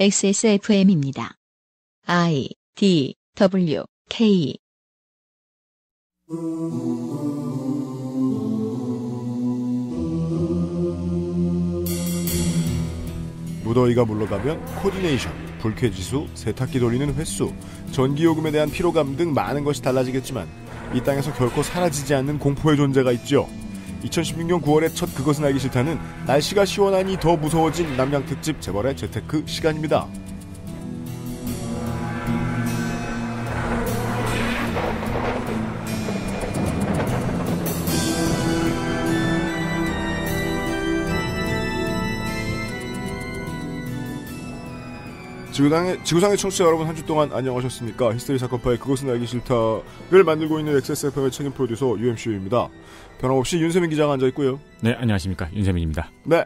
XSFM입니다. I D W K 무더위가 물러가면 코디네이션, 불쾌지수, 세탁기 돌리는 횟수, 전기요금에 대한 피로감 등 많은 것이 달라지겠지만 이 땅에서 결코 사라지지 않는 공포의 존재가 있죠. 2016년 9월의 첫 그것은 알기 싫다는 날씨가 시원하니 더 무서워진 남양 특집 재벌의 재테크 시간입니다. 지구상의, 지구상의 청취자 여러분 한 주 동안 안녕하셨습니까? 히스테리 사건파의 그것은 알기 싫다를 만들고 있는 XSFM의 책임 프로듀서 UMCU입니다. 변함없이 윤세민 기자가 앉아있고요. 네, 안녕하십니까. 윤세민입니다. 네.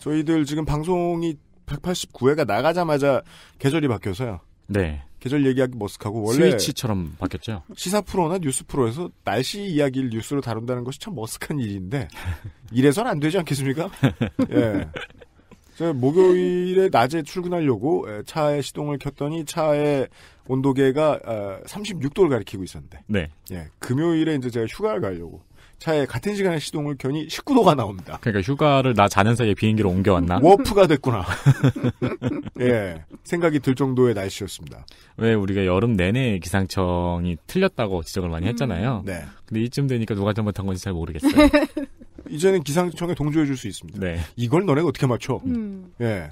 저희들 지금 방송이 189회가 나가자마자 계절이 바뀌어서요. 네. 계절 얘기하기 머쓱하고 원래 스위치처럼 바뀌었죠. 시사 프로나 뉴스 프로에서 날씨 이야기를 뉴스로 다룬다는 것이 참 머쓱한 일인데 이래선 안 되지 않겠습니까? 예. 목요일에 낮에 출근하려고 차에 시동을 켰더니 차에 온도계가 36도를 어, 가리키고 있었는데. 네. 예. 금요일에 이제 제가 휴가를 가려고 차에 같은 시간에 시동을 켜니 19도가 나옵니다. 그러니까 휴가를 나 자는 사이에 비행기로 옮겨왔나? 워프가 됐구나. 예, 생각이 들 정도의 날씨였습니다. 왜 우리가 여름 내내 기상청이 틀렸다고 지적을 많이 음. 했잖아요. 음, 네. 근데 이쯤 되니까 누가 잘못한 건지 잘 모르겠어요. 이제는 기상청에 동조해 줄 수 있습니다. 네. 이걸 너네가 어떻게 맞춰? 음. 예.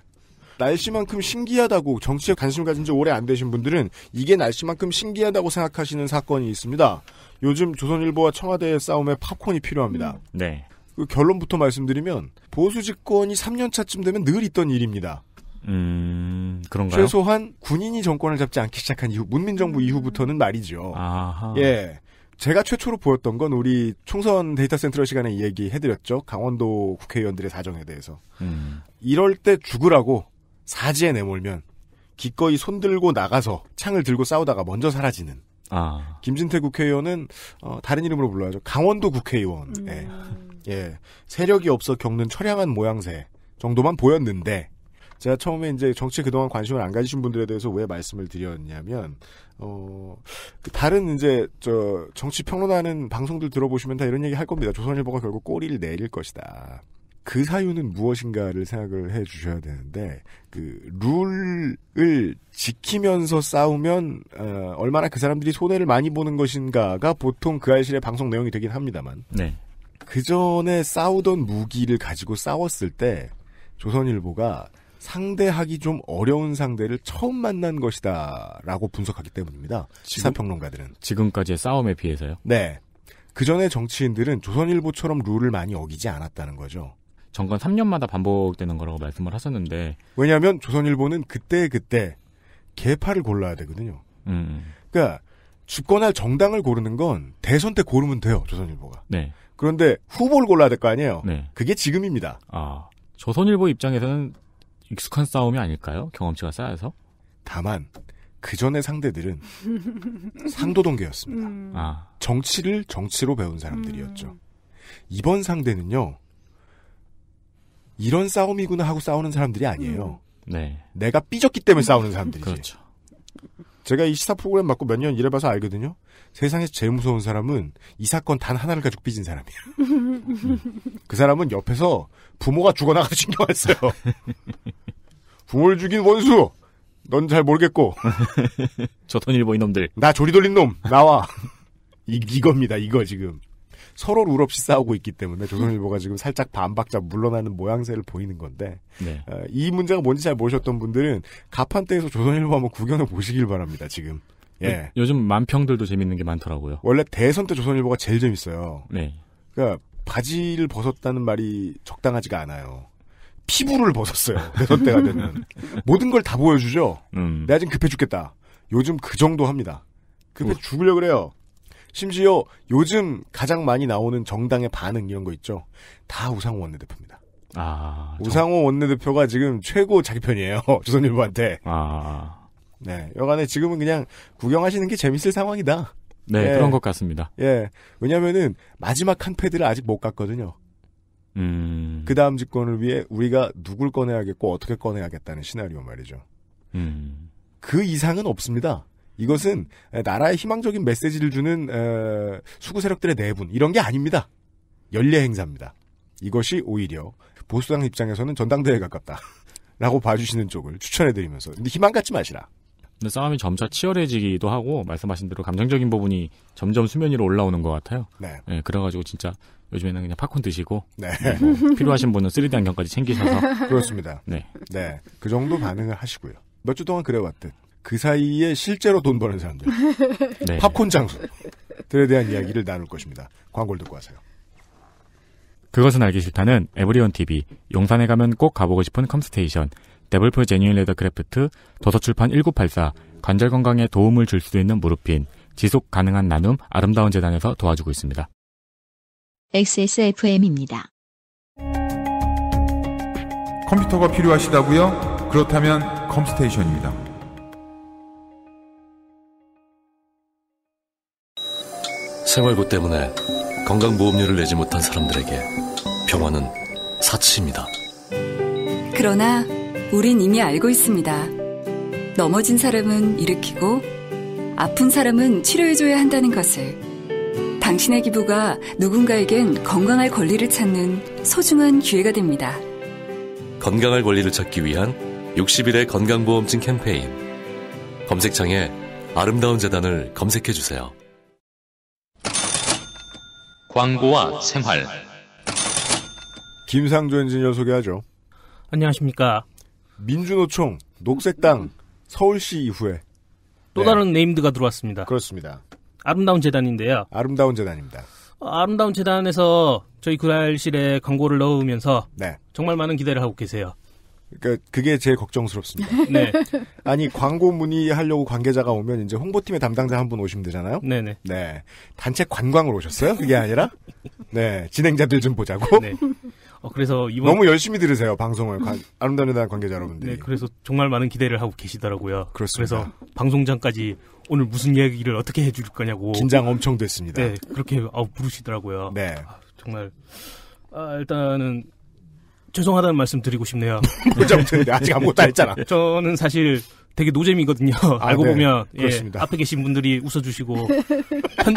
날씨만큼 신기하다고 정치에 관심 가진 지 오래 안 되신 분들은 이게 날씨만큼 신기하다고 생각하시는 사건이 있습니다. 요즘 조선일보와 청와대의 싸움에 팝콘이 필요합니다. 음. 네. 그 결론부터 말씀드리면 보수 집권이 3년 차쯤 되면 늘 있던 일입니다. 음, 그런가요? 최소한 군인이 정권을 잡지 않기 시작한 이후, 문민정부 이후부터는 말이죠. 아하. 예. 제가 최초로 보였던 건 우리 총선 데이터 센트럴 시간에 얘기해드렸죠. 강원도 국회의원들의 사정에 대해서. 음. 이럴 때 죽으라고 사지에 내몰면 기꺼이 손들고 나가서 창을 들고 싸우다가 먼저 사라지는. 아. 김진태 국회의원은 어, 다른 이름으로 불러야죠. 강원도 국회의원. 음. 예. 예. 세력이 없어 겪는 처량한 모양새 정도만 보였는데 제가 처음에 이제 정치에 그동안 관심을 안 가지신 분들에 대해서 왜 말씀을 드렸냐면 어 그 다른 이제 저 정치 평론하는 방송들 들어보시면 다 이런 얘기 할 겁니다. 조선일보가 결국 꼬리를 내릴 것이다. 그 사유는 무엇인가를 생각을 해 주셔야 되는데 그 룰을 지키면서 싸우면 어, 얼마나 그 사람들이 손해를 많이 보는 것인가가 보통 그 알실의 방송 내용이 되긴 합니다만 네. 그 전에 싸우던 무기를 가지고 싸웠을 때 조선일보가 상대하기 좀 어려운 상대를 처음 만난 것이다라고 분석하기 때문입니다. 시사평론가들은 지금까지의 싸움에 비해서요. 네. 그 전에 정치인들은 조선일보처럼 룰을 많이 어기지 않았다는 거죠. 정권 3년마다 반복되는 거라고 말씀을 하셨는데 왜냐하면 조선일보는 그때 그때 개파를 골라야 되거든요. 음. 그러니까 집권할 정당을 고르는 건 대선 때 고르면 돼요 조선일보가. 네. 그런데 후보를 골라야 될 거 아니에요. 네. 그게 지금입니다. 아 조선일보 입장에서는 익숙한 싸움이 아닐까요? 경험치가 쌓여서? 다만 그전에 상대들은 상도동계였습니다. 음. 아. 정치를 정치로 배운 사람들이었죠. 음. 이번 상대는요. 이런 싸움이구나 하고 싸우는 사람들이 아니에요. 음. 네. 내가 삐졌기 때문에 싸우는 사람들이지. 그렇죠. 제가 이 시사 프로그램 맡고 몇 년 일해봐서 알거든요. 세상에서 제일 무서운 사람은 이 사건 단 하나를 가지고 삐진 사람이에요. 그 사람은 옆에서 부모가 죽어나가도 신경 안 써요. 부모를 죽인 원수! 넌 잘 모르겠고. 저돈 일보 이놈들. 나 조리 돌린 놈! 나와! 이, 이겁니다, 이거 지금. 서로 를울 없이 싸우고 있기 때문에 조선일보가 지금 살짝 반박자 물러나는 모양새를 보이는 건데 네. 어, 이 문제가 뭔지 잘 모르셨던 분들은 가판대에서 조선일보 한번 구경해 보시길 바랍니다. 지금. 예. 네. 요즘 만평들도 재밌는 게 많더라고요. 원래 대선 때 조선일보가 제일 재밌어요. 네. 그러니까 바지를 벗었다는 말이 적당하지가 않아요. 피부를 벗었어요. 대선 때가 되면 모든 걸 다 보여주죠. 음. 내가 지금 급해 죽겠다. 요즘 그 정도 합니다. 급해 죽으려 그래요. 심지어 요즘 가장 많이 나오는 정당의 반응 이런 거 있죠. 다 우상호 원내대표입니다. 아, 우상호 정... 원내대표가 지금 최고 자기 편이에요. 조선일보한테. 아. 네. 여간에 지금은 그냥 구경하시는 게 재밌을 상황이다. 네, 예. 그런 것 같습니다. 예. 왜냐면은 마지막 한 패드를 아직 못 갔거든요. 음. 그 다음 집권을 위해 우리가 누굴 꺼내야겠고 어떻게 꺼내야겠다는 시나리오 말이죠. 음. 그 이상은 없습니다. 이것은 나라의 희망적인 메시지를 주는 수구 세력들의 내분 이런 게 아닙니다. 연례 행사입니다. 이것이 오히려 보수당 입장에서는 전당대회에 가깝다. 라고 봐주시는 쪽을 추천해드리면서 근데 희망 갖지 마시라. 근데 싸움이 점차 치열해지기도 하고 말씀하신 대로 감정적인 부분이 점점 수면 위로 올라오는 것 같아요. 네. 네 그래가지고 진짜 요즘에는 그냥 팝콘 드시고 네. 네 뭐 필요하신 분은 3D 안경까지 챙기셔서 그렇습니다. 네. 네. 그 정도 반응을 하시고요. 몇 주 동안 그래왔듯 그 사이에 실제로 돈 버는 사람들, 네. 팝콘 장수들에 대한 이야기를 나눌 것입니다. 광고를 듣고 하세요. 그것은 알기 싫다는 에브리온 TV, 용산에 가면 꼭 가보고 싶은 컴스테이션, 데블프 제뉴인 레더크래프트, 도서출판 1984, 관절 건강에 도움을 줄 수 있는 무릎핀, 지속 가능한 나눔 아름다운 재단에서 도와주고 있습니다. XSFM입니다. 컴퓨터가 필요하시다고요? 그렇다면 컴스테이션입니다. 생활고 때문에 건강보험료를 내지 못한 사람들에게 병원은 사치입니다. 그러나 우린 이미 알고 있습니다. 넘어진 사람은 일으키고 아픈 사람은 치료해줘야 한다는 것을 당신의 기부가 누군가에겐 건강할 권리를 찾는 소중한 기회가 됩니다. 건강할 권리를 찾기 위한 60일의 건강보험증 캠페인 검색창에 아름다운 재단을 검색해주세요. 광고와 생활. 김상조 엔지니어 소개하죠. 안녕하십니까. 민주노총, 녹색당, 서울시 이후에 또 네. 다른 네임드가 들어왔습니다. 그렇습니다. 아름다운 재단인데요. 아름다운 재단입니다. 어, 아름다운 재단에서 저희 그랄실에 광고를 넣으면서 네. 정말 많은 기대를 하고 계세요. 그러니까 그게 제일 걱정스럽습니다. 네. 아니 광고 문의하려고 관계자가 오면 이제 홍보팀의 담당자 한 분 오시면 되잖아요. 네네. 네. 단체 관광으로 오셨어요? 그게 아니라 네 진행자들 좀 보자고. 네. 어, 그래서 이번 너무 열심히 들으세요 방송을 관, 아름다운 관계자 여러분들. 네. 그래서 정말 많은 기대를 하고 계시더라고요. 그렇습니다. 그래서 방송장까지 오늘 무슨 이야기를 어떻게 해줄 거냐고 긴장 엄청 됐습니다. 네. 그렇게 아 부르시더라고요. 네. 아, 정말 아, 일단은 죄송하다는 말씀 드리고 싶네요. 잘못했는데 그 아직 아무것도 안 했잖아. 저는 사실 되게 노잼이거든요. 아, 알고 네. 보면 예, 앞에 계신 분들이 웃어주시고 편,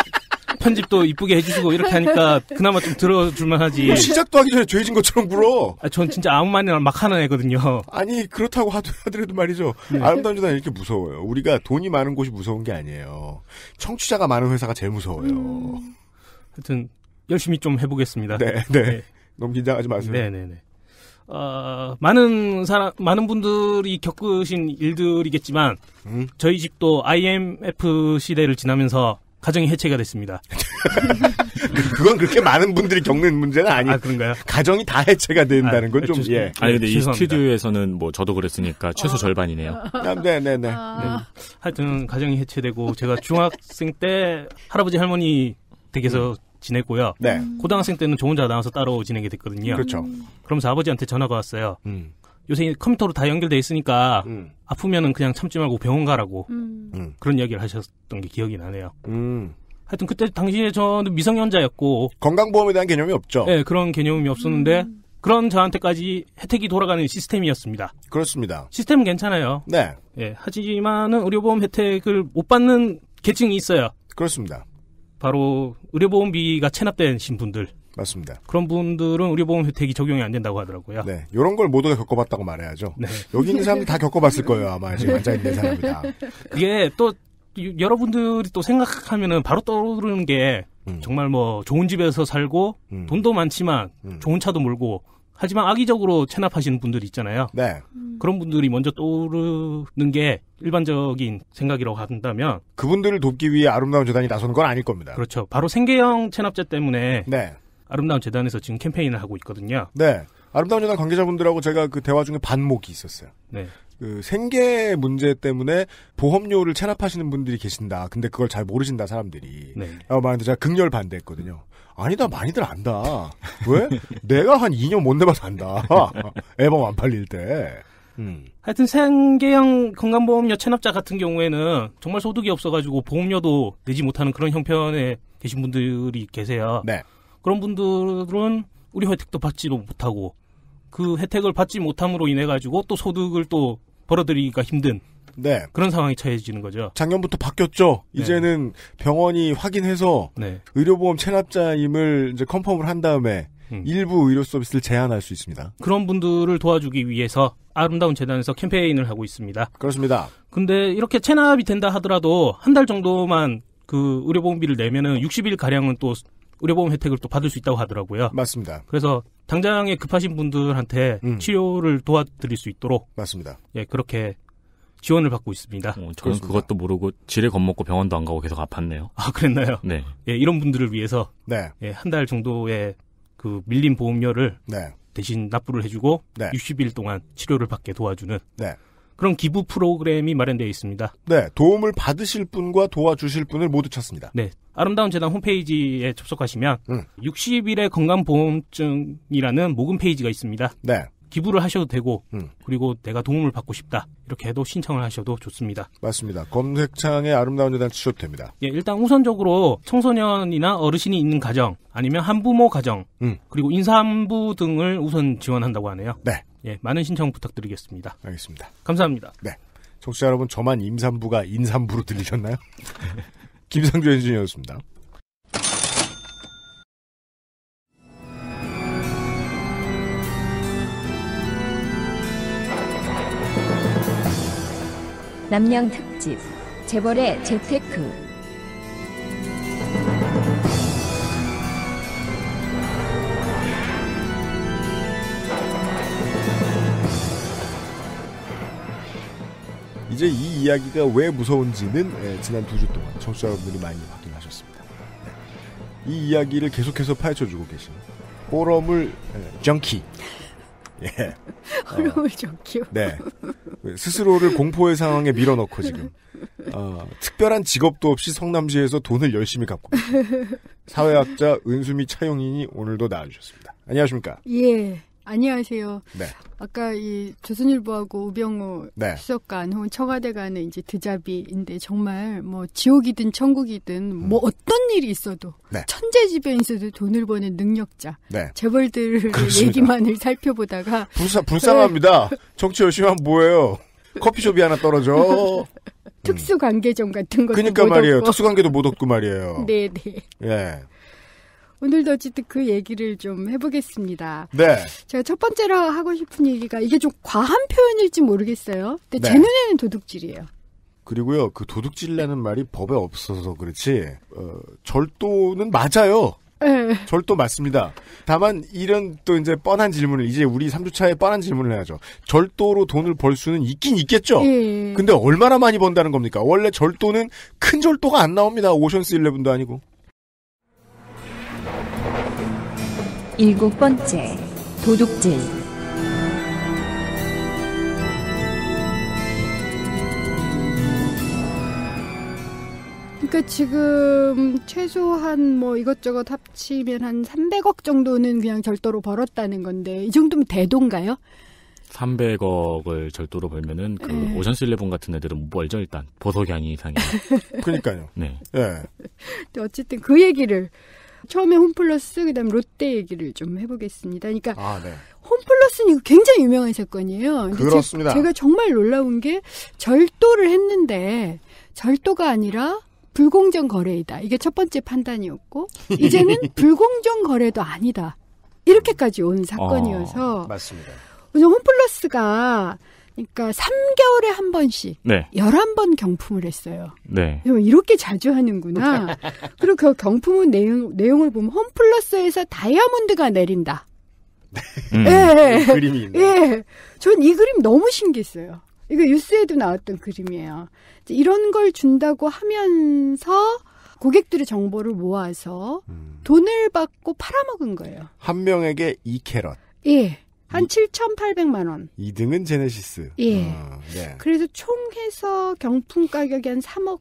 편집도 이쁘게 해주시고 이렇게 하니까 그나마 좀 들어줄만 하지. 뭐 시작도 하기 전에 죄진 것처럼 불어. 아, 전 진짜 아무 말이나 막 하는 애거든요. 아니 그렇다고 하더라도 말이죠. 네. 아름다운 주단 이렇게 무서워요. 우리가 돈이 많은 곳이 무서운 게 아니에요. 청취자가 많은 회사가 제일 무서워요. 음... 하여튼 열심히 좀 해보겠습니다. 네, 네. 네. 너무 긴장하지 마세요. 네, 네, 네. 어, 많은 사람, 많은 분들이 겪으신 일들이겠지만, 음? 저희 집도 IMF 시대를 지나면서 가정이 해체가 됐습니다. 그, 그건 그렇게 많은 분들이 겪는 문제는 아니에요. 아, 그런가요? 가정이 다 해체가 된다는 아, 건 아, 좀, 예. 아니, 근데 예, 죄송합니다. 이 스튜디오에서는 뭐 저도 그랬으니까 최소 어. 절반이네요. 아, 네네네. 네, 네. 아. 네. 하여튼, 가정이 해체되고, 제가 중학생 때 할아버지 할머니 댁에서 음. 지냈고요. 네. 고등학생 때는 좋은 자 나와서 따로 지내게 됐거든요. 그렇죠. 그러면서 아버지한테 전화가 왔어요. 음. 요새 컴퓨터로 다 연결돼 있으니까 음. 아프면은 그냥 참지 말고 병원 가라고 음. 음. 그런 이야기를 하셨던 게 기억이 나네요. 음. 하여튼 그때 당시에 저는 미성년자였고 건강보험에 대한 개념이 없죠. 네, 그런 개념이 없었는데 음. 그런 저한테까지 혜택이 돌아가는 시스템이었습니다. 그렇습니다. 시스템은 괜찮아요. 네. 예, 하지만은 의료보험 혜택을 못 받는 계층이 있어요. 그렇습니다. 바로 의료보험비가 체납된신 분들. 맞습니다. 그런 분들은 의료보험 혜택이 적용이 안 된다고 하더라고요. 네. 이런 걸 모두가 겪어봤다고 말해야죠. 네. 여기 있는 사람들 다 겪어봤을 거예요. 아마 지금 네. 앉아있는 사람이다. 그게 또 여러분들이 또 생각하면은 바로 떠오르는 게 음. 정말 뭐 좋은 집에서 살고 음. 돈도 많지만 음. 좋은 차도 몰고 하지만 악의적으로 체납하시는 분들 이 있잖아요. 네. 그런 분들이 먼저 떠오르는 게 일반적인 생각이라고 한다면 그분들을 돕기 위해 아름다운 재단이 나서는건 아닐 겁니다. 그렇죠. 바로 생계형 체납자 때문에 네. 아름다운 재단에서 지금 캠페인을 하고 있거든요. 네. 아름다운 재단 관계자분들하고 제가 그 대화 중에 반목이 있었어요. 네. 그 생계 문제 때문에 보험료를 체납하시는 분들이 계신다. 근데 그걸 잘 모르신다 사람들이. 네. 라말하는 제가 극렬 반대했거든요. 아니다 많이들 안다. 왜? 내가 한 2년 못 내봐서 안다. 앨범 안 팔릴 때. 음. 하여튼 생계형 건강보험료 체납자 같은 경우에는 정말 소득이 없어가지고 보험료도 내지 못하는 그런 형편에 계신 분들이 계세요. 네. 그런 분들은 우리 혜택도 받지도 못하고 그 혜택을 받지 못함으로 인해 가지고 또 소득을 또 벌어들이기가 힘든 네. 그런 상황이 처해지는 거죠. 작년부터 바뀌었죠. 네. 이제는 병원이 확인해서 네. 의료보험 체납자임을 이제 컨펌을 한 다음에 음. 일부 의료 서비스를 제한할 수 있습니다. 그런 분들을 도와주기 위해서 아름다운 재단에서 캠페인을 하고 있습니다. 그렇습니다. 근데 이렇게 체납이 된다 하더라도 한 달 정도만 그 의료보험비를 내면은 60일 가량은 또 의료보험 혜택을 또 받을 수 있다고 하더라고요. 맞습니다. 그래서 당장에 급하신 분들한테 음. 치료를 도와드릴 수 있도록 맞습니다. 예, 그렇게 지원을 받고 있습니다. 어, 저는 그렇습니다. 그것도 모르고 지레 겁먹고 병원도 안 가고 계속 아팠네요. 아 그랬나요? 네. 예, 이런 분들을 위해서 네. 예, 한 달 정도의 그 밀린 보험료를 네. 대신 납부를 해주고 네. 60일 동안 치료를 받게 도와주는 네. 그런 기부 프로그램이 마련되어 있습니다. 네, 도움을 받으실 분과 도와주실 분을 모두 찾습니다. 네, 아름다운 재단 홈페이지에 접속하시면 음. 60일의 건강보험증이라는 모금 페이지가 있습니다. 네. 기부를 하셔도 되고 음. 그리고 내가 도움을 받고 싶다 이렇게 해도 신청을 하셔도 좋습니다. 맞습니다. 검색창에 아름다운 여단 치셔도 됩니다. 예, 일단 우선적으로 청소년이나 어르신이 있는 가정 아니면 한부모 가정 음. 그리고 인삼부 등을 우선 지원한다고 하네요. 네. 예, 많은 신청 부탁드리겠습니다. 알겠습니다. 감사합니다. 네. 청취자 여러분 저만 임산부가 인산부로 들리셨나요? 김상준 엔지니어였습니다. 남양 특집 재벌의 재테크 이제 이 이야기가 왜 무서운지는 예, 지난 두 주 동안 청취자 여러분들이 많이 확인하셨습니다. 네. 이 이야기를 계속해서 파헤쳐주고 계신 포럼을 예, 정키 예. 어려움을 적기요. 네. 스스로를 공포의 상황에 밀어넣고 지금 어, 특별한 직업도 없이 성남시에서 돈을 열심히 갖고 사회학자 은수미 차용인이 오늘도 나와주셨습니다. 안녕하십니까? 예. 안녕하세요. 네. 아까 이 조선일보하고 우병우 네. 수석간 혹은 청와대 간의 이제 드자비인데 정말 뭐 지옥이든 천국이든 뭐 음. 뭐 어떤 일이 있어도 네. 천재지변에 있어도 돈을 버는 능력자 네. 재벌들 얘기만을 살펴보다가 불쌍, 불쌍합니다. 네. 정치 열심히 하면 뭐예요. 커피숍이 하나 떨어져. 특수관계점 같은 것도 그러니까 말이에요. 특수관계도 못 얻고 말이에요. 네네. 네. 예. 오늘도 어쨌든 그 얘기를 좀 해보겠습니다. 네. 제가 첫 번째로 하고 싶은 얘기가 이게 좀 과한 표현일지 모르겠어요. 근데 네. 제 눈에는 도둑질이에요. 그리고요, 그 도둑질이라는 말이 법에 없어서 그렇지, 어, 절도는 맞아요. 네. 절도 맞습니다. 다만, 이런 또 이제 뻔한 질문을, 이제 우리 3주차에 뻔한 질문을 해야죠. 절도로 돈을 벌 수는 있긴 있겠죠? 예. 근데 얼마나 많이 번다는 겁니까? 원래 절도는 큰 절도가 안 나옵니다. 오션스 11도 아니고. 일곱 번째, 도둑질. 그러니까 지금 최소한 뭐 이것저것 합치면 한 300억 정도는 그냥 절도로 벌었다는 건데 이 정도면 대돈가요? 300억을 절도로 벌면은 그 네. 오션실 일레븐 같은 애들은 벌죠 일단 보석이 양이상해요 그러니까요. 네. 네. 어쨌든 그 얘기를 처음에 홈플러스 그다음 롯데 얘기를 좀 해보겠습니다. 그러니까 아, 네. 홈플러스는 굉장히 유명한 사건이에요. 그렇습니다. 제, 제가 정말 놀라운 게 절도를 했는데 절도가 아니라 불공정 거래이다. 이게 첫 번째 판단이었고 이제는 불공정 거래도 아니다. 이렇게까지 온 사건이어서 어, 맞습니다. 우선 홈플러스가 그러니까 3개월에 한 번씩 네. 11번 경품을 했어요. 네. 이렇게 자주 하는구나. 네. 그리고 그 경품은 내용, 내용을 보면 홈플러스에서 다이아몬드가 내린다. 음. 예, 예. 그림이 있네. 예. 전 이 그림 너무 신기했어요. 이거 뉴스에도 나왔던 그림이에요. 이런 걸 준다고 하면서 고객들의 정보를 모아서 음. 돈을 받고 팔아먹은 거예요. 한 명에게 2캐럿. 예. 한 7,800만 원. 2등은 제네시스. 예. 아, 네. 그래서 총해서 경품 가격이 한 3억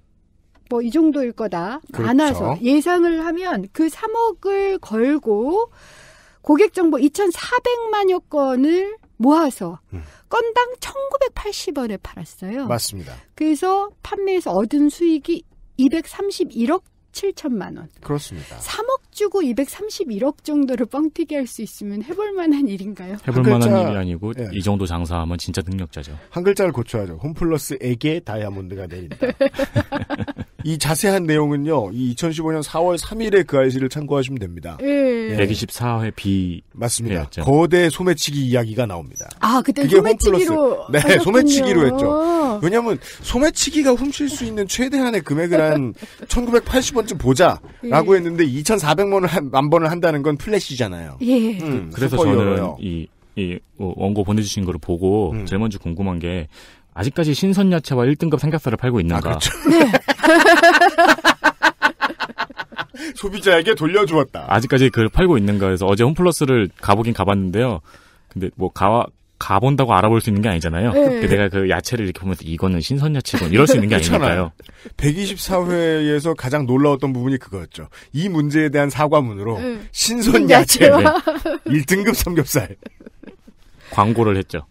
뭐 이 정도일 거다. 그렇죠. 많아서 예상을 하면 그 3억을 걸고 고객 정보 2,400만여 건을 모아서 음. 건당 1,980원에 팔았어요. 맞습니다. 그래서 판매에서 얻은 수익이 231억 7천만 원. 그렇습니다. 3억 주고 231억 정도를 뻥튀기 할 수 있으면 해볼 만한 일인가요? 해볼 글자, 만한 일이 아니고 예. 이 정도 장사하면 진짜 능력자죠. 한 글자를 고쳐야죠. 홈플러스에게 다이아몬드가 내린다. 이 자세한 내용은요, 이 2015년 4월 3일에 그아이씨를 참고하시면 됩니다. 예. 124회 예. B. 맞습니다. 회였죠. 거대 소매치기 이야기가 나옵니다. 아, 그때 소매치기로. 네, 하셨군요. 소매치기로 했죠. 아. 왜냐면, 소매치기가 훔칠 수 있는 최대한의 금액을 한 1980원쯤 보자라고 예. 했는데, 2 4 0 0원을 한, 만 번을 한다는 건 플래시잖아요. 예. 음, 음 그래서 저는 이, 이 원고 보내주신 거를 보고, 음. 제일 먼저 궁금한 게, 아직까지 신선 야채와 1등급 삼겹살을 팔고 있는가. 아, 그렇죠. 네. 소비자에게 돌려주었다. 아직까지 그걸 팔고 있는가 해서 어제 홈플러스를 가보긴 가봤는데요. 근데 뭐 가, 가본다고 알아볼 수 있는 게 아니잖아요. 네. 내가 그 야채를 이렇게 보면서 이거는 신선 야채군 이럴 수 있는 게 아니니까요. 124회에서 가장 놀라웠던 부분이 그거였죠. 이 문제에 대한 사과문으로 응. 신선 야채 네. 1등급 삼겹살 광고를 했죠.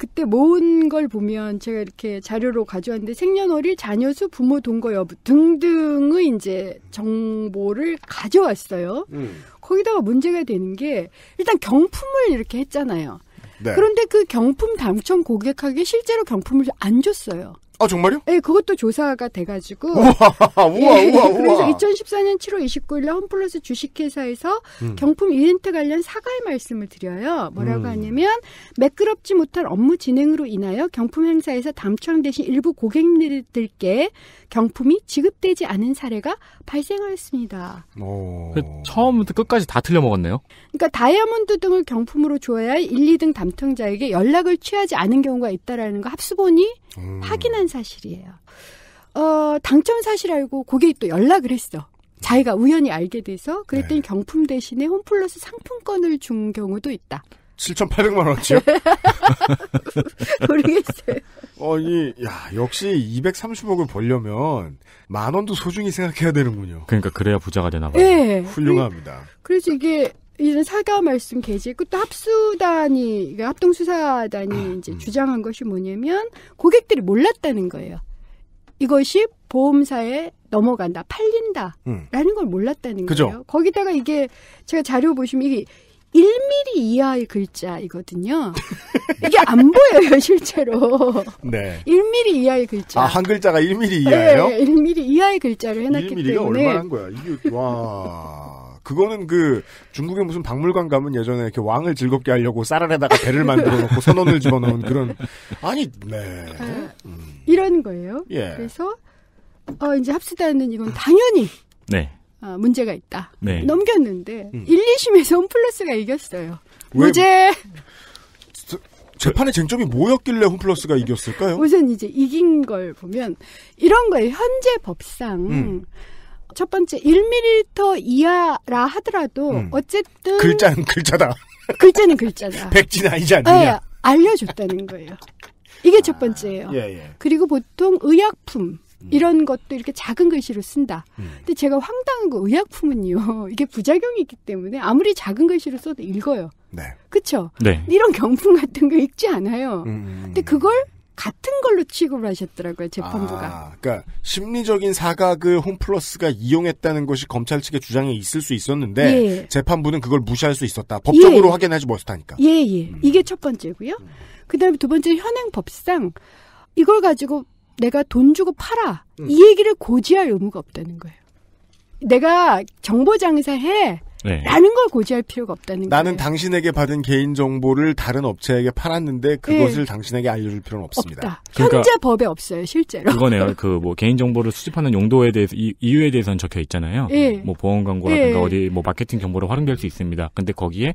그때 모은 걸 보면 제가 이렇게 자료로 가져왔는데 생년월일, 자녀수, 부모 동거 여부 등등의 이제 정보를 가져왔어요. 음. 거기다가 문제가 되는 게 일단 경품을 이렇게 했잖아요. 네. 그런데 그 경품 당첨 고객에게 실제로 경품을 안 줬어요. 아 정말요? 네, 그것도 조사가 돼가지고. 우와, 우와, 예, 우와, 우와. 그래서 2014년 7월 29일 홈플러스 주식회사에서 음. 경품 이벤트 관련 사과의 말씀을 드려요. 뭐라고 음. 하냐면 매끄럽지 못한 업무 진행으로 인하여 경품 행사에서 담청 대신 일부 고객님들께 경품이 지급되지 않은 사례가 발생하였습니다. 오... 어. 그 처음부터 끝까지 다 틀려 먹었네요. 그러니까 다이아몬드 등을 경품으로 줘야 할 1, 2등 담당자에게 연락을 취하지 않은 경우가 있다라는 거 합수본이 음... 확인한 사실이에요. 어, 당첨 사실 알고 고객이 또 연락을 했어. 자기가 우연히 알게 돼서 그랬더니 네. 경품 대신에 홈플러스 상품권을 준 경우도 있다. 7,800만 원치요? 모르겠어요. 아니, 어, 야, 역시 230억을 벌려면 만 원도 소중히 생각해야 되는군요. 그러니까 그래야 부자가 되나 봐요. 네. 훌륭합니다. 그, 그래서 이게 이런 사과 말씀 게시그것 합수단이 합동수사단이 아, 이제 음. 주장한 것이 뭐냐면 고객들이 몰랐다는 거예요. 이것이 보험사에 넘어간다, 팔린다라는 음. 걸 몰랐다는 그죠? 거예요. 거기다가 이게 제가 자료 보시면 이게 1mm 이하의 글자이거든요. 이게 안 보여요, 실제로. 네. 1mm 이하의 글자. 아, 한 글자가 1mm 이하예요? 네, 1mm 이하의 글자를 해놨기 1mm가 때문에. 1mm가 얼마나 한 거야? 이게, 와. 그거는 그 중국의 무슨 박물관 가면 예전에 이렇게 왕을 즐겁게 하려고 쌀알에다가 배를 만들어 놓고 선원을 집어넣은 그런 아니 네 아, 음. 이런 거예요. 예. 그래서 어 이제 합수단는 이건 당연히 네. 어, 문제가 있다. 네. 넘겼는데 음. 1, 2심에서 홈플러스가 이겼어요. 왜? 무죄. 뭐- 재판의 쟁점이 뭐였길래 홈플러스가 이겼을까요? 우선 이제 이긴 걸 보면 이런 거예요. 현재 법상 음. 첫 번째 1ml 이하라 하더라도 음. 어쨌든 글자는 글자다. 글자는 글자다. 백지 아니지 않느냐. 아, 알려줬다는 거예요. 이게 첫 번째예요. 예, 예. 그리고 보통 의약품 음. 이런 것도 이렇게 작은 글씨로 쓴다. 음. 근데 제가 황당한 거 의약품은요. 이게 부작용이 있기 때문에 아무리 작은 글씨로 써도 읽어요. 네. 그렇죠? 네. 이런 경품 같은 거 읽지 않아요. 음. 음, 음. 근데 그걸 같은 걸로 취급을 하셨더라고요 재판부가. 아, 그러니까 심리적인 사각을 홈플러스가 이용했다는 것이 검찰 측의 주장에 있을 수 있었는데 예. 재판부는 그걸 무시할 수 있었다. 법적으로 예. 확인하지 못했다니까. 예예. 음. 이게 첫 번째고요. 그다음에 두 번째 현행 법상 이걸 가지고 내가 돈 주고 팔아. 음. 이 얘기를 고지할 의무가 없다는 거예요. 내가 정보 장사해. 네. 라는 걸 고지할 필요가 없다는 거예요. 나는 당신에게 받은 개인 정보를 다른 업체에게 팔았는데 그것을 네. 당신에게 알려줄 필요는 없습니다. 그러니까 법에 없어요, 실제로. 그거네요. 그 뭐 개인 정보를 수집하는 용도에 대해서 이, 유에 대해서는 적혀 있잖아요. 네. 뭐 보험 광고라든가 예. 어디 뭐 마케팅 정보로 활용될 수 있습니다. 근데 거기에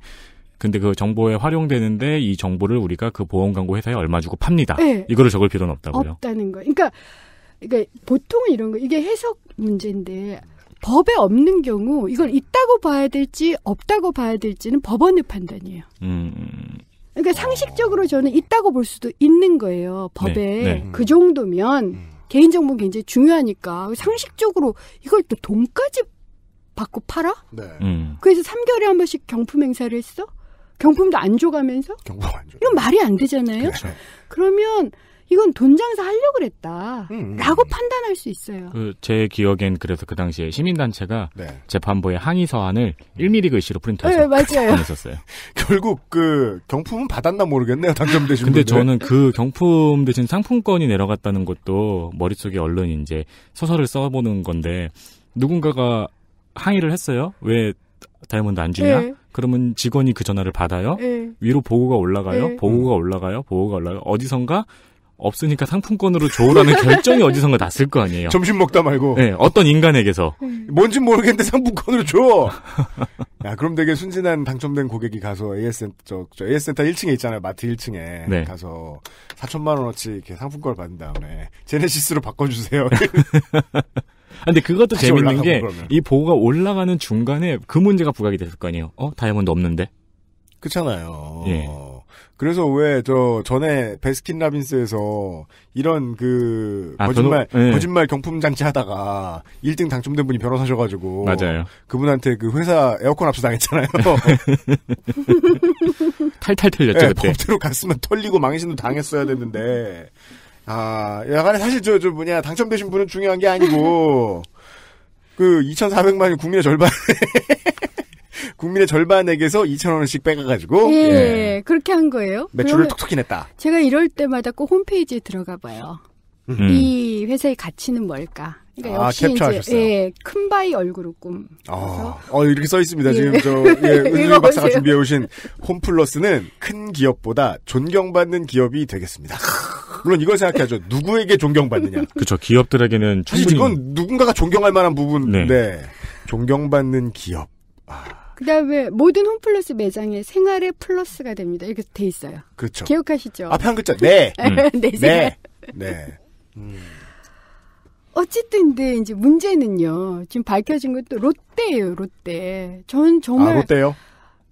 근데 그 정보에 활용되는데 이 정보를 우리가 그 보험 광고 회사에 얼마 주고 팝니다. 네. 이거를 적을 필요는 없다고요. 없다는 거. 그러니까 그러니까 보통은 이런 거 이게 해석 문제인데 법에 없는 경우 이걸 있다고 봐야 될지 없다고 봐야 될지는 법원의 판단이에요. 음. 그러니까 상식적으로 저는 있다고 볼 수도 있는 거예요. 법에 네, 네. 그 정도면 개인정보 굉장히 중요하니까 상식적으로 이걸 또 돈까지 받고 팔아? 네. 음. 그래서 3개월에 한 번씩 경품 행사를 했어? 경품도 안 줘가면서? 경품 안 줘. 이건 말이 안 되잖아요. 그렇죠. 그러면 이건 돈 장사 하려고 그랬다. 음, 음, 라고 음. 판단할 수 있어요. 그 제 기억엔 그래서 그 당시에 시민단체가 네. 재판부의 항의 서한을 1mm 글씨로 프린트해서 네, 맞아요. 했었어요. 결국 그 경품은 받았나 모르겠네요. 당첨되신 근데 분들. 저는 그 경품 대신 상품권이 내려갔다는 것도 머릿속에 얼른 이제 소설을 써보는 건데 누군가가 항의를 했어요. 왜 다이아몬드 안 주냐? 네. 그러면 직원이 그 전화를 받아요. 네. 위로 보고가 올라가요. 네. 보고가 올라가요. 보고가 올라가요. 어디선가 없으니까 상품권으로 줘라는 결정이 어디선가 났을 거 아니에요. 점심 먹다 말고. 네, 어떤 인간에게서. 음. 뭔진 모르겠는데 상품권으로 줘. 야, 그럼 되게 순진한 당첨된 고객이 가서 AS센터, 저, 저 AS센터 1층에 있잖아요. 마트 1층에 네. 가서 4천만 원어치 이렇게 상품권을 받은 다음에 제네시스로 바꿔주세요. 근데 그것도 재밌는 게 이 보고가 올라가는 중간에 그 문제가 부각이 됐을 거 아니에요. 어 다이아몬드 없는데? 그렇잖아요. 예. 그래서 왜 저 전에 베스킨 라빈스에서 이런 그 아, 거짓말 변호, 예. 네. 거짓말 경품 잔치 하다가 1등 당첨된 분이 변호사셔 가지고 맞아요. 그분한테 그 회사 에어컨 압수당했잖아요. 탈탈 털렸죠 네, 그때. 법대로 갔으면 털리고 망신도 당했어야 됐는데 아, 여간에 사실 저, 저 뭐냐, 당첨되신 분은 중요한 게 아니고, 그 2,400만이 국민의 절반. 국민의 절반에게서 2,000원씩 빼가가지고. 예, 예, 그렇게 한 거예요. 매출을 톡톡히 냈다. 제가 이럴 때마다 꼭 홈페이지에 들어가 봐요. 음. 이 회사의 가치는 뭘까? 그러니까 아, 캡처하셨어요. 예, 큰바위얼굴 꿈. 아, 어, 이렇게 써 있습니다. 예. 지금 저 예, 은유 박사가 준비해 오신 홈플러스는 큰 기업보다 존경받는 기업이 되겠습니다. 물론 이걸 생각해야죠. 누구에게 존경받느냐. 그렇죠. 기업들에게는 사실 충분히... 이건 누군가가 존경할 만한 부분인데 네. 네. 존경받는 기업. 아. 그다음에 모든 홈플러스 매장에 생활의 플러스가 됩니다. 이렇게 돼 있어요. 그렇죠. 기억하시죠? 앞에 한 글자 네. 음. 네. 네. 네. 음. 어쨌든 근데 이제 문제는요. 지금 밝혀진 것도 롯데예요, 롯데. 전 정말 아, 롯데요?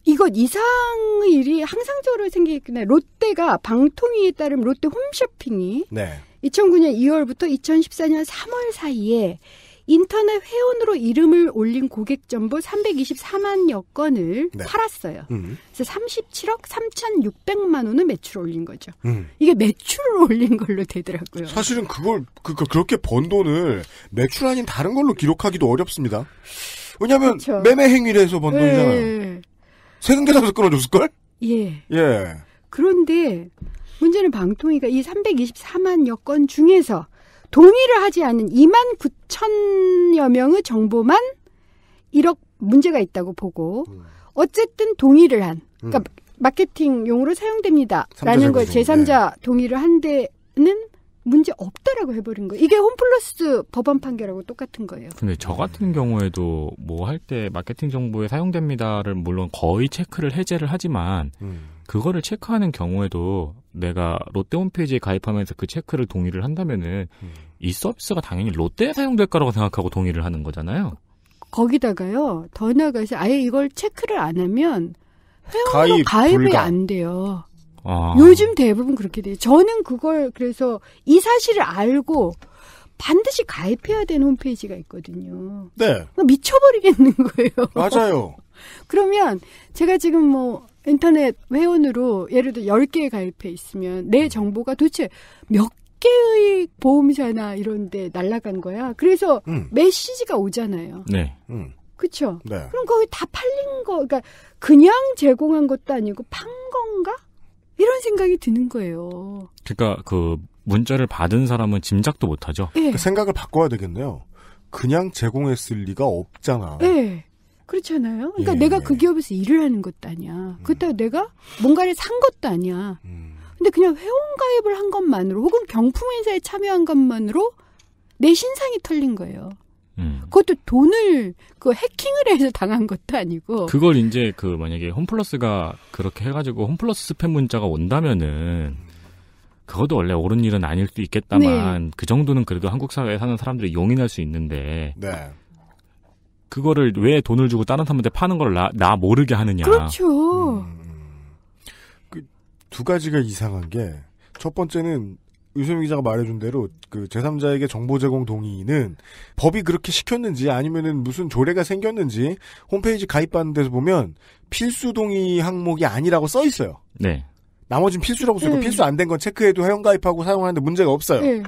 이것 이상의 일이 항상적으로 생기겠구나. 롯데가 방통위에 따르면 롯데 홈쇼핑이 네. 2009년 2월부터 2014년 3월 사이에 인터넷 회원으로 이름을 올린 고객 정보 324만여 건을 네. 팔았어요. 음. 그래서 37억 3,600만 원을 매출 올린 거죠. 음. 이게 매출을 올린 걸로 되더라고요. 사실은 그걸 그, 그 그렇게 번 돈을 매출 아닌 다른 걸로 기록하기도 어렵습니다. 왜냐하면 그렇죠. 매매 행위를 해서 번 예. 돈이잖아요. 세금 계산서 끊어줬을 걸? 예. 예. 그런데 문제는 방통위가 이 324만여 건 중에서 동의를 하지 않은 2만 9천여 명의 정보만 1억 문제가 있다고 보고 음. 어쨌든 동의를 한 그러니까 음. 마케팅 용으로 사용됩니다라는 걸 제3자 동의를 한 데는 문제 없다라고 해버린 거예요. 이게 홈플러스 법원 판결하고 똑같은 거예요. 근데 저 같은 경우에도 뭐 할 때 마케팅 정보에 사용됩니다를 물론 거의 체크를 해제를 하지만 음. 그거를 체크하는 경우에도 내가 롯데 홈페이지에 가입하면서 그 체크를 동의를 한다면은 음. 이 서비스가 당연히 롯데에 사용될 거라고 생각하고 동의를 하는 거잖아요. 거기다가요 더 나아가서 아예 이걸 체크를 안 하면 회원으로 가입, 이안 돼요. 아. 요즘 대부분 그렇게 돼요. 저는 그걸 그래서 이 사실을 알고 반드시 가입해야 되는 홈페이지가 있거든요. 네. 미쳐버리겠는 거예요. 맞아요. 그러면 제가 지금 뭐 인터넷 회원으로 예를 들어 10개 가입해 있으면 내 정보가 도대체 몇 개의 보험사나 이런 데 날라간 거야. 그래서 음. 메시지가 오잖아요. 네. 음. 그렇죠? 네. 그럼 거기 다 팔린 거 그러니까 그냥 제공한 것도 아니고 판 건가? 이런 생각이 드는 거예요. 그러니까 그 문자를 받은 사람은 짐작도 못 하죠. 네. 예. 그 그러니까 생각을 바꿔야 되겠네요. 그냥 제공했을 리가 없잖아. 네. 그렇잖아요. 그러니까 예. 내가 그 기업에서 일을 하는 것도 아니야. 음. 그렇다고 내가 뭔가를 산 것도 아니야. 음. 근데 그냥 회원가입을 한 것만으로 혹은 경품 행사에 참여한 것만으로 내 신상이 털린 거예요. 음. 그것도 돈을 그 해킹을 해서 당한 것도 아니고 그걸 이제 그 만약에 홈플러스가 그렇게 해가지고 홈플러스 스팸 문자가 온다면은 그것도 원래 옳은 일은 아닐 수 있겠다만 네. 그 정도는 그래도 한국 사회에 사는 사람들이 용인할 수 있는데 네. 그거를 왜 돈을 주고 다른 사람한테 파는 걸 나, 나 모르게 하느냐. 그렇죠. 음, 그두 가지가 이상한 게 첫 번째는 유수민 기자가 말해준 대로 그 제3자에게 정보 제공 동의는 법이 그렇게 시켰는지 아니면은 무슨 조례가 생겼는지 홈페이지 가입받는 데서 보면 필수 동의 항목이 아니라고 써 있어요. 네. 나머진 필수라고 쓰고 네. 필수 안 된 건 체크해도 회원 가입하고 사용하는데 문제가 없어요. 네.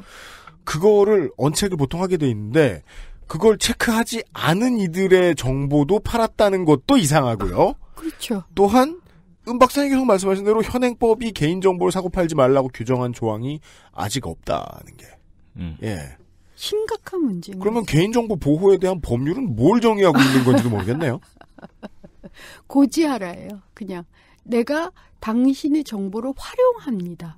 그거를 언책을 보통 하게 돼 있는데 그걸 체크하지 않은 이들의 정보도 팔았다는 것도 이상하고요. 그렇죠. 또한 은박사님 음 계속 말씀하신 대로 현행법이 개인정보를 사고팔지 말라고 규정한 조항이 아직 없다는 게. 음. 예. 심각한 문제입니다. 그러면 개인정보 보호에 대한 법률은 뭘 정의하고 있는 건지도 모르겠네요. 고지하라예요. 그냥 내가 당신의 정보를 활용합니다.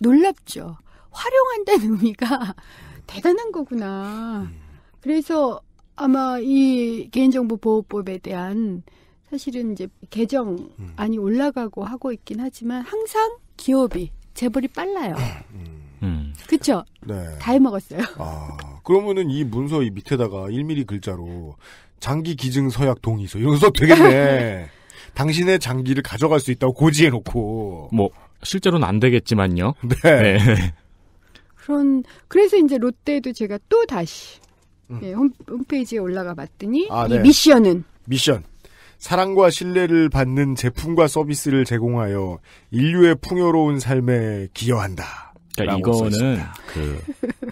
놀랍죠. 활용한다는 의미가 대단한 거구나. 음. 그래서 아마 이 개인정보 보호법에 대한 사실은 이제 개정안이 음. 올라가고 하고 있긴 하지만 항상 기업이 재벌이 빨라요. 음, 음. 음. 그쵸? 네. 다 해먹었어요. 아, 그러면은 이 문서 이 밑에다가 1mm 글자로 장기 기증 서약 동의서 이런 거 써도 되겠네. 당신의 장기를 가져갈 수 있다고 고지해놓고. 뭐, 실제로는 안 되겠지만요. 네. 네. 그런, 그래서 이제 롯데도 제가 또 다시 음. 예, 홈, 페이지에 올라가 봤더니 아, 이 네. 미션은 미션 사랑과 신뢰를 받는 제품과 서비스를 제공하여 인류의 풍요로운 삶에 기여한다. 그러니까 이거는 그,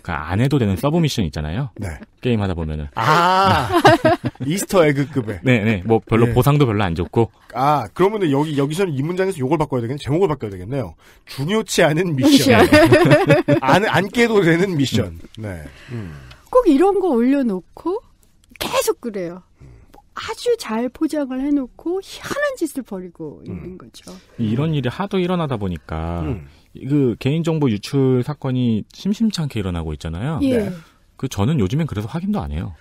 그, 안 해도 되는 서브 미션 있잖아요. 네. 게임 하다 보면은. 아! 이스터 에그급에. 네네. 네. 뭐 별로 네. 보상도 별로 안 좋고. 아, 그러면은 여기, 여기서는 이 문장에서 요걸 바꿔야 되겠네. 제목을 바꿔야 되겠네요. 중요치 않은 미션. 미션. 안, 안 깨도 되는 미션. 네. 음. 꼭 이런 거 올려놓고 계속 그래요. 아주 잘 포장을 해놓고 희한한 짓을 벌이고 있는 음. 거죠. 이런 일이 하도 일어나다 보니까 음. 그 개인정보 유출 사건이 심심찮게 일어나고 있잖아요. 예. 네. 그 저는 요즘엔 그래서 확인도 안 해요.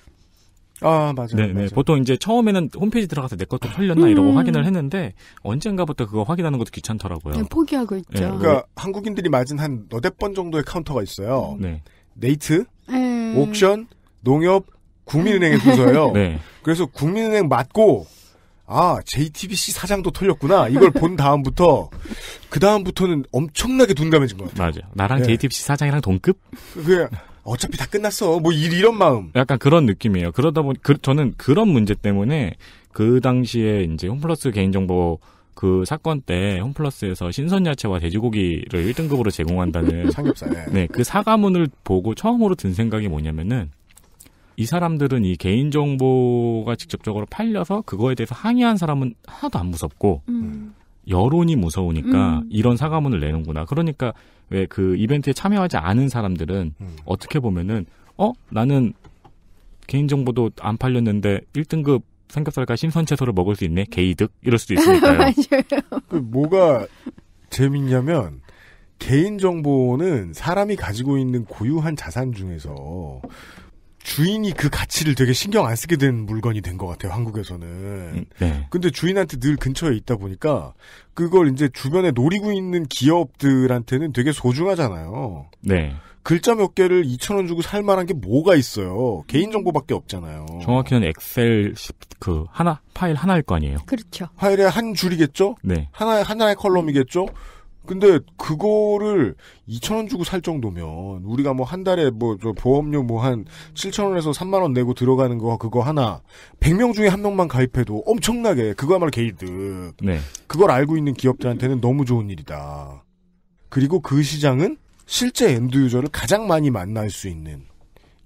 아 맞아요. 네네 네. 맞아요. 보통 이제 처음에는 홈페이지 들어가서 내 것도 털렸나 음. 이러고 확인을 했는데 언젠가부터 그거 확인하는 것도 귀찮더라고요. 네, 포기하고 네, 있죠. 네. 그러니까 한국인들이 맞은 한 너댓 번 정도의 카운터가 있어요. 네. 네이트, 네. 음... 옥션, 농협, 국민은행의 순서예요. 네. 그래서 국민은행 맞고 아 JTBC 사장도 털렸구나 이걸 본 다음부터 그 다음부터는 엄청나게 둔감해진 것 같아요. 맞아. 나랑 네. JTBC 사장이랑 동급? 그냥 어차피 다 끝났어. 뭐 일, 이런 마음. 약간 그런 느낌이에요. 그러다 보니 그, 저는 그런 문제 때문에 그 당시에 이제 홈플러스 개인정보 그 사건 때 홈플러스에서 신선 야채와 돼지고기를 1등급으로 제공한다는 삼겹살. 네, 그 사과문을 보고 처음으로 든 생각이 뭐냐면은 이 사람들은 이 개인 정보가 직접적으로 팔려서 그거에 대해서 항의한 사람은 하나도 안 무섭고 음. 여론이 무서우니까 음. 이런 사과문을 내는구나. 그러니까 왜 그 이벤트에 참여하지 않은 사람들은 음. 어떻게 보면은 어 나는 개인 정보도 안 팔렸는데 1등급 삼겹살과 신선채소를 먹을 수 있네. 개이득 이럴 수도 있으니까요. 그 뭐가 재밌냐면 개인 정보는 사람이 가지고 있는 고유한 자산 중에서 주인이 그 가치를 되게 신경 안 쓰게 된 물건이 된 것 같아요, 한국에서는. 음, 네. 근데 주인한테 늘 근처에 있다 보니까 그걸 이제 주변에 노리고 있는 기업들한테는 되게 소중하잖아요. 네. 글자 몇 개를 2,000원 주고 살 만한 게 뭐가 있어요. 개인정보밖에 없잖아요. 정확히는 엑셀 그 하나 파일 하나일 거 아니에요. 그렇죠. 파일의한 줄이겠죠? 네. 하나의 하나의 컬럼이겠죠? 근데 그거를 2,000원 주고 살 정도면 우리가 뭐 한 달에 뭐 보험료 뭐 한 7,000원에서 3만 원 내고 들어가는 거 그거 하나 100명 중에 한 명만 가입해도 엄청나게 그거야말로 개이득. 네. 그걸 알고 있는 기업들한테는 너무 좋은 일이다. 그리고 그 시장은 실제 엔드 유저를 가장 많이 만날 수 있는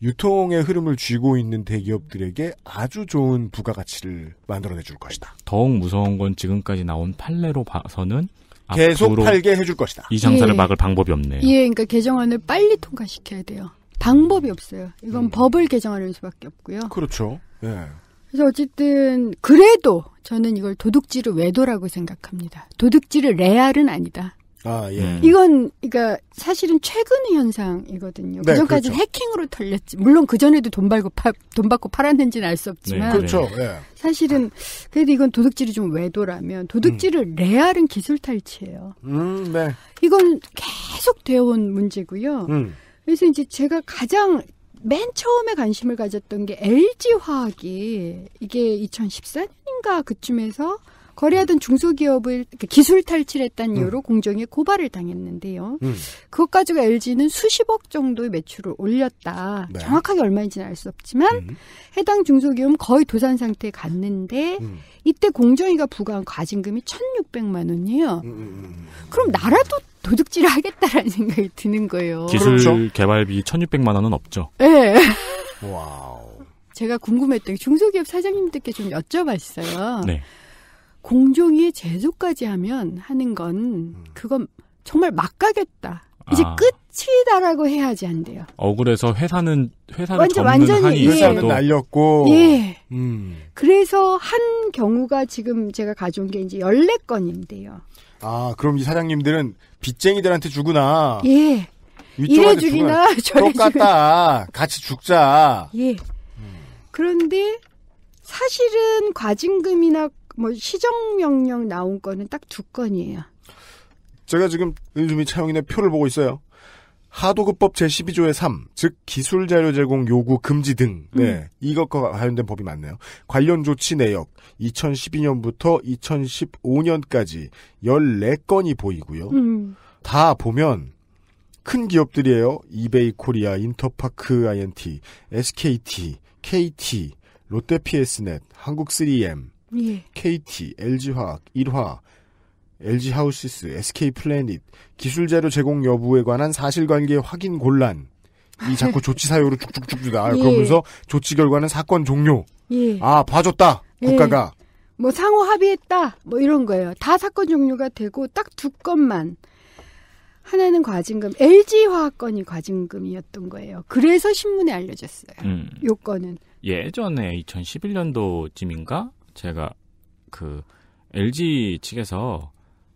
유통의 흐름을 쥐고 있는 대기업들에게 아주 좋은 부가가치를 만들어내 줄 것이다. 더욱 무서운 건 지금까지 나온 판례로 봐서는 계속 팔게 해줄 것이다. 이 장사를 예. 막을 방법이 없네요. 예, 그러니까 개정안을 빨리 통과시켜야 돼요. 방법이 없어요. 이건 음. 법을 개정하는 수밖에 없고요. 그렇죠. 예. 그래서 어쨌든 그래도 저는 이걸 도둑질을 외도라고 생각합니다. 도둑질을 레알은 아니다. 아, 예. 네. 이건 그러니까 사실은 최근 현상이거든요. 네, 그전까지 그렇죠. 해킹으로 털렸지. 물론 그 전에도 돈 받고 파, 돈 받고 팔았는지는 알수 네, 없지만 그렇죠. 네, 그렇죠. 사실은 그래도 이건 도둑질이 좀 외도라면 도둑질을 음. 레알은 기술 탈취예요. 음, 네. 이건 계속 되어온 문제고요. 음. 그래서 이제 제가 가장 맨 처음에 관심을 가졌던 게 LG 화학이 이게 2014년인가 그쯤에서 거래하던 중소기업을 기술 탈취했다는 음. 이유로 음. 공정에 고발을 당했는데요. 음. 그것 가지고 LG는 수십억 정도의 매출을 올렸다. 네. 정확하게 얼마인지는 알 수 없지만 음. 해당 중소기업은 거의 도산 상태에 갔는데 음. 이때 공정위가 부과한 과징금이 1,600만 원이에요. 음, 그럼 나라도 도둑질을 하겠다라는 생각이 드는 거예요. 기술 그렇죠? 개발비 1,600만 원은 없죠. 네. 와우. 제가 궁금했던 중소기업 사장님들께 좀 여쭤봤어요. 네. 공종이 제도까지 하면 하는 건 음. 그건 정말 막 가겠다. 이제 아. 끝이다라고 해야지 안 돼요. 억울해서 회사는 회사는 완전 완전히 한이 예. 회사는 날렸고. 예. 음. 그래서 한 경우가 지금 제가 가져온 게 이제 14건인데요. 아, 그럼 이 사장님들은 빚쟁이들한테 주구나. 예. 이래 주기나 저래 똑같다. 같이 죽자. 예. 음. 그런데 사실은 과징금이나 뭐 시정 명령 나온 거는 딱 두 건이에요. 제가 지금 은수미 차용인의 표를 보고 있어요. 하도급법 제12조의 3, 즉 기술자료 제공 요구 금지 등 네, 음. 이것과 관련된 법이 많네요. 관련 조치 내역 2012년부터 2015년까지 14건이 보이고요. 음. 다 보면 큰 기업들이에요. 이베이 코리아, 인터파크 INT, SKT, KT, 롯데PS넷, 한국3M, 예. KT, LG화학, 일화, LG하우시스, SK플래닛, 기술재료 제공 여부에 관한 사실관계 확인 곤란. 이 자꾸 조치 사유로 쭉쭉쭉 쭉 나와요. 예. 그러면서 조치 결과는 사건 종료. 예. 아 봐줬다 예. 국가가. 예. 뭐 상호 합의했다 뭐 이런 거예요. 다 사건 종료가 되고 딱 두 건만 하나는 과징금 LG 화학건이 과징금이었던 거예요. 그래서 신문에 알려졌어요. 음. 요건은 예전에 2011년도쯤인가 제가 그 LG 측에서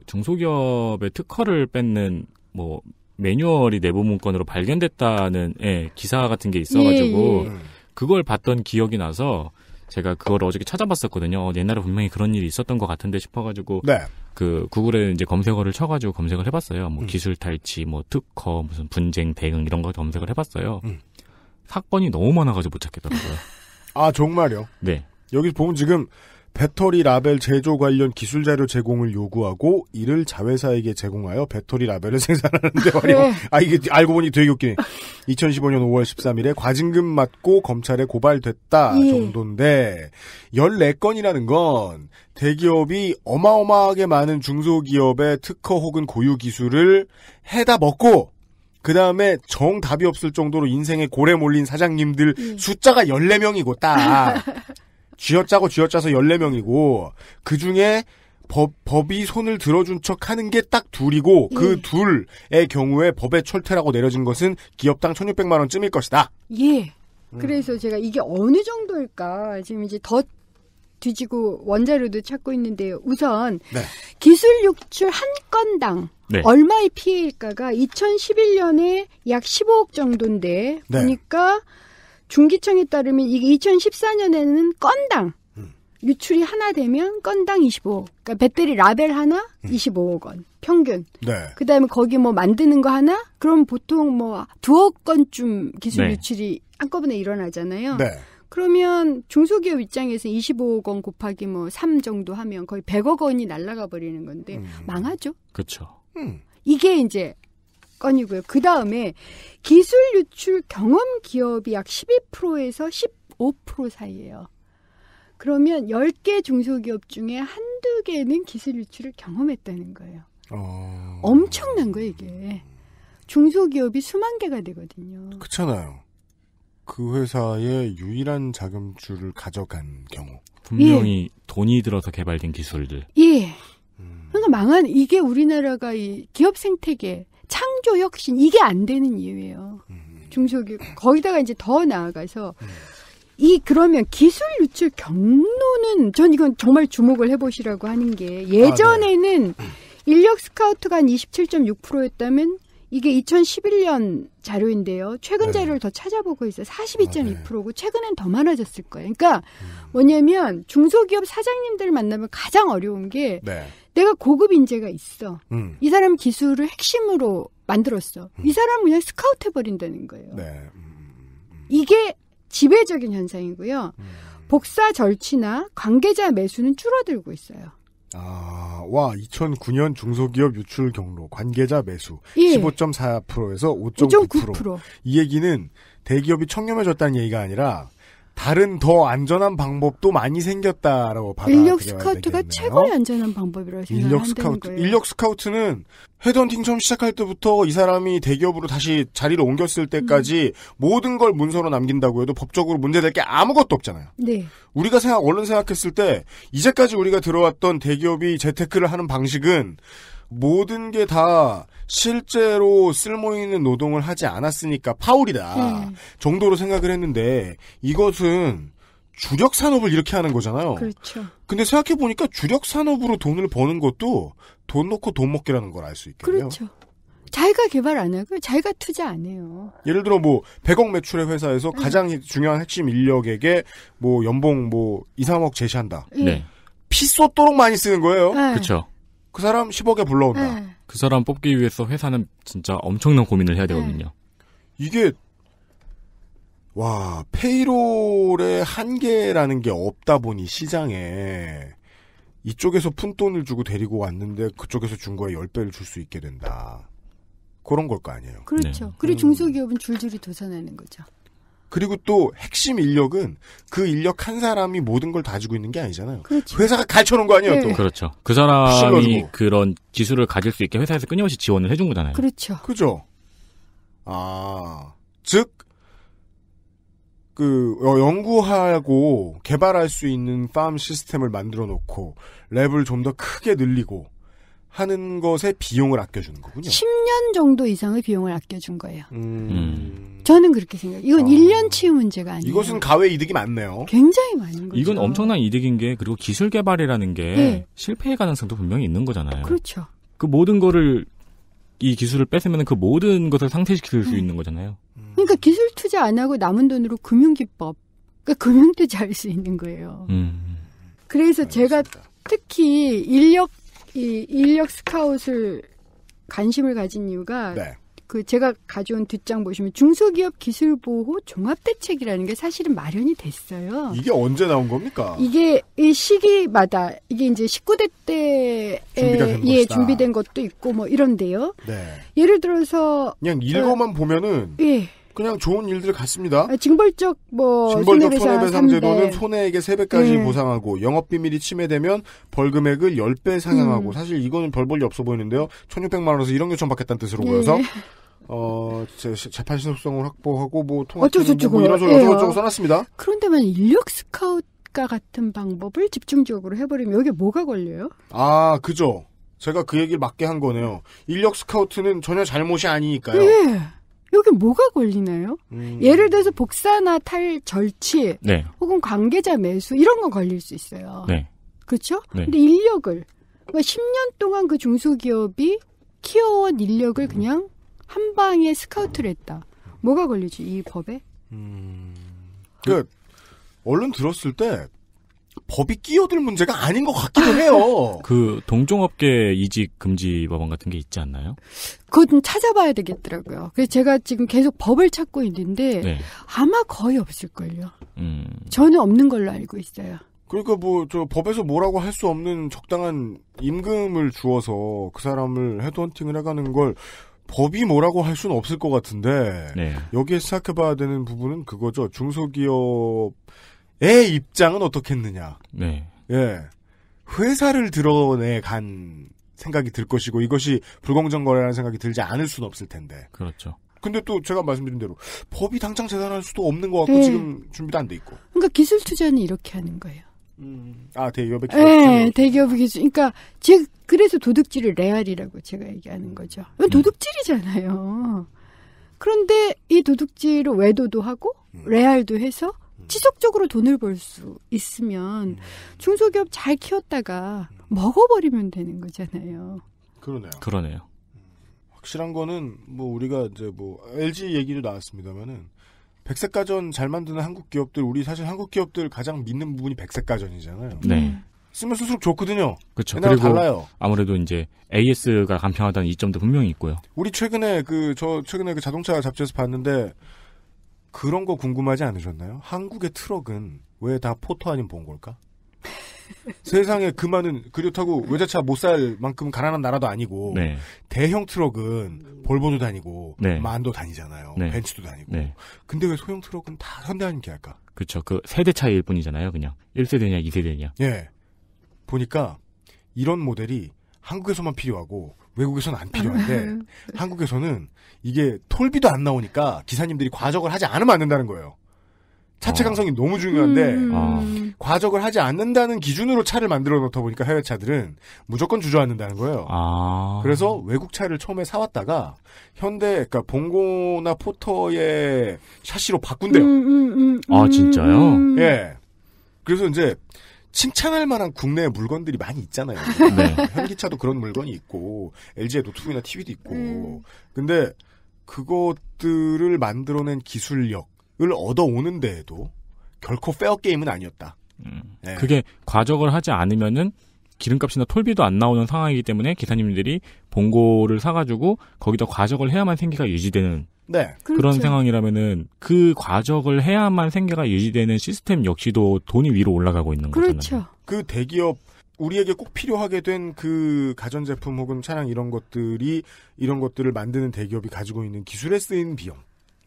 중소기업의 특허를 뺏는 뭐 매뉴얼이 내부 문건으로 발견됐다는 예, 기사 같은 게 있어가지고 예, 예. 그걸 봤던 기억이 나서 제가 그걸 어저께 찾아봤었거든요. 어, 옛날에 분명히 그런 일이 있었던 것 같은데 싶어가지고 네. 그 구글에 이제 검색어를 쳐가지고 검색을 해봤어요. 뭐 음. 기술 탈취, 뭐 특허, 무슨 분쟁 대응 이런 걸 검색을 해봤어요. 음. 사건이 너무 많아가지고 못 찾겠더라고요. 아 정말요? 네. 여기 서 보면 지금 배터리 라벨 제조 관련 기술 자료 제공을 요구하고 이를 자회사에게 제공하여 배터리 라벨을 생산하는데 활용. 네. 아 이게 알고 보니 되게 웃기네. 2015년 5월 13일에 과징금 맞고 검찰에 고발됐다 예. 정도인데 14건이라는 건 대기업이 어마어마하게 많은 중소기업의 특허 혹은 고유 기술을 해다 먹고 그 다음에 정답이 없을 정도로 인생에 고래 몰린 사장님들 예. 숫자가 14명이고 딱. 쥐어짜고 쥐어짜서 14명이고 그중에 법, 법이 손을 들어준 척 하는 게 딱 둘이고 그 예. 그 둘의 경우에 법의 철퇴라고 내려진 것은 기업당 1,600만 원쯤일 것이다. 예. 음. 그래서 제가 이게 어느 정도일까 지금 이제 더 뒤지고 원자료도 찾고 있는데요. 우선 네. 기술 유출 한 건당 네. 얼마의 피해일까가 2011년에 약 15억 정도인데 네. 보니까 중기청에 따르면 이게 2014년에는 건당 음. 유출이 하나 되면 건당 25억. 그러니까 배터리 라벨 하나 25억 음. 원 평균. 네. 그다음에 거기 뭐 만드는 거 하나 그럼 보통 뭐 두억 건쯤 기술 네. 유출이 한꺼번에 일어나잖아요. 네. 그러면 중소기업 입장에서 25억 원 곱하기 뭐 3 정도 하면 거의 100억 원이 날라가 버리는 건데 음. 망하죠. 그렇죠. 음. 이게 이제 건이고요. 그 다음에 기술 유출 경험 기업이 약 12%에서 15% 사이예요. 그러면 10개 중소기업 중에 한두 개는 기술 유출을 경험했다는 거예요. 어... 엄청난 거예요, 이게. 중소기업이 수만 개가 되거든요. 그렇잖아요. 그 회사의 유일한 자금줄을 가져간 경우. 분명히 예. 돈이 들어서 개발된 기술들. 예. 음. 그러니까 망한 이게 우리나라가 이 기업 생태계 창조 혁신 이게 안 되는 이유예요. 음. 중소기업 거기다가 이제 더 나아가서 음. 이 그러면 기술 유출 경로는 전 이건 정말 주목을 해보시라고 하는 게 예전에는 아, 네. 음. 인력 스카우트가 한 27.6%였다면 이게 2011년 자료인데요. 최근 자료를 더 찾아보고 있어요. 42.2%고 아, 최근엔 더 많아졌을 거예요. 그러니까 뭐냐면 중소기업 사장님들 만나면 가장 어려운 게 네. 내가 고급 인재가 있어. 음. 이 사람 기술을 핵심으로 만들었어. 음. 이 사람 그냥 스카우트 해버린다는 거예요. 네. 음, 음, 음. 이게 지배적인 현상이고요. 복사 절취나 관계자 매수는 줄어들고 있어요. 아, 와, 2009년 중소기업 유출 경로 관계자 매수 예. 15.4%에서 5.9%. 5.9%. 이 얘기는 대기업이 청렴해졌다는 얘기가 아니라 다른 더 안전한 방법도 많이 생겼다라고 받아들여야 인력 스카우트가 요 최고의 안전한 방법이라고 생각 인력 스카우트, 거예요. 인력 스카우트는 헤드헌팅 처음 시작할 때부터 이 사람이 대기업으로 다시 자리를 옮겼을 때까지 음. 모든 걸 문서로 남긴다고 해도 법적으로 문제될 게 아무것도 없잖아요. 네. 우리가 생각, 얼른 생각했을 때 이제까지 우리가 들어왔던 대기업이 재테크를 하는 방식은 모든 게 다 실제로 쓸모 있는 노동을 하지 않았으니까 파울이다 음. 정도로 생각을 했는데 이것은 주력 산업을 이렇게 하는 거잖아요. 그렇죠. 근데 생각해 보니까 주력 산업으로 돈을 버는 것도 돈 넣고 돈 먹기라는 걸 알 수 있겠네요. 그렇죠. 자기가 개발 안 하고 자기가 투자 안 해요. 예를 들어 뭐 100억 매출의 회사에서 음. 가장 중요한 핵심 인력에게 뭐 연봉 뭐 2, 3억 제시한다. 예. 네. 피 쏟도록 많이 쓰는 거예요. 네. 그렇죠. 그 사람 10억에 불러온다. 네. 그 사람 뽑기 위해서 회사는 진짜 엄청난 고민을 해야 되거든요. 네. 이게 와 페이롤의 한계라는 게 없다 보니 시장에 이쪽에서 푼 돈을 주고 데리고 왔는데 그쪽에서 준 거에 10배를 줄 수 있게 된다. 그런 걸 거 아니에요. 그렇죠. 네. 그리고 음. 중소기업은 줄줄이 도산하는 거죠. 그리고 또 핵심 인력은 그 인력 한 사람이 모든 걸 다지고 있는 게 아니잖아요. 그렇죠. 회사가 가르쳐놓은 거 아니에요, 네. 또. 네. 그렇죠. 그 사람이 그런 기술을 가질 수 있게 회사에서 끊임없이 지원을 해 준 거잖아요. 그렇죠. 그죠. 아, 즉, 그 어, 연구하고 개발할 수 있는 팜 시스템을 만들어 놓고 랩을 좀 더 크게 늘리고 하는 것에 비용을 아껴주는 거군요. 10년 정도 이상의 비용을 아껴준 거예요. 음... 음. 저는 그렇게 생각해요. 이건 어... 아. 1년치의 문제가 아니에요. 이것은 가외 이득이 많네요. 굉장히 많은 거죠. 이건 엄청난 이득인 게 그리고 기술 개발이라는 게 네. 예. 실패의 가능성도 분명히 있는 거잖아요. 그렇죠. 그 모든 거를 이 기술을 뺏으면 그 모든 것을 상쇄시킬수 음. 예. 있는 거잖아요. 그러니까 기술 투자 안 하고 남은 돈으로 금융기법, 그러니까 금융 투자할 수 있는 거예요. 음. 그래서 네, 알겠습니다. 제가 특히 인력 이 인력 스카웃을 관심을 가진 이유가 네. 그 제가 가져온 뒷장 보시면 중소기업 기술 보호 종합 대책이라는 게 사실은 마련이 됐어요. 이게 언제 나온 겁니까? 이게 이 시기마다 이게 이제 19대 때에 예, 준비된 것도 있고 뭐 이런데요. 네. 예를 들어서 그냥 읽어만 어, 보면은 예. 그냥 좋은 일들 같습니다. 아, 징벌적 뭐 징벌적 손해배상, 제도는 손해액의 3배까지 네. 보상하고 영업 비밀이 침해되면 벌금액을 10배 상향하고 음. 사실 이거는 벌벌이 없어 보이는데요. 1,600만 원에서 1억 요천 받겠다는 뜻으로 네. 보여서 어, 제, 재판 신속성을 확보하고, 뭐, 통합, 어쩌고저쩌고 뭐 예. 써놨습니다. 그런데만 인력 스카웃과 같은 방법을 집중적으로 해버리면 여기에 뭐가 걸려요? 아, 그죠. 제가 그 얘기를 맞게 한 거네요. 인력 스카우트는 전혀 잘못이 아니니까요. 예. 여기 뭐가 걸리나요? 음. 예를 들어서 복사나 탈 절취, 네. 혹은 관계자 매수 이런 건 걸릴 수 있어요. 네. 그렇죠? 네. 근데 인력을 그러니까 10년 동안 그 중소기업이 키워온 인력을 그냥 한 방에 스카우트를 했다. 뭐가 걸리지 이 법에? 음. 그 그러니까 얼른 들었을 때 법이 끼어들 문제가 아닌 것 같기도 해요. 그 동종업계 이직 금지 법안 같은 게 있지 않나요? 그건좀 찾아봐야 되겠더라고요. 그래서 제가 지금 계속 법을 찾고 있는데 네. 아마 거의 없을걸요. 음. 저는 없는 걸로 알고 있어요. 그러니까 뭐 저 법에서 뭐라고 할 수 없는 적당한 임금을 주어서 그 사람을 헤드헌팅을 해가는 걸 법이 뭐라고 할 수는 없을 것 같은데 네. 여기에 생각해봐야 되는 부분은 그거죠. 중소기업 의 입장은 어떻겠느냐. 네. 예. 회사를 드러내 간 생각이 들 것이고 이것이 불공정 거래라는 생각이 들지 않을 수는 없을 텐데. 그렇죠. 근데 또 제가 말씀드린 대로 법이 당장 재단할 수도 없는 것 같고 네. 지금 준비도 안 돼 있고. 그러니까 기술 투자는 이렇게 하는 거예요. 음, 아 대기업의 기술. 네, 대기업의 기술. 그러니까 즉 그래서 도둑질을 레알이라고 제가 얘기하는 거죠. 음. 도둑질이잖아요. 그런데 이 도둑질을 외도도 하고 음. 레알도 해서 음. 지속적으로 돈을 벌 수 있으면 음. 중소기업 잘 키웠다가 먹어버리면 되는 거잖아요. 그러네요. 그러네요. 확실한 거는 뭐 우리가 이제 뭐 LG 얘기도 나왔습니다만은 백색가전 잘 만드는 한국 기업들 우리 사실 한국 기업들 가장 믿는 부분이 백색가전이잖아요. 네. 쓰면 쓸수록 좋거든요. 그렇죠. 그리고 달라요. 아무래도 이제 AS가 간편하다는 이점도 분명히 있고요. 우리 최근에 그 저 최근에 그 자동차 잡지에서 봤는데 그런 거 궁금하지 않으셨나요? 한국의 트럭은 왜 다 포터 아닌 본걸까 세상에 그 많은 그렇다고 외제차 못 살 만큼 가난한 나라도 아니고 네. 대형 트럭은 볼보도 다니고 네. 만도 다니잖아요. 네. 벤츠도 다니고. 네. 근데 왜 소형 트럭은 다 현대한 계약까 그렇죠. 그 세대 차이일 뿐이잖아요. 그냥 1세대냐 2세대냐. 예. 보니까 이런 모델이 한국에서만 필요하고 외국에서는 안 필요한데 한국에서는 이게 톨비도 안 나오니까 기사님들이 과적을 하지 않으면 안 된다는 거예요. 차체 어. 강성이 너무 중요한데 음. 아. 과적을 하지 않는다는 기준으로 차를 만들어 놓다 보니까 해외 차들은 무조건 주저앉는다는 거예요. 아. 그래서 외국 차를 처음에 사왔다가 현대 그러니까 봉고나 포터의 샷시로 바꾼대요. 음 음, 음, 음, 아 진짜요? 음, 예. 그래서 이제 칭찬할 만한 국내 물건들이 많이 있잖아요. 네. 현기차도 그런 물건이 있고 LG의 노트북이나 TV도 있고 근데 그것들을 만들어낸 기술력을 얻어오는 데에도 결코 페어 게임은 아니었다. 음. 네. 그게 과적을 하지 않으면은 기름값이나 톨비도 안 나오는 상황이기 때문에 기사님들이 봉고를 사가지고 거기다 과적을 해야만 생계가 유지되는 네. 그렇죠. 그런 그렇죠. 상황이라면은 그 과적을 해야만 생계가 유지되는 시스템 역시도 돈이 위로 올라가고 있는 그렇죠. 거잖아요. 그 대기업 우리에게 꼭 필요하게 된 그 가전제품 혹은 차량 이런 것들이 이런 것들을 만드는 대기업이 가지고 있는 기술에 쓰인 비용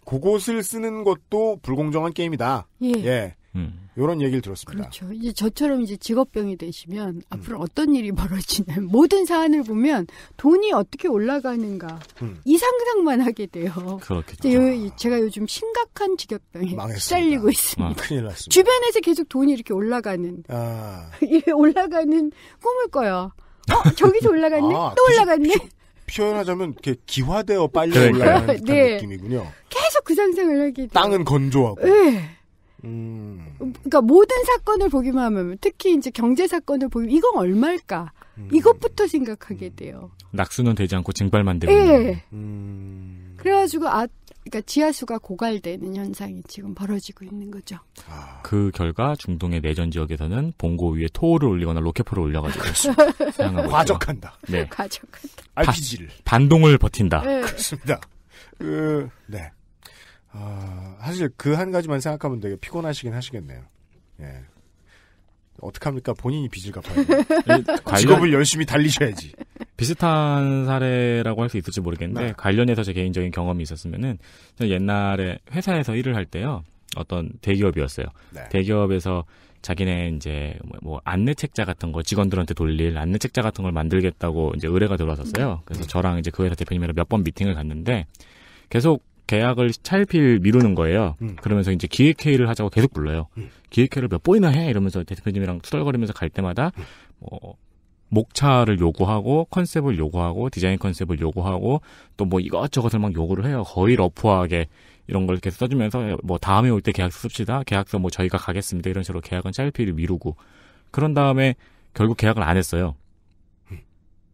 그것을 쓰는 것도 불공정한 게임이다. 예. 예. 음. 이런 얘기를 들었습니다. 그렇죠. 이제 저처럼 이제 직업병이 되시면 음. 앞으로 어떤 일이 벌어지는 모든 사안을 보면 돈이 어떻게 올라가는가 음. 이 상상만 하게 돼요. 그렇겠죠. 제가 요즘 심각한 직업병에 망했리고 있습니다. 아, 큰일 났습니다. 주변에서 계속 돈이 이렇게 올라가는 아. 올라가는 꿈을 꿔요. 어 저기서 올라갔네. 아, 또 그 올라갔네. 그, 표현하자면 이렇게 기화되어 빨리 올라가는 네. 느낌이군요. 계속 그 상상을 하게 돼요. 땅은 건조하고. 네. 음. 그러니까 모든 사건을 보기만 하면 특히 이제 경제 사건을 보면 이건 얼마일까? 음. 이것부터 생각하게 음. 돼요. 낙수는 되지 않고 증발만 되고. 예. 음. 그래가지고 아 그러니까 지하수가 고갈되는 현상이 지금 벌어지고 있는 거죠. 아. 그 결과 중동의 내전 지역에서는 봉고 위에 토호를 올리거나 로켓포를 올려가지고 사용하고 과적한다. 네. 과적한다. RPG를 반동을 버틴다. 네. 그렇습니다. 그 네. 아, 사실 그 한 가지만 생각하면 되게 피곤하시긴 하시겠네요. 예. 어떡합니까? 본인이 빚을 갚아야 돼요. 직업을 열심히 달리셔야지. 비슷한 사례라고 할 수 있을지 모르겠는데, 네. 관련해서 제 개인적인 경험이 있었으면은, 옛날에 회사에서 일을 할 때요, 어떤 대기업이었어요. 네. 대기업에서 자기네 이제 뭐, 뭐 안내 책자 같은 거 직원들한테 돌릴 안내 책자 같은 걸 만들겠다고 이제 의뢰가 들어왔었어요. 그래서 저랑 이제 그 회사 대표님이랑 몇 번 미팅을 갔는데 계속 계약을 차일피 미루는 거예요. 음. 그러면서 이제 기획회의를 하자고 계속 불러요. 음. 기획회를 몇 번이나 해 이러면서 대표님이랑 투덜거리면서 갈 때마다 음. 뭐 목차를 요구하고 컨셉을 요구하고 디자인 컨셉을 요구하고 또 뭐 이것저것을 막 요구를 해요. 거의 러프하게 이런 걸 계속 써주면서 뭐 다음에 올 때 계약서 씁시다. 계약서 뭐 저희가 가겠습니다. 이런 식으로 계약은 차일피 미루고 그런 다음에 결국 계약을 안 했어요.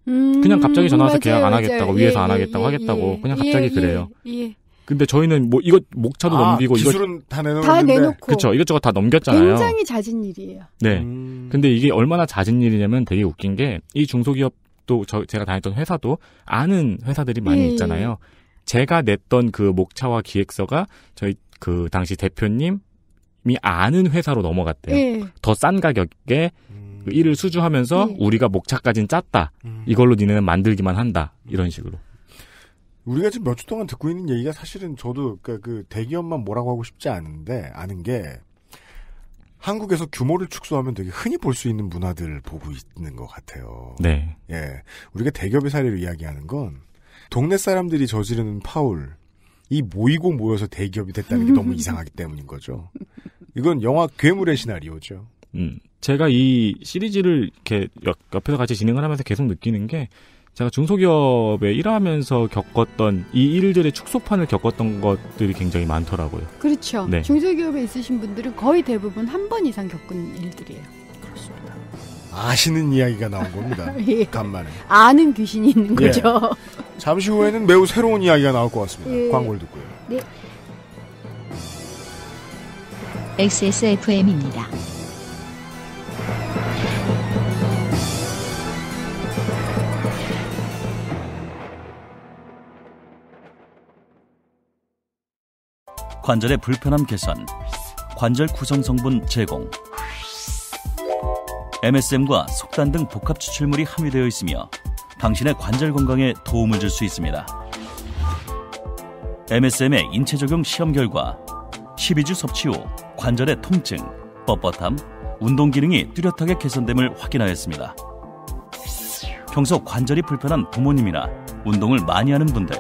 음, 그냥 갑자기 전화 와서 계약 안 하겠다고 맞 위에서 예, 안 예, 하겠다고 예, 하겠다고 예, 그냥 갑자기 예, 그래요. 예, 근데 저희는 뭐 이것 목차도 아, 넘기고 기술은 이거다 내놓고 다 내놓고 그쵸 이것저것 다 넘겼잖아요. 굉장히 잦은 일이에요. 네. 음... 근데 이게 얼마나 잦은 일이냐면 되게 웃긴 게 이 중소기업도 저 제가 다녔던 회사도 아는 회사들이 많이 네. 있잖아요. 제가 냈던 그 목차와 기획서가 저희 그 당시 대표님이 아는 회사로 넘어갔대요. 네. 예. 더싼 가격에 그 일을 수주하면서 네. 우리가 목차까지는 짰다. 음. 이걸로 니네는 만들기만 한다. 이런 식으로. 우리가 지금 몇 주 동안 듣고 있는 얘기가 사실은 저도 그러니까 그 대기업만 뭐라고 하고 싶지 않은데 아는 게 한국에서 규모를 축소하면 되게 흔히 볼 수 있는 문화들을 보고 있는 것 같아요. 네. 예. 우리가 대기업의 사례를 이야기하는 건 동네 사람들이 저지르는 파울, 이 모이고 모여서 대기업이 됐다는 게 너무 이상하기 때문인 거죠. 이건 영화 괴물의 시나리오죠. 음. 제가 이 시리즈를 이렇게 옆에서 같이 진행을 하면서 계속 느끼는 게 제가 중소기업에 일하면서 겪었던 이 일들의 축소판을 겪었던 것들이 굉장히 많더라고요. 그렇죠. 네. 중소기업에 있으신 분들은 거의 대부분 한 번 이상 겪은 일들이에요. 그렇습니다. 아시는 이야기가 나온 겁니다. 예. 간만에. 아는 귀신이 있는 예. 거죠. 예. 잠시 후에는 매우 새로운 이야기가 나올 것 같습니다. 예. 광고를 듣고요. 네. XSFM입니다. 관절의 불편함 개선, 관절 구성 성분 제공, MSM과 속단 등 복합 추출물이 함유되어 있으며 당신의 관절 건강에 도움을 줄 수 있습니다. MSM의 인체 적용 시험 결과 12주 섭취 후 관절의 통증, 뻣뻣함, 운동 기능이 뚜렷하게 개선됨을 확인하였습니다. 평소 관절이 불편한 부모님이나 운동을 많이 하는 분들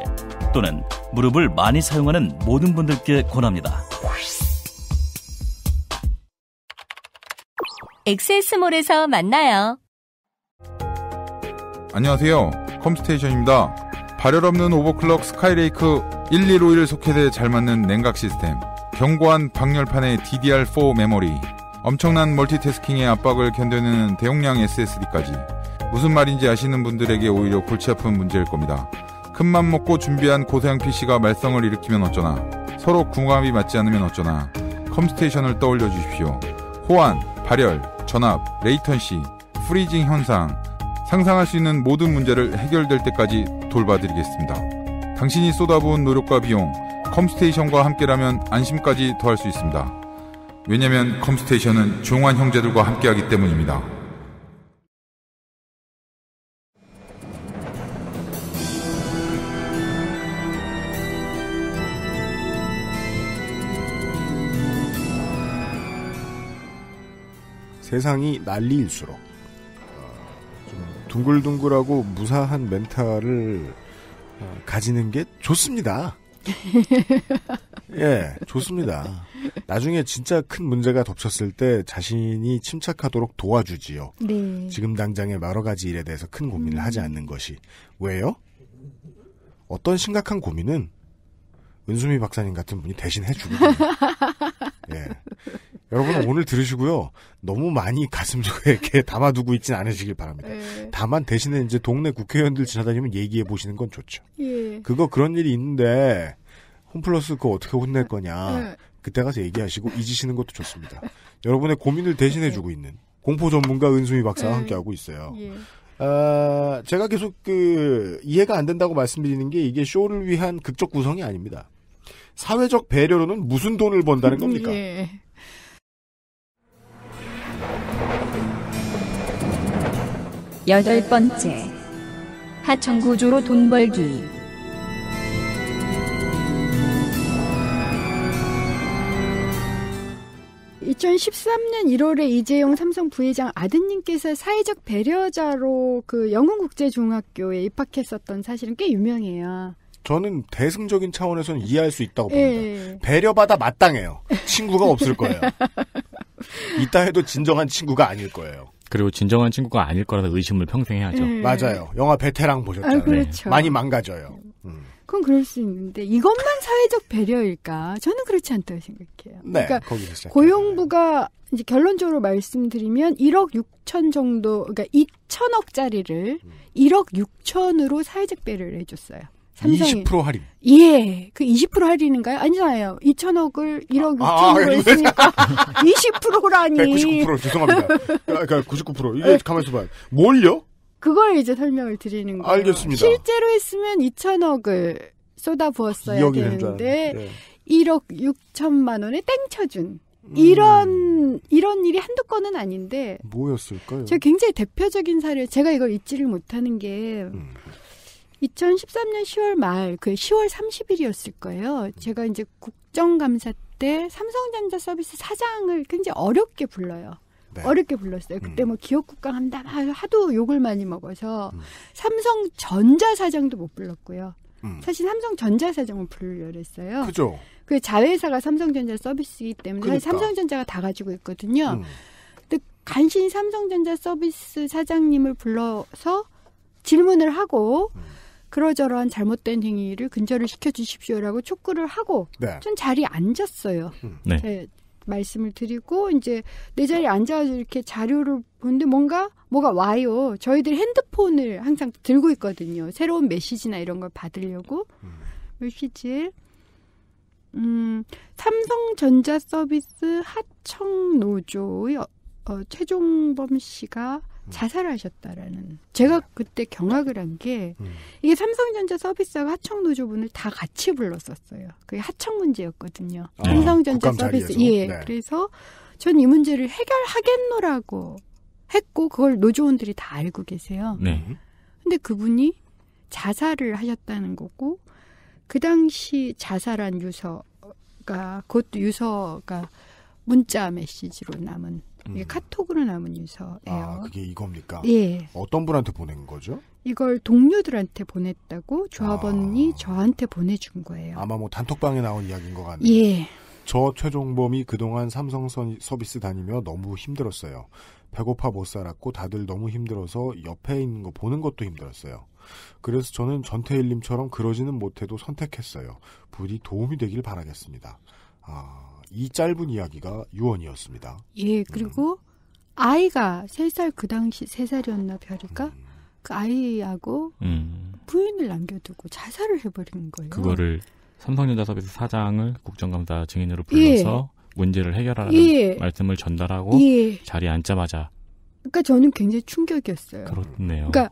또는 무릎을 많이 사용하는 모든 분들께 권합니다. 엑세스몰에서 만나요. 안녕하세요. 컴스테이션입니다. 발열 없는 오버클럭 스카이레이크 1151 소켓에 잘 맞는 냉각 시스템. 견고한 방열판의 DDR4 메모리. 엄청난 멀티태스킹의 압박을 견뎌내는 대용량 SSD까지. 무슨 말인지 아시는 분들에게 오히려 골치 아픈 문제일 겁니다. 큰 맘 먹고 준비한 고소양 PC가 말썽을 일으키면 어쩌나, 서로 궁합이 맞지 않으면 어쩌나, 컴스테이션을 떠올려 주십시오. 호환, 발열, 전압, 레이턴시, 프리징 현상, 상상할 수 있는 모든 문제를 해결될 때까지 돌봐드리겠습니다. 당신이 쏟아부은 노력과 비용, 컴스테이션과 함께라면 안심까지 더할 수 있습니다. 왜냐면 컴스테이션은 종환 형제들과 함께하기 때문입니다. 세상이 난리일수록 어, 둥글둥글하고 무사한 멘탈을 어, 가지는 게 좋습니다. 예, 좋습니다. 나중에 진짜 큰 문제가 덮쳤을 때 자신이 침착하도록 도와주지요. 네. 지금 당장의 여러 가지 일에 대해서 큰 고민을 음. 하지 않는 것이. 왜요? 어떤 심각한 고민은 은수미 박사님 같은 분이 대신 해주거든요. 예. 여러분 오늘 들으시고요. 너무 많이 가슴속에 이렇게 담아두고 있진 않으시길 바랍니다. 예. 다만 대신에 이제 동네 국회의원들 지나다니면 얘기해 보시는 건 좋죠. 예. 그거 그런 일이 있는데 홈플러스 그거 어떻게 혼낼 거냐. 네. 그때 가서 얘기하시고 잊으시는 것도 좋습니다. 여러분의 고민을 대신해 주고 네. 있는 공포 전문가 은수미 박사와 함께 하고 있어요. 예. 아, 제가 계속 그 이해가 안 된다고 말씀드리는 게 이게 쇼를 위한 극적 구성이 아닙니다. 사회적 배려로는 무슨 돈을 번다는 겁니까? 예. 여덟 번째. 하청 구조로 돈 벌기. 2 0 1 3년 1월에 이재용 삼성 부회장 아드님께서 사회적 배려자로 그 영흥국제중학교에 입학했었던 사실은 꽤 유명해요. 저는 대승적인 차원에서는 이해할 수 있다고 예. 봅니다. 예. 배려받아 마땅해요. 친구가 없을 거예요. 이따 해도 진정한 친구가 아닐 거예요. 그리고 진정한 친구가 아닐 거라는 의심을 평생 해야죠. 음. 맞아요. 영화 베테랑 아, 보셨잖아요. 아, 그렇죠. 많이 망가져요. 음. 음. 그건 그럴 수 있는데 이것만 사회적 배려일까? 저는 그렇지 않다고 생각해요. 네, 그러니까 고용부가 이제 결론적으로 말씀드리면 1억 6천 정도, 그러니까 2천억짜리를 1억 음. 6천으로 사회적 배려를 해줬어요. 삼성이 20% 할인. 예, 그 20% 할인인가요? 아니잖아요. 2천억을 1억 6천으로 아, 아 했으니까 20%라니. 네, 99% 죄송합니다. 아, 그러니까 99% 이게 네. 가만 있어봐요. 뭘요? 그걸 이제 설명을 드리는 거예요. 알겠습니다. 실제로 했으면 2천억을 쏟아부었어야 되는데 네. 1억 6천만 원에 땡쳐준 음. 이런 이런 일이 한두 건은 아닌데 뭐였을까요? 제가 굉장히 대표적인 사례 제가 이걸 잊지를 못하는 게 음. 2013년 10월 말, 그 10월 30일이었을 거예요. 제가 이제 국정감사 때 삼성전자 서비스 사장을 굉장히 어렵게 불러요. 네. 어렵게 불렀어요. 그때 음. 뭐 기업국감 한다 하도 욕을 많이 먹어서 음. 삼성전자 사장도 못 불렀고요. 음. 사실 삼성전자 사장을 불르려고 했어요. 그죠. 그 자회사가 삼성전자 서비스이기 때문에 그러니까. 삼성전자가 다 가지고 있거든요. 음. 근데 간신히 삼성전자 서비스 사장님을 불러서 질문을 하고 음. 그러저러한 잘못된 행위를 근절을 시켜주십시오라고 촉구를 하고 네. 전 자리에 앉았어요. 음. 네. 네. 말씀을 드리고 이제 내 자리에 앉아서 이렇게 자료를 보는데 뭔가 뭐가 와요. 저희들 핸드폰을 항상 들고 있거든요. 새로운 메시지나 이런 걸 받으려고 음. 메시지 음, 삼성전자 서비스 하청 노조의 어, 최종범 씨가 자살하셨다라는 제가 네. 그때 경악을 한게 음. 이게 삼성전자 서비스하고 하청 노조분을 다 같이 불렀었어요. 그게 하청 문제였거든요. 아, 삼성전자 서비스 예 네. 그래서 전 이 문제를 해결하겠노라고 했고 그걸 노조원들이 다 알고 계세요. 네. 근데 그분이 자살을 하셨다는 거고 그 당시 자살한 유서가 그것도 유서가 문자 메시지로 남은 이게 음. 카톡으로 남은 유서예요. 아, 그게 이겁니까? 예. 어떤 분한테 보낸 거죠? 이걸 동료들한테 보냈다고 조합원이 아. 저한테 보내준 거예요. 아마 뭐 단톡방에 나온 이야기인 것 같네요. 예. 저 최종범이 그동안 삼성 서비스 다니며 너무 힘들었어요. 배고파 못 살았고 다들 너무 힘들어서 옆에 있는 거 보는 것도 힘들었어요. 그래서 저는 전태일님처럼 그러지는 못해도 선택했어요. 부디 도움이 되길 바라겠습니다. 아, 이 짧은 이야기가 유언이었습니다. 예, 음. 그리고 음. 아이가 세 살 그 당시 세살이었나 별이가 음. 그 아이하고 음. 부인을 남겨두고 자살을 해버린 거예요. 그거를 삼성전자 서비스 사장을 국정감사 증인으로 불러서 예. 문제를 해결하라는 예. 말씀을 전달하고 예. 자리에 앉자마자 그러니까 저는 굉장히 충격이었어요. 그렇네요. 그러니까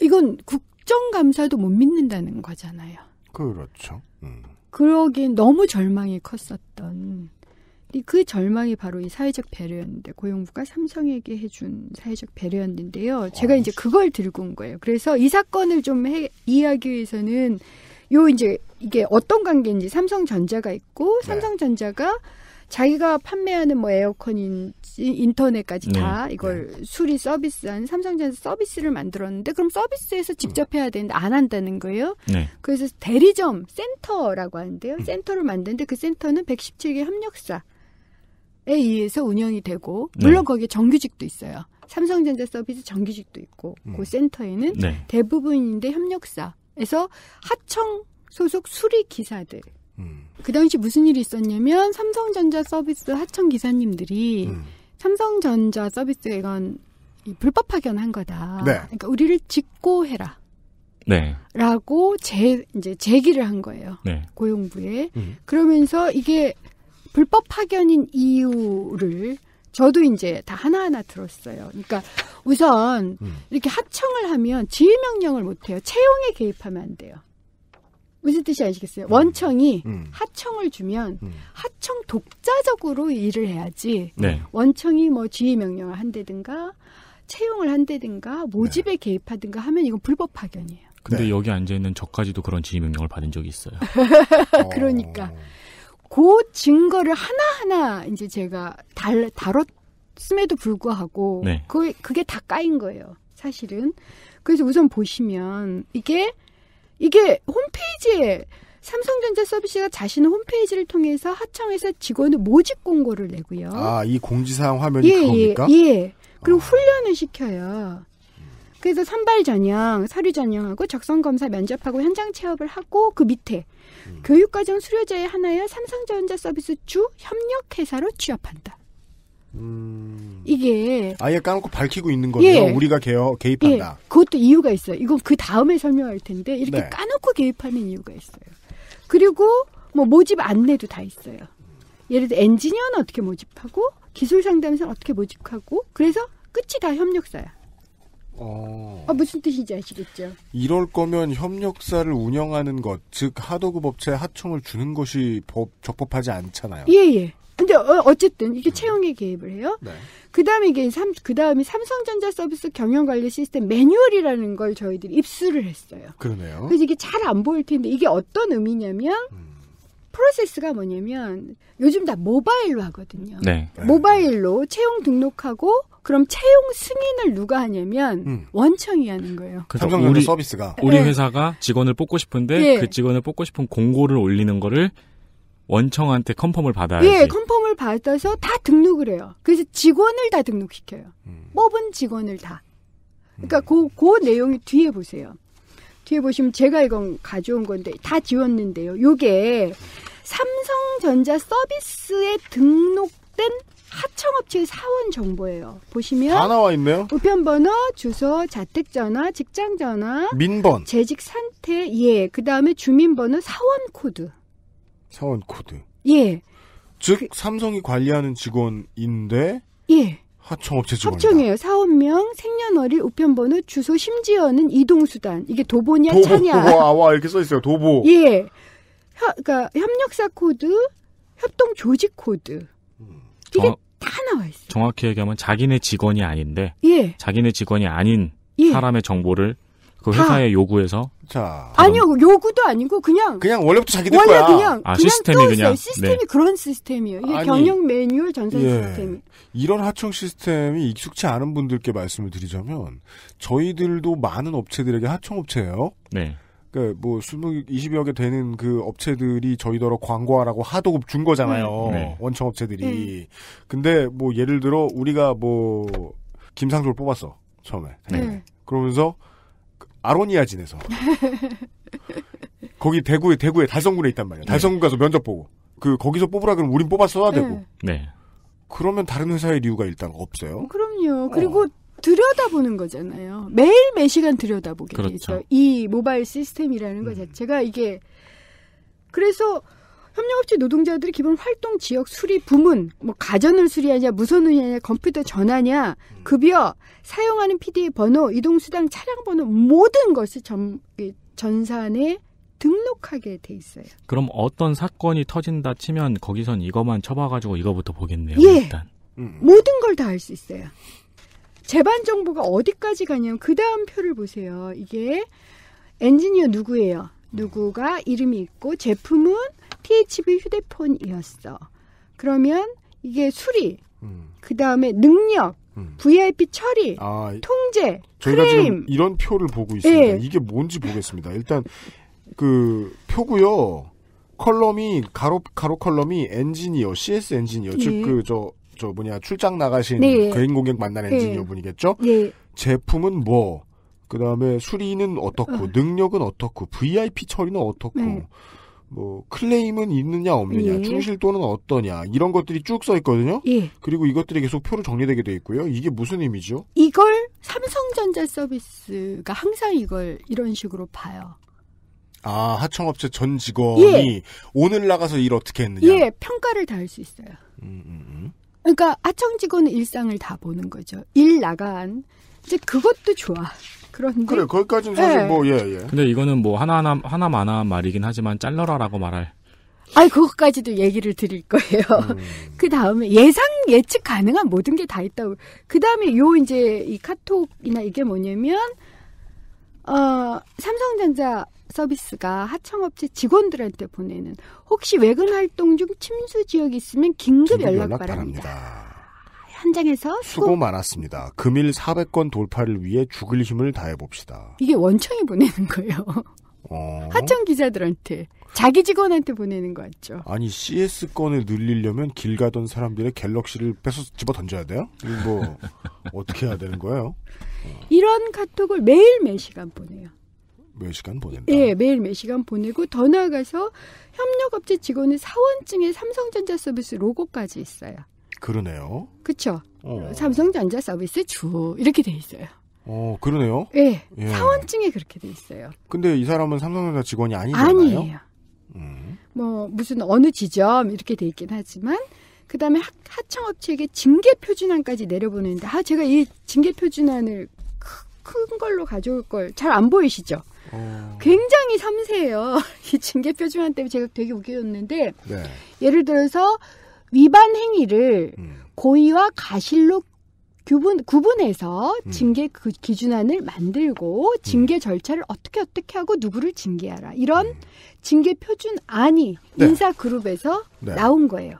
이건 국정감사도 못 믿는다는 거잖아요. 그렇죠. 음. 그러기엔 너무 절망이 컸었던 그 절망이 바로 이 사회적 배려였는데 고용부가 삼성에게 해준 사회적 배려였는데요. 제가 이제 그걸 들고 온 거예요. 그래서 이 사건을 좀 해, 이해하기 위해서는 요 이제 이게 어떤 관계인지 삼성전자가 있고 네. 삼성전자가 네. 자기가 판매하는 뭐 에어컨인지 인터넷까지 네. 다 네. 이걸 네. 수리 서비스한 삼성전자 서비스를 만들었는데 그럼 서비스에서 직접 해야 되는데 안 한다는 거예요. 네. 그래서 대리점 센터라고 하는데요. 음. 센터를 만드는데 그 센터는 117개 협력사에 의해서 운영이 되고 네. 물론 거기에 정규직도 있어요. 삼성전자 서비스 정규직도 있고 음. 그 센터에는 네. 대부분인데 협력사에서 하청 소속 수리 기사들 음. 그 당시 무슨 일이 있었냐면 삼성전자 서비스 하청 기사님들이 음. 삼성전자 서비스에 이건 불법 파견한 거다. 네. 그러니까 우리를 직고해라. 네. 라고 제 이제 제기를 한 거예요. 네. 고용부에. 음. 그러면서 이게 불법 파견인 이유를 저도 이제 다 하나하나 들었어요. 그러니까 우선 음. 이렇게 하청을 하면 지휘 명령을 못 해요. 채용에 개입하면 안 돼요. 무슨 뜻이 아시겠어요? 음. 원청이 음. 하청을 주면 음. 하청 독자적으로 일을 해야지 네. 원청이 뭐 지휘 명령을 한다든가 채용을 한다든가 모집에 네. 개입하든가 하면 이건 불법 파견이에요. 근데 네. 여기 앉아 있는 저까지도 그런 지휘 명령을 받은 적이 있어요. 그러니까 그 증거를 하나하나 이제 제가 달, 다뤘음에도 불구하고 그 그게 다 까인 거예요. 사실은. 그래서 우선 보시면 이게 이게 홈페이지에 삼성전자 서비스가 자신의 홈페이지를 통해서 하청에서 직원을 모집 공고를 내고요. 아, 이 공지사항 화면이 예, 예 그겁니까? 예, 예. 그리고 아. 훈련을 시켜요. 그래서 선발 전형, 사류 전형하고 적성 검사 면접하고 현장 체험을 하고 그 밑에 음. 교육과정 수료자의 하나여 삼성전자 서비스 주 협력회사로 취업한다. 음. 이게 아예 까놓고 밝히고 있는 거예요. 예. 우리가 개어, 개입한다. 예. 그것도 이유가 있어요. 이건 그 다음에 설명할 텐데 이렇게 네. 까놓고 개입하는 이유가 있어요. 그리고 뭐 모집 안내도 다 있어요. 예를 들어 엔지니어는 어떻게 모집하고 기술 상담사는 어떻게 모집하고 그래서 끝이 다 협력사야. 어... 아, 무슨 뜻인지 아시겠죠? 이럴 거면 협력사를 운영하는 것, 즉 하도급 업체에 하청을 주는 것이 법 적법하지 않잖아요. 예예. 예. 근데 어, 어쨌든 이게 채용에 개입을 해요. 네. 그다음에 이게 삼 그다음에 삼성전자 서비스 경영 관리 시스템 매뉴얼이라는 걸 저희들이 입수를 했어요. 그러네요. 그래서 이게 잘 안 보일 텐데 이게 어떤 의미냐면 음. 프로세스가 뭐냐면 요즘 다 모바일로 하거든요. 네. 네. 모바일로 채용 등록하고 그럼 채용 승인을 누가 하냐면 음. 원청이 하는 거예요. 그래서 우리 서비스가 우리 네. 회사가 직원을 뽑고 싶은데 네. 그 직원을 뽑고 싶은 공고를 올리는 거를 원청한테 컨펌을 받아야지. 예, 컨펌을 받아서 다 등록을 해요. 그래서 직원을 다 등록시켜요. 음. 뽑은 직원을 다. 그러니까 그, 그 내용이 뒤에 보세요. 뒤에 보시면 제가 이건 가져온 건데 다 지웠는데요. 요게 삼성전자 서비스에 등록된 하청업체의 사원 정보예요. 보시면 다 나와 있네요. 우편 번호, 주소, 자택 전화, 직장 전화, 민번, 재직 상태, 예, 그다음에 주민 번호, 사원 코드. 사원 코드. 예. 즉 그, 삼성이 관리하는 직원인데 예. 하청업체 직원. 합청이에요. 사원명, 생년월일, 우편번호, 주소, 심지어는 이동수단. 이게 도보냐, 도보, 차냐. 와, 아, 와, 이렇게 써있어요. 도보. 예. 협, 그러니까 협력사 코드, 협동 조직 코드. 음. 이게 정확, 다 나와 있어요. 정확히 얘기하면 자기네 직원이 아닌데. 예. 자기네 직원이 아닌 예. 사람의 정보를 그 회사의 요구에서 자 아니요 그 요구도 아니고 그냥 그냥 원래부터 자기들 원래 거야. 그냥 아, 그냥 시스템이 그냥 네, 시스템이 네. 그런 시스템이에요. 이게 아니, 경영 매뉴얼 전산 예. 시스템이 이런 하청 시스템이 익숙치 않은 분들께 말씀을 드리자면 저희들도 많은 업체들에게 하청 업체예요. 네. 그뭐 20, 20여 개 되는 그 업체들이 저희더러 광고하라고 하도급 준 거잖아요. 음. 네. 원청 업체들이. 네. 근데 뭐 예를 들어 우리가 뭐 김상조를 뽑았어 처음에. 네. 네. 그러면서 아로니아진에서 거기 대구에 대구에 달성군에 있단 말이야. 네. 달성군 가서 면접 보고 그 거기서 뽑으라 그러면 우린 뽑아써야 네. 되고. 네. 그러면 다른 회사의 이유가 일단 없어요. 그럼요. 어. 그리고 어. 들여다보는 거잖아요. 매일 매 시간 들여다보게 그렇죠. 돼서 이 모바일 시스템이라는 음. 것 자체가 이게 그래서 협력업체 노동자들이 기본 활동 지역 수리 부문, 뭐 가전을 수리하냐, 무선 운이냐, 컴퓨터 전화냐, 급여, 사용하는 PD의 번호, 이동수당, 차량 번호 모든 것을 전, 전산에 등록하게 돼 있어요. 그럼 어떤 사건이 터진다 치면 거기선 이것만 쳐봐가지고 이거부터 보겠네요. 예. 일단 음. 모든 걸 다 알 수 있어요. 재반 정보가 어디까지 가냐면 그 다음 표를 보세요. 이게 엔지니어 누구예요? 누구가 이름이 있고 제품은 PHB 휴대폰이었어. 그러면 이게 수리, 음. 그 다음에 능력, 음. VIP 처리, 아, 통제, 저희가 크레임. 지금 이런 표를 보고 있습니다. 예. 이게 뭔지 보겠습니다. 일단 그 표고요. 컬럼이 가로 가로 컬럼이 엔지니어, CS 엔지니어, 예. 즉그 저 저 뭐냐 출장 나가신 네. 개인 고객 만난 예. 엔지니어 예. 분이겠죠. 제품은 뭐, 그 다음에 수리는 어떻고, 어. 능력은 어떻고, VIP 처리는 어떻고, 네. 뭐 클레임은 있느냐 없느냐 예. 충실 또는 어떠냐 이런 것들이 쭉 써 있거든요. 예. 그리고 이것들이 계속 표로 정리되게 돼 있고요. 이게 무슨 의미죠? 이걸 삼성전자 서비스가 항상 이걸 이런 식으로 봐요. 아 하청업체 전 직원이 예. 오늘 나가서 일 어떻게 했느냐? 예 평가를 다 할 수 있어요. 음, 음, 음. 그러니까 하청 직원 일상을 다 보는 거죠. 일 나간 이제 그것도 좋아. 그런데 그래 거기까지는 사실 네. 뭐 예예. 예. 근데 이거는 뭐 하나하나 하나만한 말이긴 하지만 잘러라라고 말할. 아니 그것까지도 얘기를 드릴 거예요. 음. 그 다음에 예상 예측 가능한 모든 게 다 있다고. 그 다음에 요 이제 이 카톡이나 이게 뭐냐면 어 삼성전자 서비스가 하청업체 직원들한테 보내는 혹시 외근 활동 중 침수 지역이 있으면 긴급, 긴급 연락, 연락 바랍니다. 바랍니다. 현장에서 수고, 수고 많았습니다. 금일 400건 돌파를 위해 죽을 힘을 다해봅시다. 이게 원청이 보내는 거예요. 어... 하청 기자들한테 자기 직원한테 보내는 거 같죠. 아니 CS 건을 늘리려면 길 가던 사람들의 갤럭시를 뺏어 집어 던져야 돼요? 뭐 어떻게 해야 되는 거예요? 이런 카톡을 매일 매 시간 보내요. 몇 시간 보낸다. 예, 매일 몇 시간 보내고 더 나아가서 협력업체 직원의 사원증에 삼성전자 서비스 로고까지 있어요. 그러네요. 그렇죠. 어. 삼성전자 서비스 주 이렇게 돼 있어요. 어 그러네요. 네. 예. 사원증에 그렇게 돼 있어요. 근데 이 사람은 삼성전자 직원이 아니잖아요. 아니에요. 음. 뭐 무슨 어느 지점 이렇게 돼 있긴 하지만 그다음에 하, 청업체에게 징계 표준안까지 내려보내는데 아 제가 이 징계 표준안을 큰 걸로 가져올 걸 잘 안 보이시죠? 어... 굉장히 섬세해요. 이 징계 표준안 때문에 제가 되게 웃겼는데 네. 예를 들어서 위반 행위를 음. 고의와 가실로 구분, 구분해서 음. 징계 그 기준안을 만들고 징계 음. 절차를 어떻게 어떻게 하고 누구를 징계하라. 이런 음. 징계 표준안이 네. 인사그룹에서 네. 나온 거예요.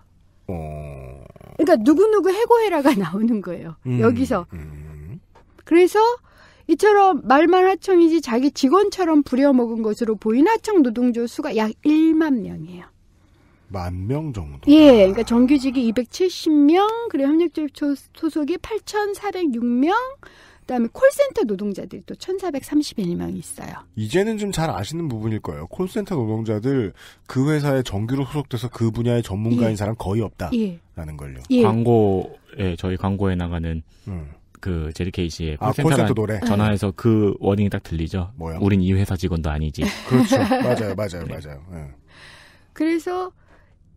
어... 그러니까 누구누구 해고해라가 나오는 거예요. 음. 여기서. 음. 그래서 이처럼 말만 하청이지 자기 직원처럼 부려먹은 것으로 보인 하청 노동조 수가 약 1만 명이에요. 만명 정도. 예, 그러니까 정규직이 270명, 그리고 협력조합 소속이 8,406명, 그다음에 콜센터 노동자들이 또1 4 3 1명 있어요. 이제는 좀 잘 아시는 부분일 거예요. 콜센터 노동자들 그 회사에 정규로 소속돼서 그 분야의 전문가인 예. 사람 거의 없다라는 예. 걸요. 예. 광고에 저희 광고에 나가는 음. 그 제리 케이시의 아, 콜센터 노래 전화해서 예. 그 워딩이 딱 들리죠. 뭐야? 우린 이 회사 직원도 아니지. 그렇죠. 맞아요, 맞아요, 네. 맞아요. 네. 그래서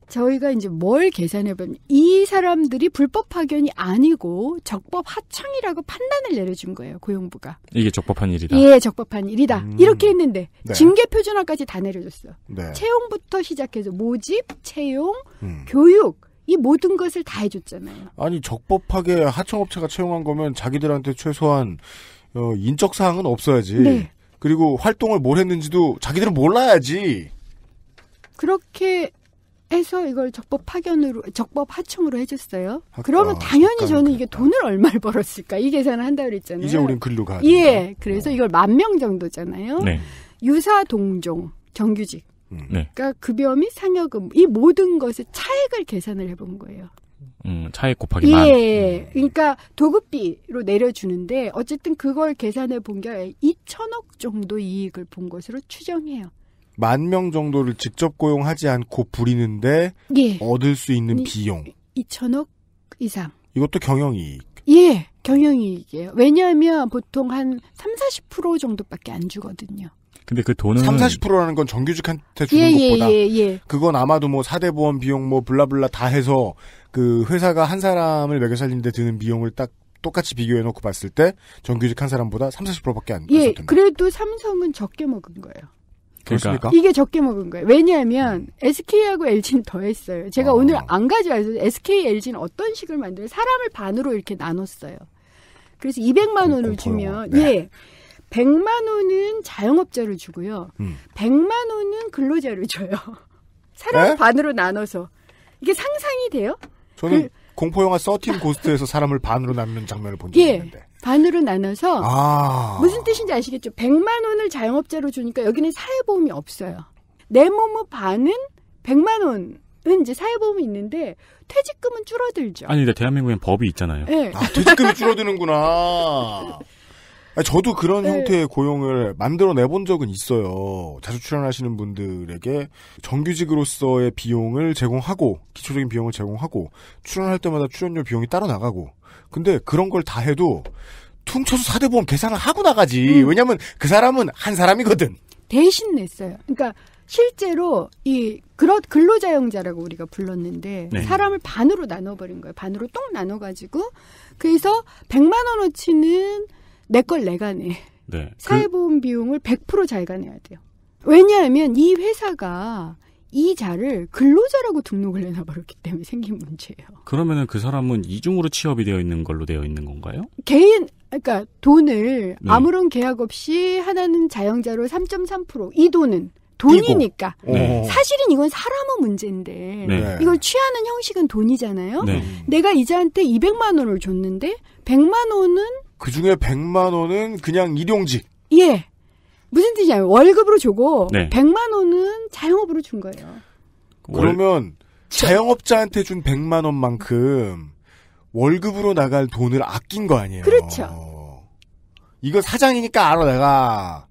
저희가 이제 뭘 계산해 보면 이 사람들이 불법 파견이 아니고 적법 하청이라고 판단을 내려준 거예요 고용부가 이게 적법한 일이다. 예, 적법한 일이다 음. 이렇게 했는데 네. 징계 표준화까지 다 내려줬어. 네. 채용부터 시작해서 모집, 채용, 음. 교육 이 모든 것을 다 해줬잖아요. 아니 적법하게 하청업체가 채용한 거면 자기들한테 최소한 어, 인적 사항은 없어야지. 네. 그리고 활동을 뭘 했는지도 자기들은 몰라야지. 그렇게 해서 이걸 적법 파견으로 적법 하청으로 해줬어요. 아 그러면 아, 당연히 저는 그랬다. 이게 돈을 얼마를 벌었을까 이 계산을 한다 그랬잖아요. 이제 우린 글로 가. 예, 그래서 어. 이걸 만 명 정도잖아요. 네. 유사 동종 정규직. 음. 네. 그러니까 급여 그 및 상여금 이 모든 것의 차액을 계산을 해본 거예요. 음, 차액 곱하기 만. 예. 음. 그러니까 도급비로 내려주는데 어쨌든 그걸 계산해 본 게 2천억 정도 이익을 본 것으로 추정해요. 만명 정도를 직접 고용하지 않고 부리는데 예. 얻을 수 있는 이, 비용 2천억 이상. 이것도 경영이익. 예, 경영이익이에요. 왜냐하면 보통 한 3, 40% 정도밖에 안 주거든요. 근데 그 돈은 3, 40%라는 건 정규직한테 주는 예, 예, 것보다 예, 예, 그건 아마도 뭐 4대 보험 비용 뭐 블라블라 다 해서 그 회사가 한 사람을 매겨 살리는데 드는 비용을 딱 똑같이 비교해 놓고 봤을 때 정규직 한 사람보다 3, 40%밖에 안 예, 그래도 삼성은 적게 먹은 거예요. 그렇니까 이게 적게 먹은 거예요. 왜냐하면 SK하고 음. LG는 더했어요. 제가 아. 오늘 안 가져와서 왔 SK, LG는 어떤 식을 만들어 요 사람을 반으로 이렇게 나눴어요. 그래서 200만 어, 원을 어, 주면 어, 네. 예. 100만 원은 자영업자를 주고요. 음. 100만 원은 근로자를 줘요. 사람 네? 반으로 나눠서. 이게 상상이 돼요? 저는 그, 공포 영화 서틴 고스트에서 사람을 반으로 나누는 장면을 본 적이 예. 있는데. 반으로 나눠서 아. 무슨 뜻인지 아시겠죠? 100만 원을 자영업자로 주니까 여기는 사회보험이 없어요. 내 몸의 반은 100만 원. 은 이제 사회보험이 있는데 퇴직금은 줄어들죠. 아니, 근데 대한민국엔 법이 있잖아요. 네. 아, 퇴직금이 줄어드는구나. 저도 그런 네. 형태의 고용을 만들어내 본 적은 있어요. 자주 출연하시는 분들에게 정규직으로서의 비용을 제공하고 기초적인 비용을 제공하고 출연할 때마다 출연료 비용이 따로 나가고 근데 그런 걸 다 해도 퉁쳐서 사대보험 계산을 하고 나가지. 음. 왜냐면 그 사람은 한 사람이거든. 대신 냈어요. 그러니까 실제로 이 근로자용자라고 우리가 불렀는데 네. 사람을 반으로 나눠버린 거예요. 반으로 똥 나눠가지고 그래서 100만 원어치는 내 걸 내가 내. 네. 그 사회보험 비용을 100%잘 가내야 돼요. 왜냐하면 이 회사가 이 자를 근로자라고 등록을 해놔버렸기 때문에 생긴 문제예요. 그러면은 그 사람은 이중으로 취업이 되어 있는 걸로 되어 있는 건가요? 개인 그러니까 돈을 네. 아무런 계약 없이 하나는 자영자로 3.3%이 돈은 돈이니까 네. 어. 사실은 이건 사람의 문제인데 네. 이걸 취하는 형식은 돈이잖아요. 네. 내가 이자한테 200만 원을 줬는데 100만 원은 그 중에 100만 원은 그냥 일용직. 예. 무슨 뜻이냐면 월급으로 주고 네. 100만 원은 자영업으로 준 거예요. 그러면 자영업자한테 준 100만 원만큼 월급으로 나갈 돈을 아낀 거 아니에요? 그렇죠. 이거 사장이니까 알아 내가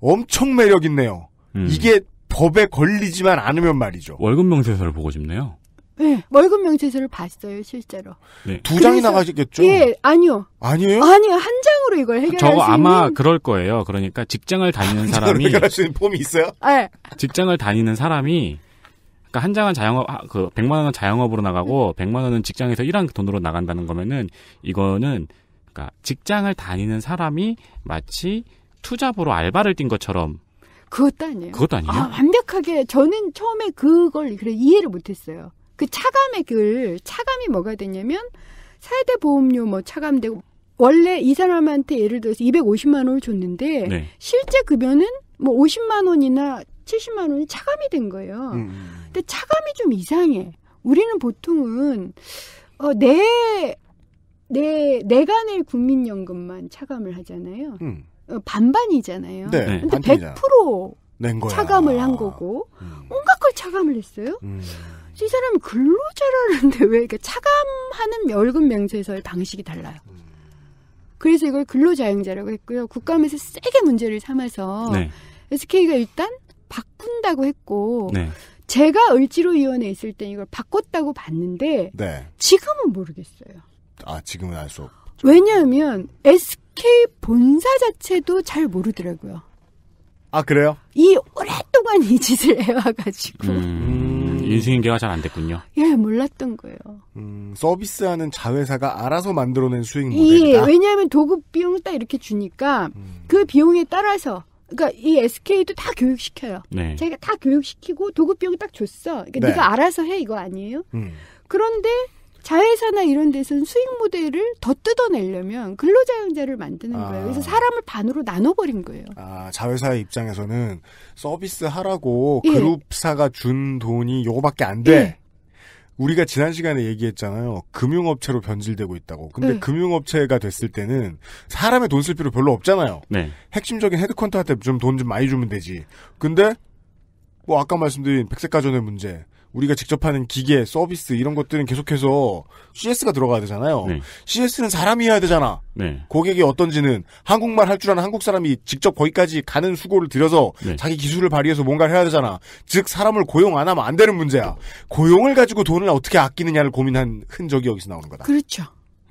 엄청 매력 있네요. 음. 이게 법에 걸리지만 않으면 말이죠. 월급 명세서를 보고 싶네요. 네, 월급 뭐 명세서를 봤어요, 실제로. 네. 두 장이 나가겠죠? 예, 아니요. 아니에요? 아니요, 한 장으로 이걸 해결할 저수 있는. 저 아마 그럴 거예요. 그러니까 직장을 아, 다니는 사람이. 해결할 수 있는 폼이 있어요? 네. 직장을 다니는 사람이, 그러니까 한 장은 자영업, 그, 1만 원은 자영업으로 나가고, 음. 백만 원은 직장에서 일한 그 돈으로 나간다는 거면은, 이거는, 그러니까 직장을 다니는 사람이 마치 투잡으로 알바를 뛴 것처럼 그것도 아니에요. 그것도 아니에요. 아, 완벽하게 저는 처음에 그걸 그래 이해를 못했어요. 그 차감액을 차감이 뭐가 되냐면 사대 보험료 뭐 차감되고 원래 이 사람한테 예를 들어서 250만 원을 줬는데 네. 실제 급여는 뭐 50만 원이나 70만 원이 차감이 된 거예요. 음, 음. 근데 차감이 좀 이상해. 우리는 보통은 어, 내, 내, 내가 낼 국민연금만 차감을 하잖아요. 음. 어, 반반이잖아요. 네, 근데 반반이잖아. 100%낸 거야. 차감을 한 거고, 음. 온갖 걸 차감을 했어요. 음. 이 사람 근로자라는데 왜 이렇게 차감하는 멸급 명세서의 방식이 달라요. 음. 그래서 이걸 근로자영자라고 했고요. 국감에서 세게 문제를 삼아서 네. SK가 일단 바꾼다고 했고 네. 제가 을지로위원회에 있을 때 이걸 바꿨다고 봤는데 네. 지금은 모르겠어요. 아 지금은 알 수 없. 왜냐하면 SK 본사 자체도 잘 모르더라고요. 아 그래요? 이 오랫동안 이 짓을 해와가지고. 음. 음. 인수인계가 잘 안 됐군요. 예, 몰랐던 거예요. 음, 서비스하는 자회사가 알아서 만들어낸 수익 모델이다. 예, 왜냐하면 도급 비용을 딱 이렇게 주니까 음. 그 비용에 따라서 그러니까 이 SK도 다 교육시켜요. 네. 자기가 다 교육시키고 도급 비용 딱 줬어. 그러니까 네. 네가 알아서 해 이거 아니에요? 음. 그런데 자회사나 이런 데서는 수익 모델을 더 뜯어내려면 근로자용자를 만드는 아. 거예요. 그래서 사람을 반으로 나눠버린 거예요. 아, 자회사의 입장에서는 서비스 하라고 예. 그룹사가 준 돈이 요거밖에 안 돼. 예. 우리가 지난 시간에 얘기했잖아요. 금융업체로 변질되고 있다고. 근데 네. 금융업체가 됐을 때는 사람의 돈 쓸 필요 별로 없잖아요. 네. 핵심적인 헤드컨트한테 좀 돈좀 좀 많이 주면 되지. 근데 뭐 아까 말씀드린 백색가전의 문제, 우리가 직접 하는 기계, 서비스 이런 것들은 계속해서 CS가 들어가야 되잖아요. 네. CS는 사람이 어야 되잖아. 네. 고객이 어떤지는 한국말 할 줄 아는 한국 사람이 직접 거기까지 가는 수고를 들여서 네. 자기 기술을 발휘해서 뭔가를 해야 되잖아. 즉 사람을 고용 안 하면 안 되는 문제야. 고용을 가지고 돈을 어떻게 아끼느냐를 고민한 흔적이 여기서 나오는 거다. 그렇죠.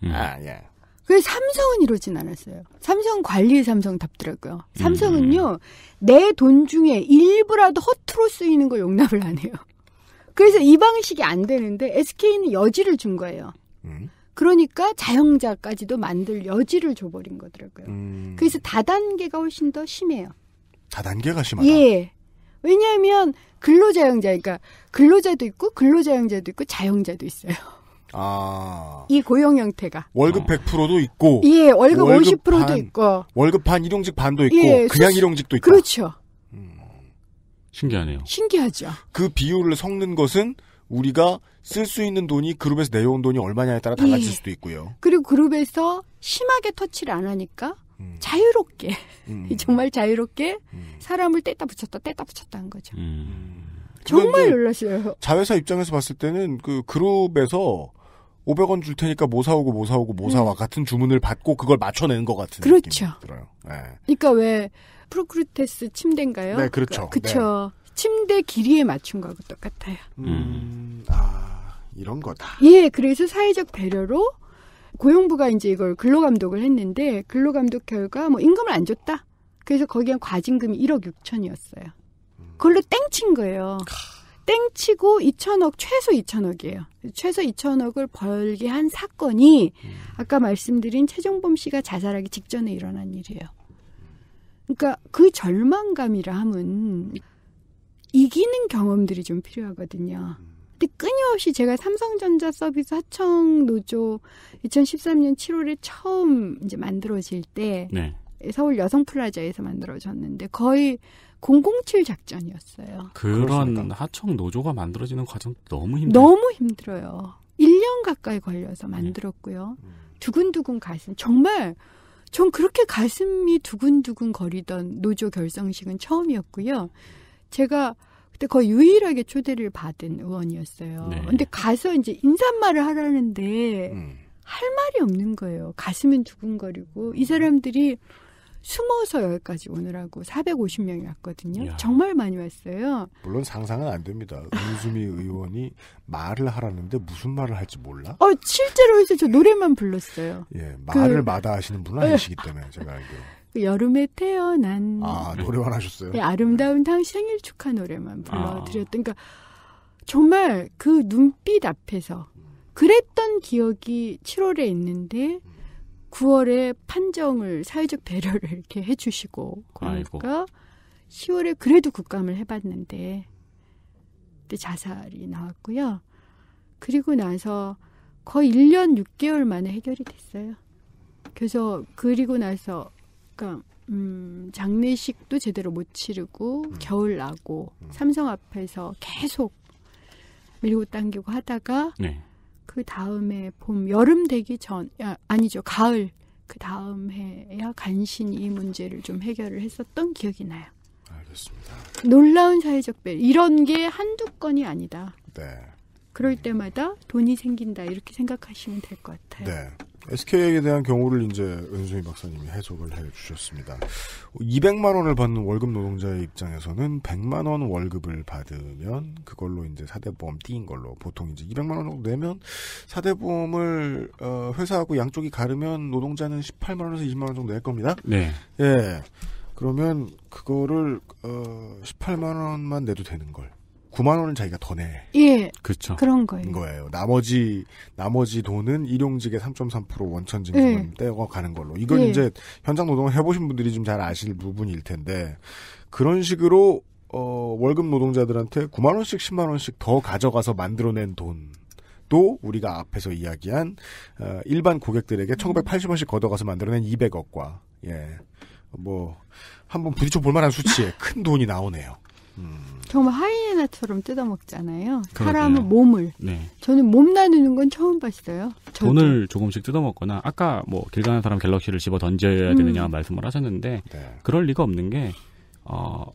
음. 아 예. 그 삼성은 이러진 않았어요. 삼성 관리 삼성 답더라고요. 삼성은요, 음. 내돈 중에 일부라도 허투루 쓰이는 거 용납을 안 해요. 그래서 이 방식이 안 되는데 SK는 여지를 준 거예요. 음. 그러니까 자영자까지도 만들 여지를 줘버린 거더라고요. 음. 그래서 다단계가 훨씬 더 심해요. 다단계가 심하다. 예. 왜냐하면 근로자영자, 그러니까 근로자도 있고 근로자영자도 있고 자영자도 있어요. 아. 이 고용 형태가. 월급 100%도 아. 있고. 예, 월급, 월급 50%도 반, 있고. 월급 반 일용직 반도 있고. 예, 그냥 수수, 일용직도 있고. 그렇죠. 신기하네요. 신기하죠. 그 비율을 섞는 것은 우리가 쓸 수 있는 돈이 그룹에서 내려온 돈이 얼마냐에 따라 달라질 예. 수도 있고요. 그리고 그룹에서 심하게 터치를 안 하니까 음. 자유롭게 음. 음. 정말 자유롭게 음. 사람을 뗐다 붙였다 뗐다 붙였다 한 거죠. 음. 음. 정말 놀랐어요. 자회사 입장에서 봤을 때는 그 그룹에서 500원 줄 테니까 뭐 사오고 뭐 사오고 뭐 사와 같은 주문을 받고 그걸 맞춰낸것 같은 그렇죠. 느낌이 들어요. 네. 그러니까 왜 프로크루테스 침대인가요? 네, 그렇죠. 그, 쵸 네. 침대 길이에 맞춘 거하고 똑같아요. 음, 음, 아, 이런 거다. 예, 그래서 사회적 배려로 고용부가 이제 이걸 근로감독을 했는데 근로감독 결과 뭐 임금을 안 줬다. 그래서 거기에 과징금이 1억 6천이었어요. 음. 그걸로 땡친 거예요. 땡치고 2천억 최소 2천억이에요. 최소 2천억을 벌게 한 사건이 음. 아까 말씀드린 최종범 씨가 자살하기 직전에 일어난 일이에요. 그러니까 그 절망감이라 함은 이기는 경험들이 좀 필요하거든요. 음. 근데 끊임없이 제가 삼성전자 서비스 하청 노조 2013년 7월에 처음 이제 만들어질 때 네. 서울 여성 플라자에서 만들어졌는데 거의 007 작전이었어요. 그런 그렇습니까? 하청 노조가 만들어지는 과정 너무 힘들어요. 너무 힘들어요. 1년 가까이 걸려서 네. 만들었고요. 네. 두근두근 가슴 정말 전 그렇게 가슴이 두근두근 거리던 노조 결성식은 처음이었고요. 제가 그때 거의 유일하게 초대를 받은 의원이었어요. 네. 근데 가서 이제 인사말을 하라는데 음. 할 말이 없는 거예요. 가슴은 두근거리고 이 음. 사람들이 숨어서 여기까지 오느라고 450명이 왔거든요. 야. 정말 많이 왔어요. 물론 상상은 안 됩니다. 윤수미 의원이 말을 하라는데 무슨 말을 할지 몰라? 어, 실제로 이제 저 노래만 불렀어요. 예, 말을 그, 마다하시는 분은 아니시기 때문에 제가 알기로. 그 여름에 태어난 아 노래만 하셨어요? 네, 아름다운 당신 생일 축하 노래만 아. 불러드렸던 그러니까 정말 그 눈빛 앞에서 그랬던 기억이 7월에 있는데 9월에 판정을 사회적 배려를 이렇게 해주시고 그러니까 아이고. 10월에 그래도 국감을 해봤는데 그때 자살이 나왔고요. 그리고 나서 거의 1년 6개월 만에 해결이 됐어요. 그래서 그리고 나서 그러니까 음, 장례식도 제대로 못 치르고 음. 겨울 나고 음. 삼성 앞에서 계속 밀고 당기고 하다가 네. 그 다음에 봄, 여름 되기 전, 아, 아니죠, 가을. 그 다음 해야 간신히 이 문제를 좀 해결을 했었던 기억이 나요. 알겠습니다. 놀라운 사회적 배려. 이런 게 한두 건이 아니다. 네. 그럴 때마다 돈이 생긴다 이렇게 생각하시면 될 것 같아요. 네. SK에 대한 경우를 이제 은수희 박사님이 해석을 해 주셨습니다. 200만 원을 받는 월급 노동자의 입장에서는 100만 원 월급을 받으면 그걸로 이제 사대보험 띠인 걸로 보통 이제 200만 원 정도 내면 사대보험을 어, 회사하고 양쪽이 가르면 노동자는 18만 원에서 20만 원 정도 낼 겁니다. 네. 예. 그러면 그거를 어, 18만 원만 내도 되는 걸 9만 원은 자기가 더 내. 예. 그렇죠. 그런 거예요. 거예요. 나머지 나머지 돈은 일용직의 3.3% 원천 징수금 예. 떼어 가는 걸로. 이건 예. 이제 현장 노동을 해보신 분들이 좀 잘 아실 부분일 텐데 그런 식으로 어, 월급 노동자들한테 9만 원씩 10만 원씩 더 가져가서 만들어낸 돈. 또 우리가 앞에서 이야기한 어, 일반 고객들에게 1980원씩 걷어가서 만들어낸 200억과 예. 뭐 한번 부딪혀 볼 만한 수치에 큰 돈이 나오네요. 음. 정말 하이에나처럼 뜯어먹잖아요. 사람은 몸을. 네. 저는 몸 나누는 건 처음 봤어요. 저도. 돈을 조금씩 뜯어먹거나 아까 뭐길 가는 사람 갤럭시를 집어 던져야 음. 되느냐 음. 말씀을 하셨는데 네. 그럴 리가 없는 게 어,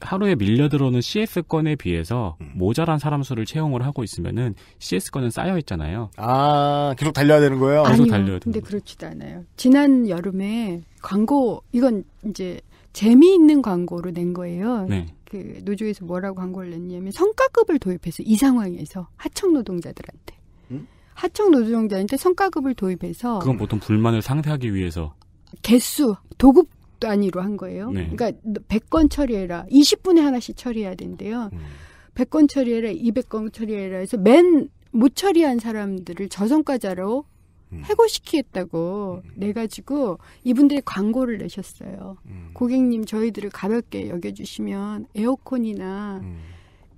하루에 밀려 들어오는 CS 건에 비해서 음. 모자란 사람 수를 채용을 하고 있으면은 CS 건은 쌓여 있잖아요. 아 계속 달려야 되는 거예요. 계속 아니요, 달려야 근데 그렇지도 않아요. 지난 여름에 광고 이건 이제 재미있는 광고로 낸 거예요. 네. 그 노조에서 뭐라고 광고를 냈냐면 성과급을 도입해서 이 상황에서 하청 노동자들한테 음? 하청 노동자한테 성과급을 도입해서 그건 보통 불만을 상쇄하기 위해서 개수 도급 단위로 한 거예요. 네. 그러니까 100건 처리해라. 20분에 하나씩 처리해야 된대요. 음. 100건 처리해라, 200건 처리해라 해서 맨 못 처리한 사람들을 저성과자로 음. 해고시키겠다고 음. 내가지고 이분들이 광고를 내셨어요. 음. 고객님 저희들을 가볍게 여겨주시면 에어컨이나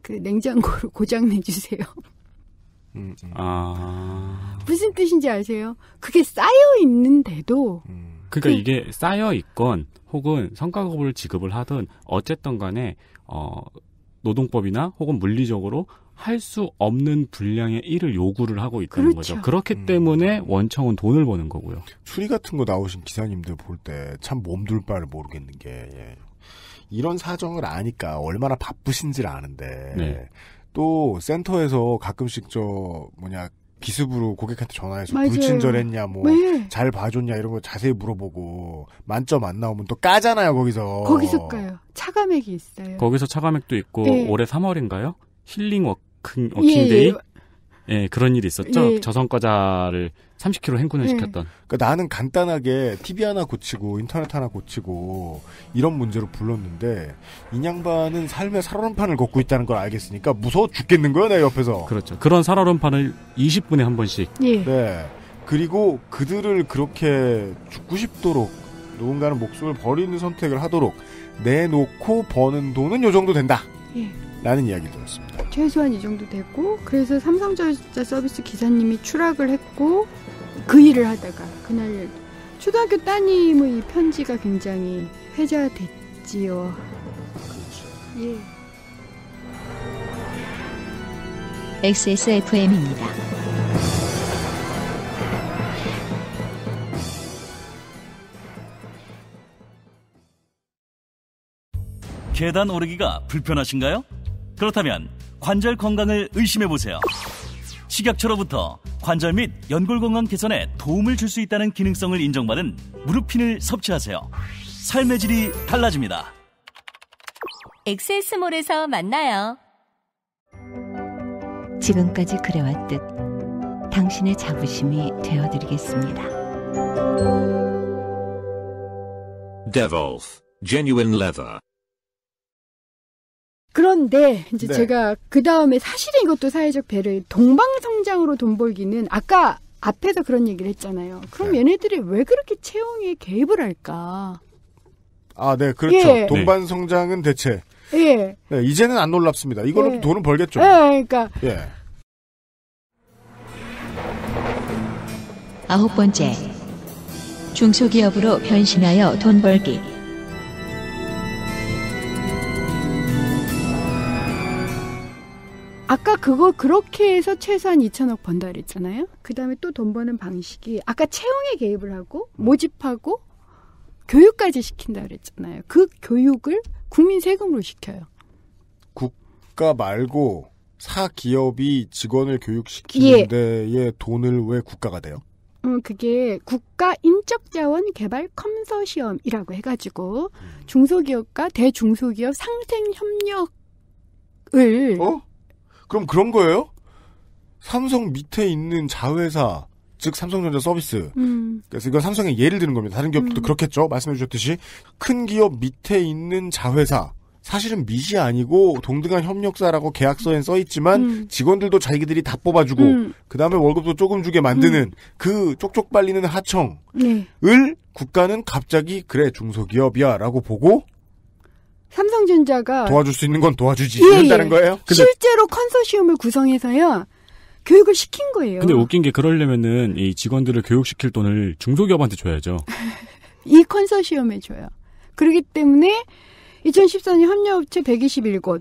그 냉장고를 고장 내주세요. 음. 아... 무슨 뜻인지 아세요? 그게 쌓여 있는데도. 음. 그러니까 그... 이게 쌓여 있건 혹은 성과급을 지급을 하든 어쨌든 간에 어 노동법이나 혹은 물리적으로 할수 없는 분량의 일을 요구를 하고 있다는 그렇죠. 거죠. 그렇기 음. 때문에 원청은 돈을 버는 거고요. 추리 같은 거 나오신 기사님들 볼 때 참 몸둘 바를 모르겠는 게 예. 이런 사정을 아니까 얼마나 바쁘신지를 아는데 네. 또 센터에서 가끔씩 저 뭐냐 기습으로 고객한테 전화해서 맞아요. 불친절했냐 뭐잘 네. 봐줬냐 이런 거 자세히 물어보고 만점 안 나오면 또 까잖아요 거기서 거기서 까요 차감액이 있어요 거기서 차감액도 있고 네. 올해 3월인가요 힐링 워, 워킹 워킹데이 어, 예, 예, 예, 그런 일이 있었죠. 예. 저성과자를 3 0 k g 행군을 예. 시켰던. 그러니까 나는 간단하게 TV 하나 고치고 인터넷 하나 고치고 이런 문제로 불렀는데 인양반은 삶의 살얼음판을 걷고 있다는 걸 알겠으니까 무서워 죽겠는 거야 내 옆에서. 그렇죠. 그런 살얼음판을 20분에 한 번씩. 예. 네. 그리고 그들을 그렇게 죽고 싶도록 누군가는 목숨을 버리는 선택을 하도록 내놓고 버는 돈은 요 정도 된다. 예. 라는 이야기를 들었습니다. 최소한 이 정도 되고 그래서 삼성전자 서비스 기사님이 추락을 했고 그 일을 하다가 그날 초등학교 따님의 편지가 굉장히 회자됐지요. 그렇죠. 예. XSFM입니다. 계단 오르기가 불편하신가요? 그렇다면 관절 건강을 의심해 보세요. 식약처로부터 관절 및 연골 건강 개선에 도움을 줄 수 있다는 기능성을 인정받은 무릎핀을 섭취하세요. 삶의 질이 달라집니다. 엑세스몰에서 만나요. 지금까지 그래왔듯 당신의 자부심이 되어드리겠습니다. Devolf Genuine Leather 그런데 이제 네. 제가 그 다음에 사실은 이것도 사회적 배를 동방성장으로 돈 벌기는 아까 앞에서 그런 얘기를 했잖아요. 그럼 네. 얘네들이 왜 그렇게 채용에 개입을 할까? 아, 네, 그렇죠. 예. 동반 성장은 대체. 예. 네, 이제는 안 놀랍습니다. 이걸로 예. 돈은 벌겠죠. 예, 그러니까. 예. 아홉 번째. 중소기업으로 변신하여 돈 벌기. 아까 그거 그렇게 해서 최소한 2천억 번다 그랬잖아요. 그다음에 또 돈 버는 방식이 아까 채용에 개입을 하고 모집하고 교육까지 시킨다 그랬잖아요. 그 교육을 국민 세금으로 시켜요. 국가 말고 사 기업이 직원을 교육시키는 예. 데에 돈을 왜 국가가 돼요? 음, 그게 국가 인적자원 개발 컨소시엄이라고 해가지고 음. 중소기업과 대중소기업 상생 협력을 어? 그럼 그런 거예요? 삼성 밑에 있는 자회사, 즉 삼성전자 서비스. 음. 그래서 이건 삼성의 예를 드는 겁니다. 다른 기업도 들 음. 그렇겠죠. 말씀해 주셨듯이 큰 기업 밑에 있는 자회사. 사실은 미시 아니고 동등한 협력사라고 계약서엔 써 있지만 음. 직원들도 자기들이 다 뽑아주고 음. 그 다음에 월급도 조금 주게 만드는 음. 그 쪽쪽 빨리는 하청을 네. 국가는 갑자기 그래 중소기업이야라고 보고 삼성전자가 도와줄 수 있는 건 도와주지 않는다는 예, 예. 거예요. 실제로 컨소시엄을 구성해서요. 교육을 시킨 거예요. 근데 웃긴 게 그러려면은 이 직원들을 교육시킬 돈을 중소기업한테 줘야죠. 이 컨소시엄에 줘요. 그렇기 때문에 2014년 협력업체 121곳,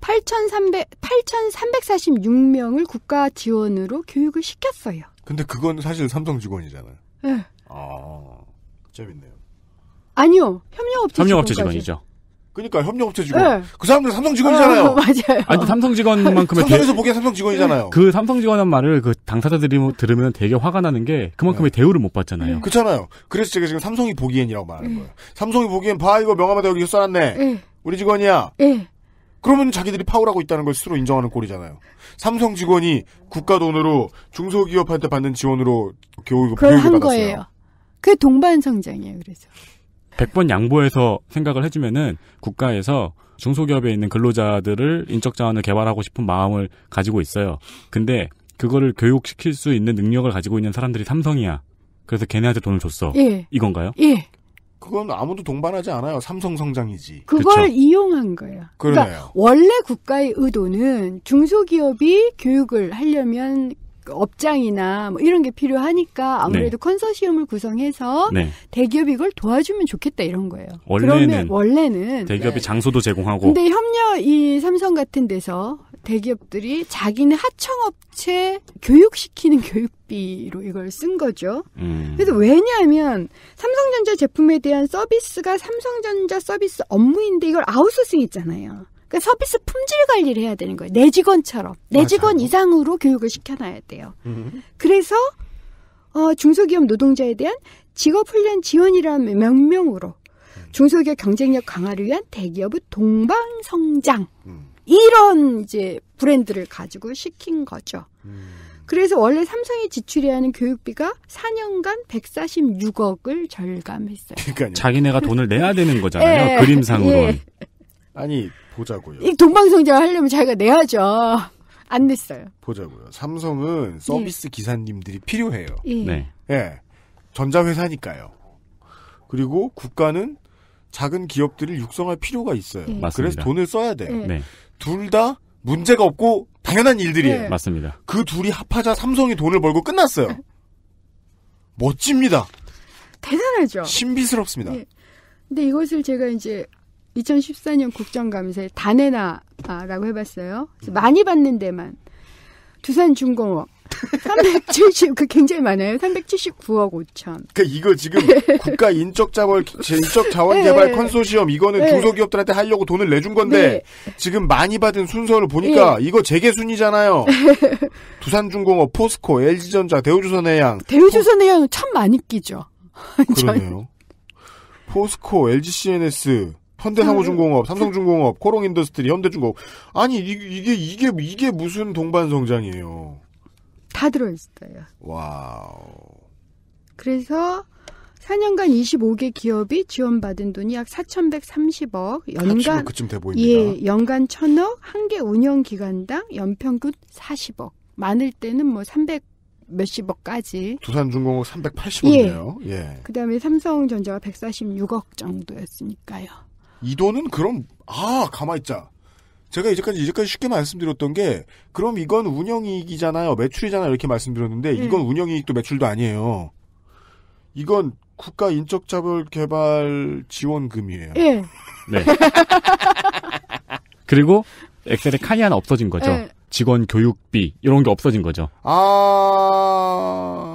8,300, 8,346명을 국가 지원으로 교육을 시켰어요. 근데 그건 사실 삼성 직원이잖아요. 네. 아, 재밌네요. 아니요. 협력업체, 협력업체 직원이죠. 그러니까 협력업체 직원. 네. 그 사람들 은 삼성 직원이잖아요. 어, 맞아요. 아니 삼성 직원만큼의 삼성에서 대... 보기엔 삼성 직원이잖아요. 그 삼성 직원한 말을 그 당사자들이 뭐 들으면 되게 화가 나는 게 그만큼의 네. 대우를 못 받잖아요. 음. 그렇잖아요. 그래서 제가 지금 삼성이 보기엔이라고 말하는 음. 거예요. 삼성이 보기엔 봐 이거 명함에다 여기 써놨네. 음. 우리 직원이야. 네. 그러면 자기들이 파울하고 있다는 걸 스스로 인정하는 꼴이잖아요. 삼성 직원이 국가 돈으로 중소기업한테 받는 지원으로 교육을 받았어요. 거예요. 그게 동반 성장이에요. 그래서. 100번 양보해서 생각을 해주면은 국가에서 중소기업에 있는 근로자들을 인적 자원을 개발하고 싶은 마음을 가지고 있어요. 근데 그거를 교육시킬 수 있는 능력을 가지고 있는 사람들이 삼성이야. 그래서 걔네한테 돈을 줬어. 예. 이건가요? 예. 그건 아무도 동반하지 않아요. 삼성 성장이지. 그걸 그쵸? 이용한 거예요. 그러니까 그러네요. 그러니까 원래 국가의 의도는 중소기업이 교육을 하려면 업장이나 뭐 이런 게 필요하니까 아무래도 네. 컨소시엄을 구성해서 네. 대기업이 걸 도와주면 좋겠다 이런 거예요. 원래는 그러면 원래는 대기업이 네. 장소도 제공하고 근데 협력 이 삼성 같은 데서 대기업들이 자기네 하청업체 교육시키는 교육비로 이걸 쓴 거죠. 음. 그래서 왜냐하면 삼성전자 제품에 대한 서비스가 삼성전자 서비스 업무인데 이걸 아웃소싱 있잖아요. 그러니까 서비스 품질 관리를 해야 되는 거예요. 내 직원처럼. 내 맞아요. 직원 이상으로 교육을 시켜놔야 돼요. 음. 그래서 어, 중소기업 노동자에 대한 직업훈련 지원이라는 명명으로 음. 중소기업 경쟁력 강화를 위한 대기업의 동방성장 음. 이런 이제 브랜드를 가지고 시킨 거죠. 음. 그래서 원래 삼성이 지출해야 하는 교육비가 4년간 146억을 절감했어요. 그러니까 자기네가 돈을 내야 되는 거잖아요. 예. 그림상으로. 예. 아니 보자고요. 이 동방성장 하려면 자기가 내야죠. 안 냈어요. 보자고요. 삼성은 예. 서비스 예. 기사님들이 필요해요. 예. 네. 예. 전자회사니까요. 그리고 국가는 작은 기업들을 육성할 필요가 있어요. 예. 그래서 돈을 써야 돼요. 예. 네. 둘 다 문제가 없고 당연한 일들이에요. 예. 맞습니다. 그 둘이 합하자 삼성이 돈을 벌고 끝났어요. 멋집니다. 대단하죠. 신비스럽습니다. 근데 이것을 제가 이제 2014년 국정감사에 단해나라고 해봤어요. 많이 받는 데만 두산중공업 370, 그 굉장히 많아요. 379억 5천. 그 이거 지금 네. 국가 인적 자원 인적 자원 네. 개발 네, 컨소시엄 이거는 네. 중소기업들한테 하려고 돈을 내준 건데 네. 지금 많이 받은 순서를 보니까 네. 이거 재계 순이잖아요. 두산중공업, 포스코, LG전자, 대우조선해양. 대우조선해양 포... 참 많이 끼죠. 그러네요. 포스코, LGCNS, 현대상호중공업, 음. 삼성중공업, 코롱인더스트리, 현대중공업. 아니 이게 이게 이게 무슨 동반성장이에요? 다 들어있어요. 와우. 그래서 4년간 25개 기업이 지원받은 돈이 약 4,130억, 연간 그쯤 돼 보입니다. 예, 연간 1,000억, 한개 운영 기간당 연평균 40억. 많을 때는 뭐 300. 몇십억까지. 두산중공업 380억이네요. 예. 예. 그다음에 삼성전자가 146억 정도였으니까요. 이 돈은 그럼 아 가만 있자. 제가 이제까지 이제까지 쉽게 말씀드렸던 게 그럼 이건 운영이익이잖아요 매출이잖아요 이렇게 말씀드렸는데 음. 이건 운영이익도 매출도 아니에요. 이건 국가 인적자별 개발 지원금이에요. 예. 네. 그리고 엑셀에 칸이 하나 없어진 거죠. 예. 직원 교육비 이런 게 없어진 거죠. 아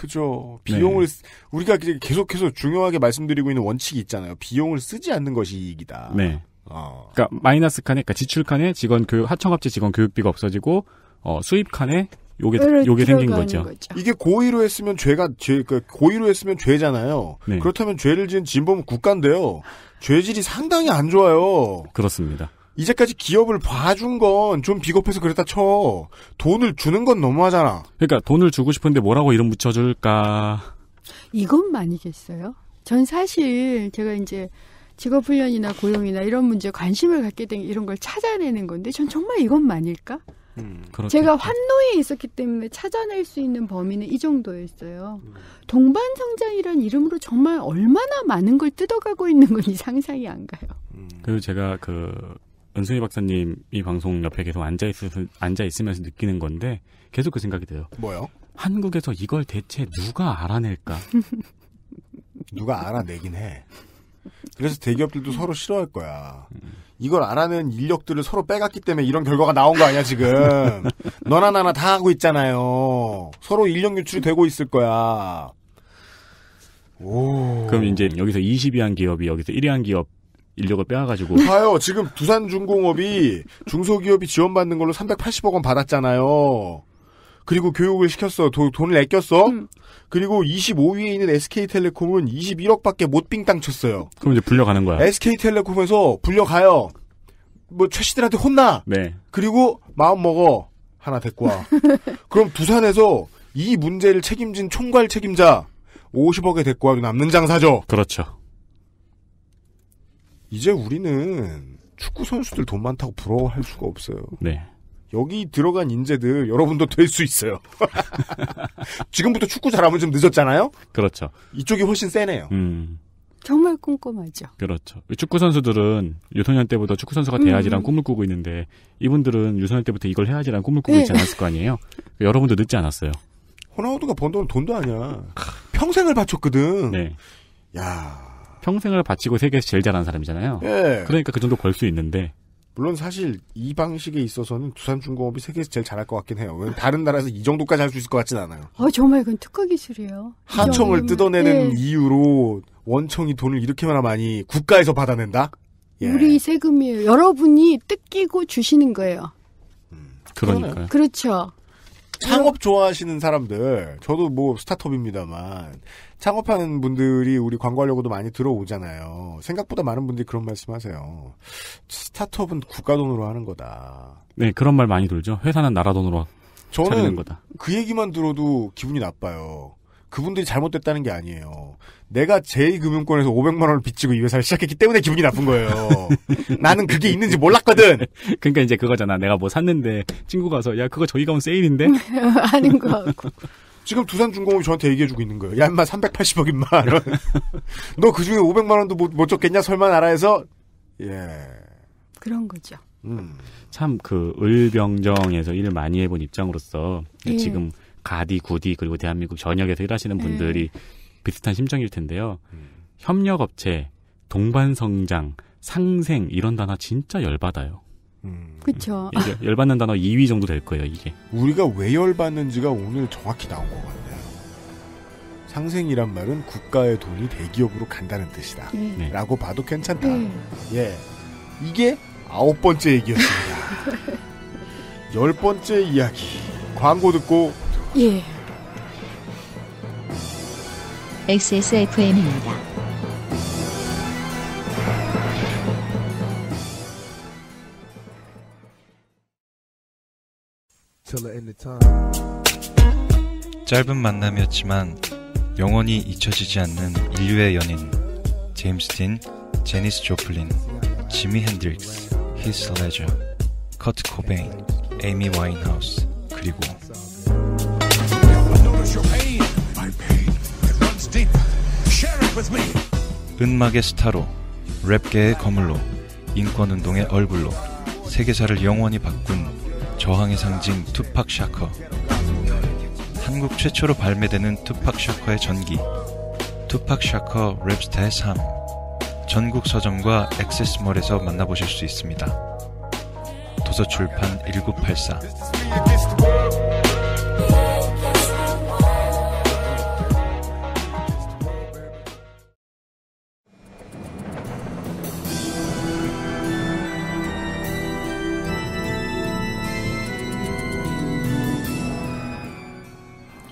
그죠. 네. 비용을 네. 우리가 계속해서 중요하게 말씀드리고 있는 원칙이 있잖아요. 비용을 쓰지 않는 것이 이익이다. 네. 어. 그러니까 마이너스 칸에 그러니까 지출 칸에 직원 교육 하청업체 직원 교육비가 없어지고 어, 수입 칸에 요게 그렇죠. 요게 생긴 거죠. 거죠. 이게 고의로 했으면 죄가 죄 그러니까 고의로 했으면 죄잖아요. 네. 그렇다면 죄를 지은 진범은 국가인데요. 죄질이 상당히 안 좋아요. 그렇습니다. 이제까지 기업을 봐준 건 좀 비겁해서 그랬다 쳐. 돈을 주는 건 너무하잖아. 그러니까 돈을 주고 싶은데 뭐라고 이름 붙여줄까? 이것만이겠어요? 전 사실 제가 이제 직업훈련이나 고용이나 이런 문제에 관심을 갖게 된 이런 걸 찾아내는 건데 전 정말 이것만일까? 음, 제가 환노에 있었기 때문에 찾아낼 수 있는 범위는 이 정도였어요. 음. 동반성장이란 이름으로 정말 얼마나 많은 걸 뜯어가고 있는 건지 상상이 안 가요. 음. 그리고 제가 그 은순이 박사님 이 방송 옆에 계속 앉아 있으면서 앉아 있으면서 느끼는 건데 계속 그 생각이 돼요. 뭐요? 한국에서 이걸 대체 누가 알아낼까? 누가 알아내긴 해. 그래서 대기업들도 서로 싫어할 거야. 이걸 알아낸 인력들을 서로 빼갔기 때문에 이런 결과가 나온 거 아니야 지금? 너나 나나 다 하고 있잖아요. 서로 인력 유출이 되고 있을 거야. 오. 그럼 이제 여기서 20위한 기업이 여기서 1위한 기업 인력을 빼와가지고. 봐요. 지금 두산 중공업이 중소기업이 지원받는 걸로 380억 원 받았잖아요. 그리고 교육을 시켰어. 도, 돈을 아꼈어. 음. 그리고 25위에 있는 SK텔레콤은 21억밖에 못 빙땅 쳤어요. 그럼 이제 불려가는 거야. SK텔레콤에서 불려가요. 뭐 최씨들한테 혼나. 네. 그리고 마음 먹어. 하나 데리고 와. 그럼 두산에서 이 문제를 책임진 총괄 책임자 50억에 데리고 와 남는 장사죠. 그렇죠. 이제 우리는 축구 선수들 돈 많다고 부러워할 수가 없어요. 네. 여기 들어간 인재들 여러분도 될 수 있어요. 지금부터 축구 잘하면 좀 늦었잖아요. 그렇죠. 이쪽이 훨씬 세네요. 음. 정말 꼼꼼하죠. 그렇죠. 축구 선수들은 유소년 때부터 축구 선수가 돼야지란 음. 꿈을 꾸고 있는데 이분들은 유소년 때부터 이걸 해야지란 꿈을 꾸고 네. 있지 않았을 거 아니에요. 여러분도 늦지 않았어요. 호나우두가번 돈은 돈도 아니야. 평생을 바쳤거든. 네. 야 평생을 바치고 세계에서 제일 잘하는 사람이잖아요. 예. 그러니까 그 정도 벌 수 있는데. 물론 사실 이 방식에 있어서는 두산중공업이 세계에서 제일 잘할 것 같긴 해요. 왜 다른 나라에서 이 정도까지 할 수 있을 것 같진 않아요. 아 정말 그건 특허 기술이에요. 하청을 뜯어내는 예. 이유로 원청이 돈을 이렇게나 많이 국가에서 받아낸다. 예. 우리 세금이에요. 여러분이 뜯기고 주시는 거예요. 음. 그러니까요. 그렇죠. 창업 좋아하시는 사람들, 저도 뭐 스타트업입니다만, 창업하는 분들이 우리 광고하려고도 많이 들어오잖아요. 생각보다 많은 분들이 그런 말씀하세요. 스타트업은 국가 돈으로 하는 거다. 네, 그런 말 많이 들죠. 회사는 나라 돈으로 저는 거다. 그 얘기만 들어도 기분이 나빠요. 그분들이 잘못됐다는 게 아니에요. 내가 제2금융권에서 500만 원을 빚지고 이 회사를 시작했기 때문에 기분이 나쁜 거예요. 나는 그게 있는지 몰랐거든. 그러니까 이제 그거잖아. 내가 뭐 샀는데 친구가 와서 야 그거 저희 가면 세일인데? 하는 거. 지금 두산중공업이 저한테 얘기해주고 있는 거예요. 야, 인마 380억 인마. 너그 중에 500만 원도 못, 못 줬겠냐? 설마 나라에서? 예. 그런 거죠. 음. 참 그 을병정에서 일을 많이 해본 입장으로서 예. 지금 가디, 구디 그리고 대한민국 전역에서 일하시는 예. 분들이 예. 비슷한 심정일 텐데요. 음. 협력업체, 동반성장, 상생 이런 단어 진짜 열받아요. 음. 그렇죠. 열받는 단어 2위 정도 될 거예요, 이게. 우리가 왜 열받는지가 오늘 정확히 나온 것 같네요. 상생이란 말은 국가의 돈이 대기업으로 간다는 뜻이다. 네. 네. 라고 봐도 괜찮다. 네. 예. 이게 아홉 번째 얘기였습니다. 열 번째 이야기. 광고 듣고. 예. XSFM입니다. 짧은 만남이었지만 영원히 잊혀지지 않는 인류의 연인 제임스 딘, 제니스 조플린, 지미 핸드릭스, 히스 레저, 커트 코베인, 에이미 와인하우스 그리고 음악의 스타로 랩계의 거물로 인권운동의 얼굴로 세계사를 영원히 바꾼 저항의 상징 투팍 샤커 한국 최초로 발매되는 투팍 샤커의 전기 투팍 샤커 랩스타의 삶 전국 서점과 액세스몰에서 만나보실 수 있습니다 도서출판 1984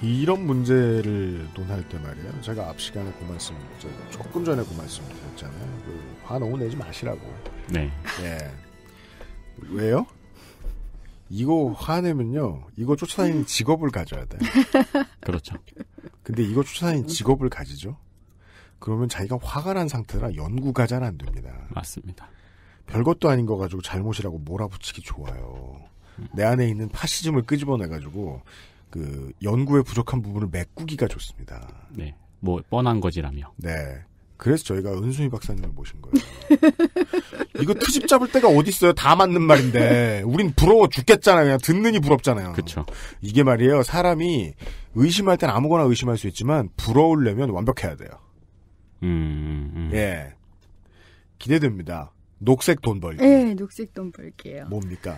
이런 문제를 논할 때 말이에요. 제가 앞 시간에 그 말씀, 조금 전에 그 말씀 드렸잖아요. 그, 화 너무 내지 마시라고. 네. 예. 왜요? 이거 화내면요, 이거 쫓아다니는 직업을 가져야 돼. 그렇죠. 근데 이거 쫓아다니는 직업을 가지죠? 그러면 자기가 화가 난 상태라 연구가 잘 안 됩니다. 맞습니다. 별것도 아닌 거 가지고 잘못이라고 몰아붙이기 좋아요. 내 안에 있는 파시즘을 끄집어내가지고 그 연구에 부족한 부분을 메꾸기가 좋습니다. 네. 뭐 뻔한 거지라며. 네. 그래서 저희가 은수이 박사님을 모신 거예요. 이거 트집 잡을 때가 어디 있어요? 다 맞는 말인데 우린 부러워 죽겠잖아요. 그냥 듣느니 부럽잖아요. 그렇죠. 이게 말이에요. 사람이 의심할 땐 아무거나 의심할 수 있지만 부러우려면 완벽해야 돼요. 음, 음. 음. 예. 기대됩니다. 녹색 돈 벌기. 네, 녹색 돈 벌기요. 뭡니까?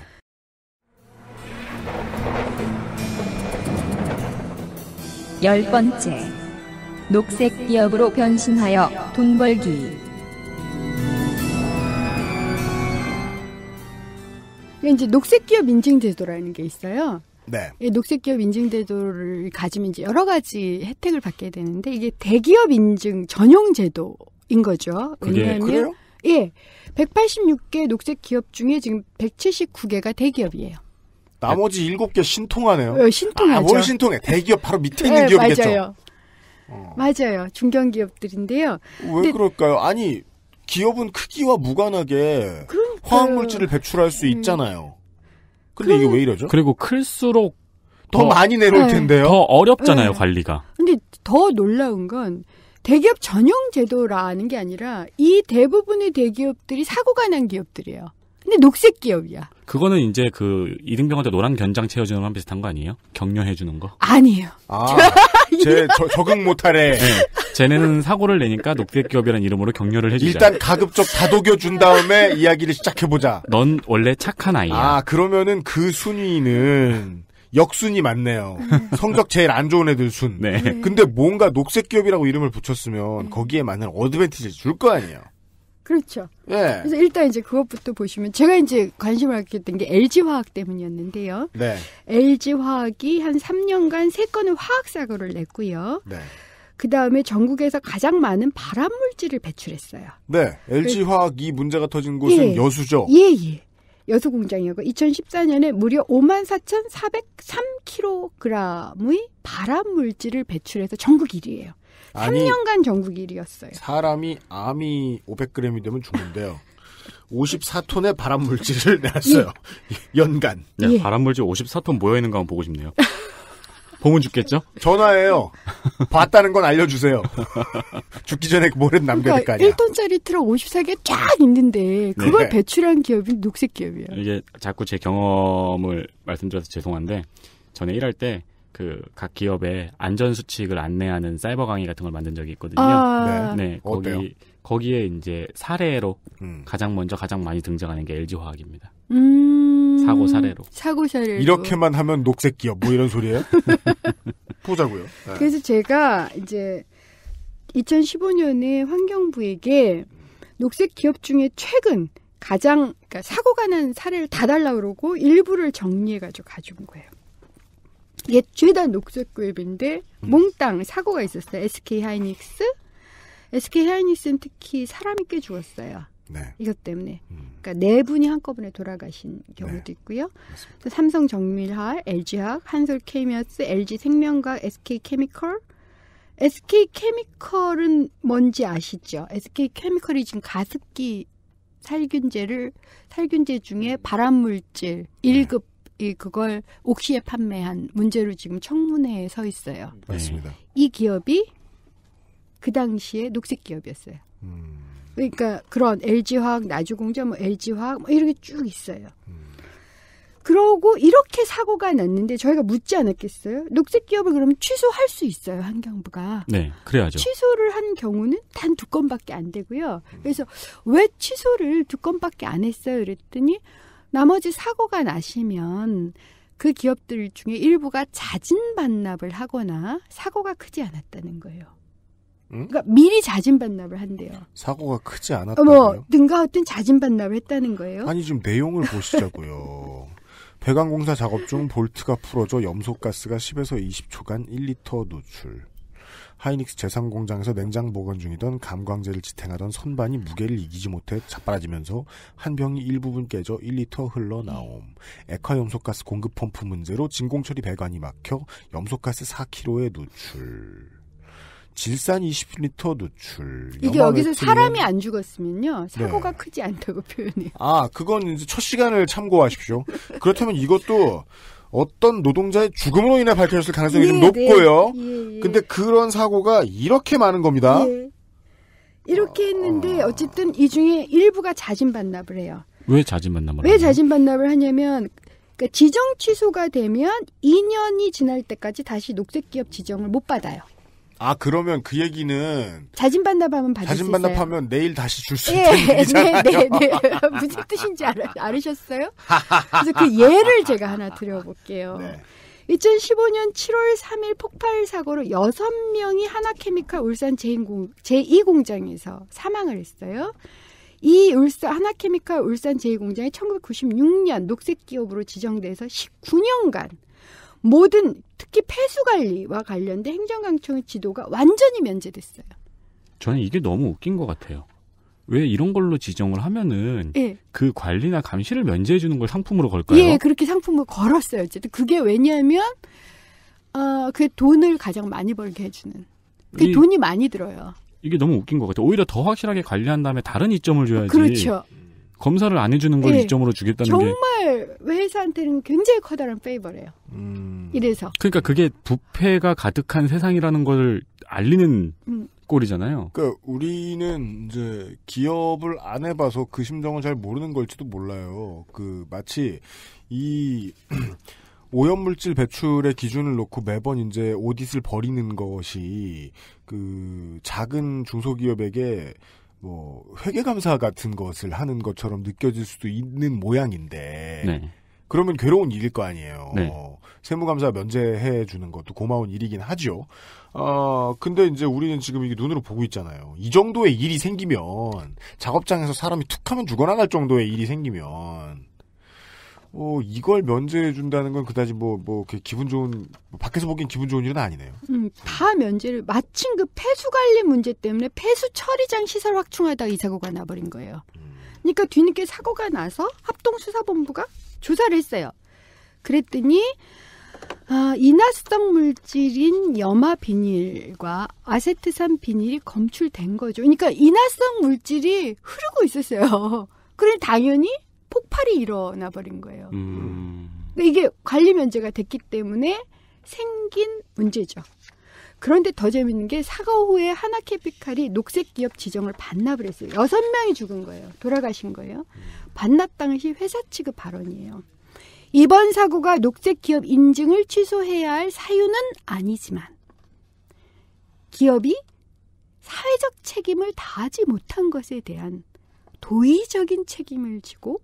열 번째. 녹색 기업으로 변신하여 돈 벌기. 이제 녹색 기업 인증 제도라는 게 있어요. 네. 녹색 기업 인증 제도를 가지면 이제 여러 가지 혜택을 받게 되는데 이게 대기업 인증 전용 제도인 거죠. 왜냐하면 예, 186개 녹색 기업 중에 지금 179개가 대기업이에요. 나머지 일곱 개 신통하네요. 어, 신통하죠. 아, 뭘 신통해? 대기업 바로 밑에 있는 네, 기업이겠죠. 맞아요. 어. 맞아요. 중견기업들인데요. 왜 근데... 그럴까요? 아니 기업은 크기와 무관하게 그러니까요. 화학물질을 배출할 수 음. 있잖아요. 근데 그럼... 이게 왜 이러죠? 그리고 클수록 더, 더 많이 내놓을 네. 텐데요. 더 어렵잖아요, 네. 관리가. 근데 더 놀라운 건 대기업 전용 제도라는 게 아니라 이 대부분의 대기업들이 사고가 난 기업들이에요. 근데 녹색 기업이야. 그거는 이제 그 이등병한테 노란 견장 채워주는 거랑 비슷한 거 아니에요? 격려해 주는 거? 아니에요. 아, 제 저, 적응 못하래. 네. 쟤네는 사고를 내니까 녹색기업이라는 이름으로 격려를 해주자. 일단 가급적 다독여 준 다음에 이야기를 시작해보자. 넌 원래 착한 아이야. 아 그러면은 그 순위는 역순이 맞네요. 성적 제일 안 좋은 애들 순. 네. 근데 뭔가 녹색기업이라고 이름을 붙였으면 거기에 맞는 어드밴티지를 줄 거 아니에요. 그렇죠. 예. 그래서 일단 이제 그것부터 보시면 제가 이제 관심을 갖게 된 게 LG 화학 때문이었는데요. 네. LG 화학이 한 3년간 세 건의 화학 사고를 냈고요. 네. 그 다음에 전국에서 가장 많은 발암 물질을 배출했어요. 네, LG 화학 이 문제가 터진 곳은 예. 여수죠. 예, 예. 여수 공장이었고 2014년에 무려 54,403kg의 발암 물질을 배출해서 전국 1위예요. 아니, 3년간 전국 1위였어요. 사람이 암이 500g이 되면 죽는데요. 54톤의 발암 물질을 내놨어요. 예. 연간. 네, 예. 발암 물질 54톤 모여 있는 거 한번 보고 싶네요. 보면 죽겠죠? 전화해요. 봤다는 건 알려주세요. 죽기 전에 모른 남겨야 될거 아니야. 1톤짜리 트럭 5 4개쫙 있는데 그걸 네. 배출한 기업이 녹색 기업이야 이게 자꾸 제 경험을 말씀드려서 죄송한데 전에 일할 때 그각 기업의 안전 수칙을 안내하는 사이버 강의 같은 걸 만든 적이 있거든요. 아~ 네. 네 거기 어 거기에 이제 사례로 음. 가장 먼저 가장 많이 등장하는 게 LG 화학입니다. 음... 사고 사례로. 사고 사례로. 이렇게만 하면 녹색 기업 뭐 이런 소리예요? 보자고요. 네. 그래서 제가 이제 2015년에 환경부에게 녹색 기업 중에 최근 가장 그러니까 사고가 난 사례를 다 달라 그러고 일부를 정리해가지고 가져온 거예요. 이게 죄다 녹색 그룹인데 음. 몽땅 사고가 있었어요. SK 하이닉스. SK 하이닉스는 특히 사람이 꽤 죽었어요. 네. 이것 때문에. 음. 그러니까 네 분이 한꺼번에 돌아가신 네. 경우도 네. 있고요. 맞습니 삼성 정밀학, LG학, 한솔 케미어스, LG 생명과 SK 케미컬. SK 케미컬은 뭔지 아시죠? SK 케미컬이 지금 가습기 살균제를 살균제 중에 음. 발암물질 1급 이 그걸 옥시에 판매한 문제로 지금 청문회에 서 있어요. 맞습니다. 음, 이 기업이 그 당시에 녹색 기업이었어요. 음. 그러니까 그런 LG 화학, 나주공자, 뭐 LG 화학 뭐 이렇게 쭉 있어요. 음. 그러고 이렇게 사고가 났는데 저희가 묻지 않았겠어요? 녹색 기업을 그러면 취소할 수 있어요, 환경부가. 네, 그래야죠. 취소를 한 경우는 단 두 건밖에 안 되고요. 그래서 왜 취소를 두 건밖에 안 했어요? 그랬더니 나머지 사고가 나시면 그 기업들 중에 일부가 자진 반납을 하거나 사고가 크지 않았다는 거예요. 응? 그러니까 미리 자진 반납을 한대요. 사고가 크지 않았다고요? 뭐 등가 어떤 자진 반납을 했다는 거예요? 아니 지금 내용을 보시자고요. 배관공사 작업 중 볼트가 풀어져 염소가스가 10에서 20초간 1리터 노출. 하이닉스 재상공장에서 냉장 보관 중이던 감광제를 지탱하던 선반이 무게를 이기지 못해 자빠지면서한 병이 일부분 깨져 1리터 흘러나옴. 액화 염소가스 공급 펌프 문제로 진공처리 배관이 막혀 염소가스 4kg의 누출. 질산 20리터 누출. 이게 여기서 사람이 안 죽었으면요 사고가 네. 크지 않다고 표현해요. 아 그건 이제 첫 시간을 참고하십시오. 그렇다면 이것도 어떤 노동자의 죽음으로 인해 밝혀졌을 가능성이 예, 좀 높고요. 네. 예, 예, 근데 그런 사고가 이렇게 많은 겁니다. 예. 이렇게 했는데 아. 어쨌든 이 중에 일부가 자진 반납을 해요. 왜 자진 반납을? 왜 하냐? 자진 반납을 하냐면 그러니까 지정 취소가 되면 2년이 지날 때까지 다시 녹색 기업 지정을 못 받아요. 아 그러면 그 얘기는 자진 반납하면 받을 자진 반납하면 내일 다시 줄수 예, 있는 예, 얘기잖아요. 네, 네, 네. 무슨 뜻인지 알, 으셨어요 그래서 그 예를 제가 하나 드려볼게요. 네. 2015년 7월 3일 폭발 사고로 6명이 하나케미칼 울산 제2공, 제2공장에서 사망을 했어요. 이 울산 하나케미칼 울산 제2공장이 1996년 녹색 기업으로 지정돼서 19년간 모든 특히 폐수 관리와 관련된 행정강청의 지도가 완전히 면제됐어요. 저는 이게 너무 웃긴 것 같아요. 왜 이런 걸로 지정을 하면은 예. 그 관리나 감시를 면제해 주는 걸 상품으로 걸까요? 예, 그렇게 상품을 걸었어요. 어쨌든 그게 왜냐하면 어, 그 돈을 가장 많이 벌게 해주는. 그 돈이 많이 들어요. 이게 너무 웃긴 것 같아요. 오히려 더 확실하게 관리한 다음에 다른 이점을 줘야지. 그렇죠. 검사를 안 해주는 걸 네. 이점으로 주겠다는 정말 게 정말 회사한테는 굉장히 커다란 페이버래요. 음. 이래서 그러니까 그게 부패가 가득한 세상이라는 걸 알리는 음. 꼴이잖아요. 그러니까 우리는 이제 기업을 안 해봐서 그 심정을 잘 모르는 걸지도 몰라요. 그 마치 이 오염물질 배출의 기준을 놓고 매번 이제 오딧을 벌이는 것이 그 작은 중소기업에게 뭐 회계감사 같은 것을 하는 것처럼 느껴질 수도 있는 모양인데 네. 그러면 괴로운 일일 거 아니에요. 네. 세무감사 면제해 주는 것도 고마운 일이긴 하죠. 어, 근데 이제 우리는 지금 이게 눈으로 보고 있잖아요. 이 정도의 일이 생기면 작업장에서 사람이 툭 하면 죽어나갈 정도의 일이 생기면 어, 이걸 면제해 준다는 건 그다지 뭐뭐 뭐, 기분 좋은 뭐 밖에서 보기엔 기분 좋은 일은 아니네요. 음, 다 면제를 마침 그 폐수 관리 문제 때문에 폐수 처리장 시설 확충하다 가이 사고가 나버린 거예요. 그러니까 뒤늦게 사고가 나서 합동수사본부가 조사를 했어요. 그랬더니 아, 인화성 물질인 염화 비닐과 아세트산 비닐이 검출된 거죠. 그러니까 인화성 물질이 흐르고 있었어요. 그래 당연히 폭발이 일어나 버린 거예요. 음. 그러니까 이게 관리 면제가 됐기 때문에 생긴 문제죠. 그런데 더 재밌는 게 사고 후에 하나캐피칼이 녹색 기업 지정을 반납을 했어요. 여섯 명이 죽은 거예요. 돌아가신 거예요. 반납 당시 회사 측의 발언이에요. 이번 사고가 녹색 기업 인증을 취소해야 할 사유는 아니지만 기업이 사회적 책임을 다하지 못한 것에 대한 도의적인 책임을 지고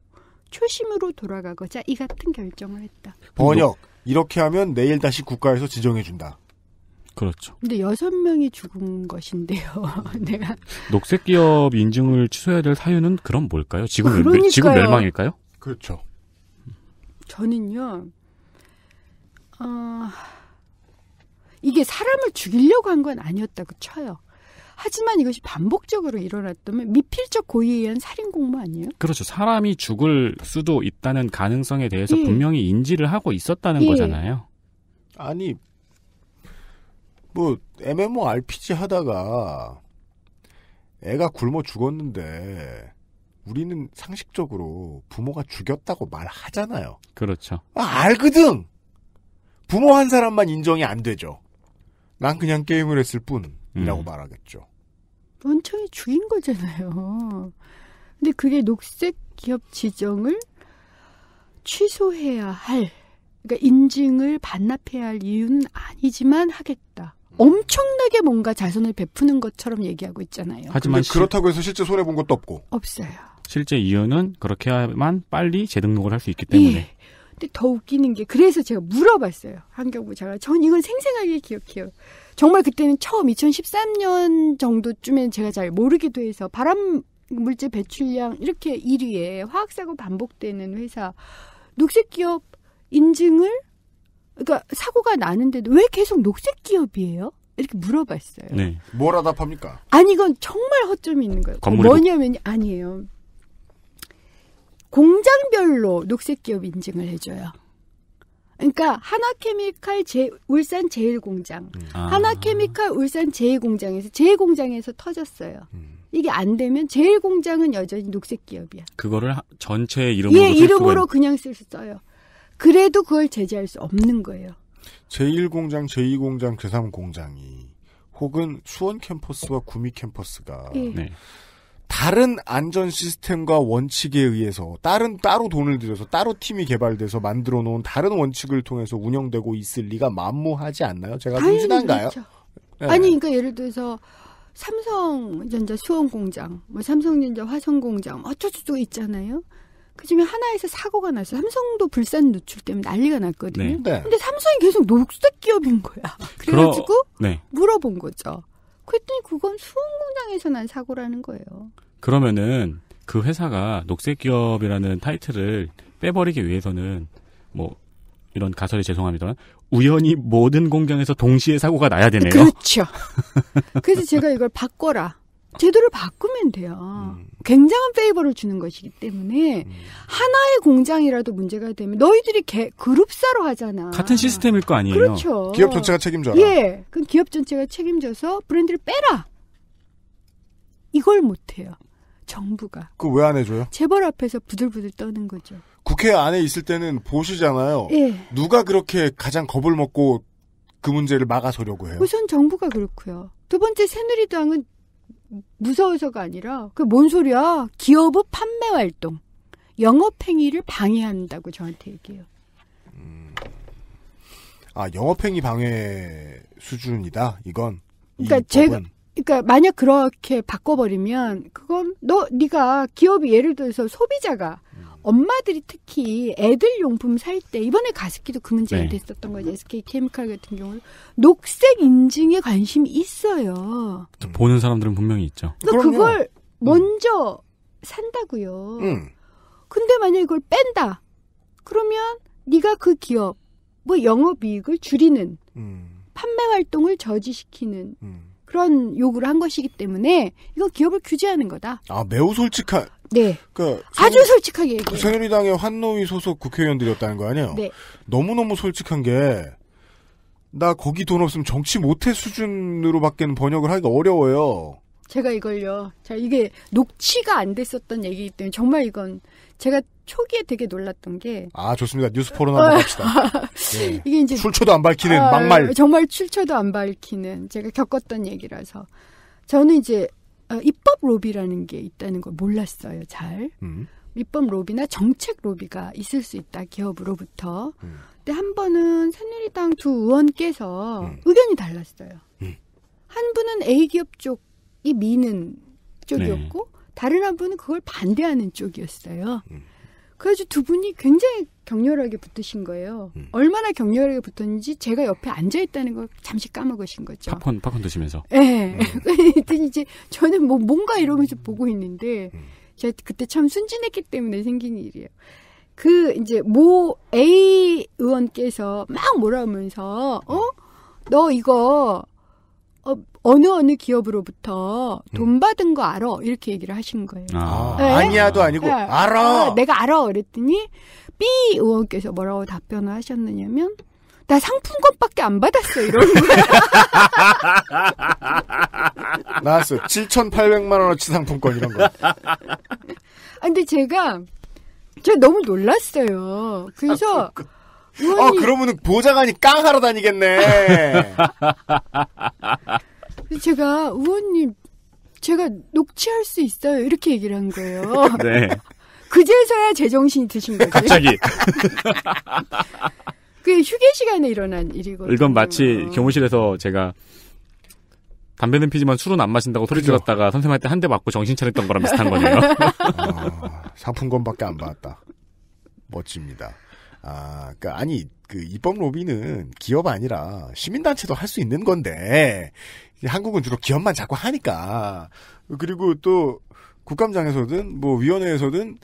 초심으로 돌아가고자 이 같은 결정을 했다. 번역 이렇게 하면 내일 다시 국가에서 지정해 준다. 그렇죠. 근데 여섯 명이 죽은 것인데요. 내가 녹색 기업 인증을 취소해야 될 사유는 그럼 뭘까요? 지금 그러니까요. 멸, 지금 멸망일까요? 그렇죠. 저는요. 어, 이게 사람을 죽이려고 한 건 아니었다고 쳐요. 하지만 이것이 반복적으로 일어났다면 미필적 고의에 의한 살인 공모 아니에요? 그렇죠. 사람이 죽을 수도 있다는 가능성에 대해서 예. 분명히 인지를 하고 있었다는 예. 거잖아요. 아니 뭐 MMORPG 하다가 애가 굶어 죽었는데 우리는 상식적으로 부모가 죽였다고 말하잖아요. 그렇죠. 아, 알거든. 부모 한 사람만 인정이 안 되죠. 난 그냥 게임을 했을 뿐. 이라고 음. 말하겠죠. 원청이 죽인 거잖아요. 근데 그게 녹색 기업 지정을 취소해야 할, 그러니까 인증을 반납해야 할 이유는 아니지만 하겠다. 음. 엄청나게 뭔가 자선을 베푸는 것처럼 얘기하고 있잖아요. 하지만 그렇다고 해서 실제 손해 본 것도 없고 없어요. 실제 이유는 그렇게 하면 빨리 재등록을 할 수 있기 때문에. 예. 근데 더 웃기는 게 그래서 제가 물어봤어요. 환경부 제가 전 이건 생생하게 기억해요. 정말 그때는 처음 2013년 정도쯤엔 제가 잘 모르기도 해서 바람 물질 배출량 이렇게 1위에 화학사고 반복되는 회사 녹색 기업 인증을 그러니까 사고가 나는데도 왜 계속 녹색 기업이에요? 이렇게 물어봤어요. 네. 뭐라 답합니까? 아니 이건 정말 허점이 있는 거예요. 건물이... 뭐냐면 아니에요. 공장별로 녹색 기업 인증을 해줘요. 그러니까 하나케미칼 제, 울산 제일공장, 음. 아. 하나케미칼 울산 제일공장에서 제일공장에서 터졌어요. 음. 이게 안 되면 제일공장은 여전히 녹색 기업이야. 그거를 전체 이름으로 예, 이름으로 있... 그냥 쓸수 써요. 그래도 그걸 제재할 수 없는 거예요. 제1공장, 제2공장, 제3공장이 혹은 수원 캠퍼스와 구미 캠퍼스가 예. 네. 다른 안전 시스템과 원칙에 의해서 다른 따로 돈을 들여서 따로 팀이 개발돼서 만들어 놓은 다른 원칙을 통해서 운영되고 있을 리가 만무하지 않나요? 제가 순진한가요? 그렇죠. 네. 아니 그러니까 예를 들어서 삼성전자 수원 공장, 뭐 삼성전자 화성 공장 어쩌저쩌 있잖아요. 그중에 하나에서 사고가 났어. 삼성도 불산 누출 때문에 난리가 났거든요. 네. 근데 삼성이 계속 녹색 기업인 거야. 그래가지고 그러... 네. 물어본 거죠. 그랬더니 그건 수원공장에서 난 사고라는 거예요. 그러면은 그 회사가 녹색기업이라는 타이틀을 빼버리기 위해서는 뭐 이런 가설이 죄송합니다만 우연히 모든 공장에서 동시에 사고가 나야 되네요. 그렇죠. 그래서 제가 이걸 바꿔라. 제도를 바꾸면 돼요. 음. 굉장한 페이버를 주는 것이기 때문에 음. 하나의 공장이라도 문제가 되면 너희들이 개, 그룹사로 하잖아. 같은 시스템일 거 아니에요. 그렇죠. 기업 전체가 책임져라. 예. 그럼 기업 전체가 책임져서 브랜드를 빼라. 이걸 못 해요. 정부가. 그 왜 안 해줘요? 재벌 앞에서 부들부들 떠는 거죠. 국회 안에 있을 때는 보시잖아요. 예. 누가 그렇게 가장 겁을 먹고 그 문제를 막아서려고 해요? 우선 정부가 그렇고요. 두 번째 새누리당은 무서워서가 아니라 그 뭔 소리야? 기업의 판매 활동, 영업 행위를 방해한다고 저한테 얘기해요. 음. 아, 영업 행위 방해 수준이다. 이건 그니까제그니까 그러니까 만약 그렇게 바꿔버리면 그건 너 네가 기업이 예를 들어서 소비자가 엄마들이 특히 애들 용품 살 때 이번에 가습기도 그 문제가 네. 됐었던 거죠. SK 케미칼 같은 경우는 녹색 인증에 관심이 있어요. 보는 사람들은 분명히 있죠. 그러니까 그걸 음. 먼저 산다고요. 음. 근데 만약 에 이걸 뺀다. 그러면 네가 그 기업 뭐 영업 이익을 줄이는 음. 판매 활동을 저지시키는 음. 그런 요구를 한 것이기 때문에 이건 기업을 규제하는 거다. 아 매우 솔직한 네. 그러니까 아주 솔직하게 얘기해요. 새누리당의 환노위 소속 국회의원들이었다는 거 아니에요? 네. 너무너무 솔직한 게 나 거기 돈 없으면 정치 못해 수준으로밖에는 번역을 하기가 어려워요. 제가 이걸요. 자, 이게 녹취가 안 됐었던 얘기이기 때문에 정말 이건 제가 초기에 되게 놀랐던 게. 아, 좋습니다. 뉴스 포로 한번 합시다. 네. 예. 이게 이제. 출처도 안 밝히는 아, 막말. 정말 출처도 안 밝히는 제가 겪었던 얘기라서. 저는 이제 아, 입법 로비라는 게 있다는 걸 몰랐어요. 잘. 음. 입법 로비나 정책 로비가 있을 수 있다 기업으로부터. 음. 근데 한 번은 새누리당 두 의원께서 음. 의견이 달랐어요. 음. 한 분은 A 기업 쪽이 미는 네. 쪽이었고 네. 다른 한 분은 그걸 반대하는 쪽이었어요. 음. 그래서 두 분이 굉장히 격렬하게 붙으신 거예요. 음. 얼마나 격렬하게 붙었는지 제가 옆에 앉아 있다는 걸 잠시 까먹으신 거죠. 팝콘 팝콘 드시면서. 네. 음. 이제 저는 뭐 뭔가 이러면서 보고 있는데 음. 제가 그때 참 순진했기 때문에 생긴 일이에요. 그 이제 모 A 의원께서 막 뭐라 하면서 어? 너 이거 어느 어느 기업으로부터 음. 돈 받은 거 알아 이렇게 얘기를 하신 거예요. 아, 네? 아니야도 아니고 네. 알아. 아, 내가 알아 그랬더니 B 의원께서 뭐라고 답변을 하셨느냐면 나 상품권밖에 안 받았어 이런 거야. 나왔어 7,800만 원어치 상품권 이런 거. 아, 근데 제가 제가 너무 놀랐어요. 그래서 아, 그, 그. 의원이... 아 그러면은 보좌관이 깡하러 다니겠네. 제가 의원님 제가 녹취할 수 있어요 이렇게 얘기를 한 거예요. 네. 그제서야 제정신이 드신 거지. 갑자기. 그게 휴게 시간에 일어난 일이거든요. 이건 마치 경호실에서 제가 담배는 피지만 술은 안 마신다고 소리 질렀다가 선생님한테 한 대 맞고 정신 차렸던 거랑 비슷한 거네요. 아, 상품권밖에 안 받았다. 멋집니다. 아, 그니 그러니까 아니, 그, 입법 로비는 기업 아니라 시민단체도 할 수 있는 건데, 한국은 주로 기업만 자꾸 하니까. 그리고 또, 국감장에서든, 뭐, 위원회에서든,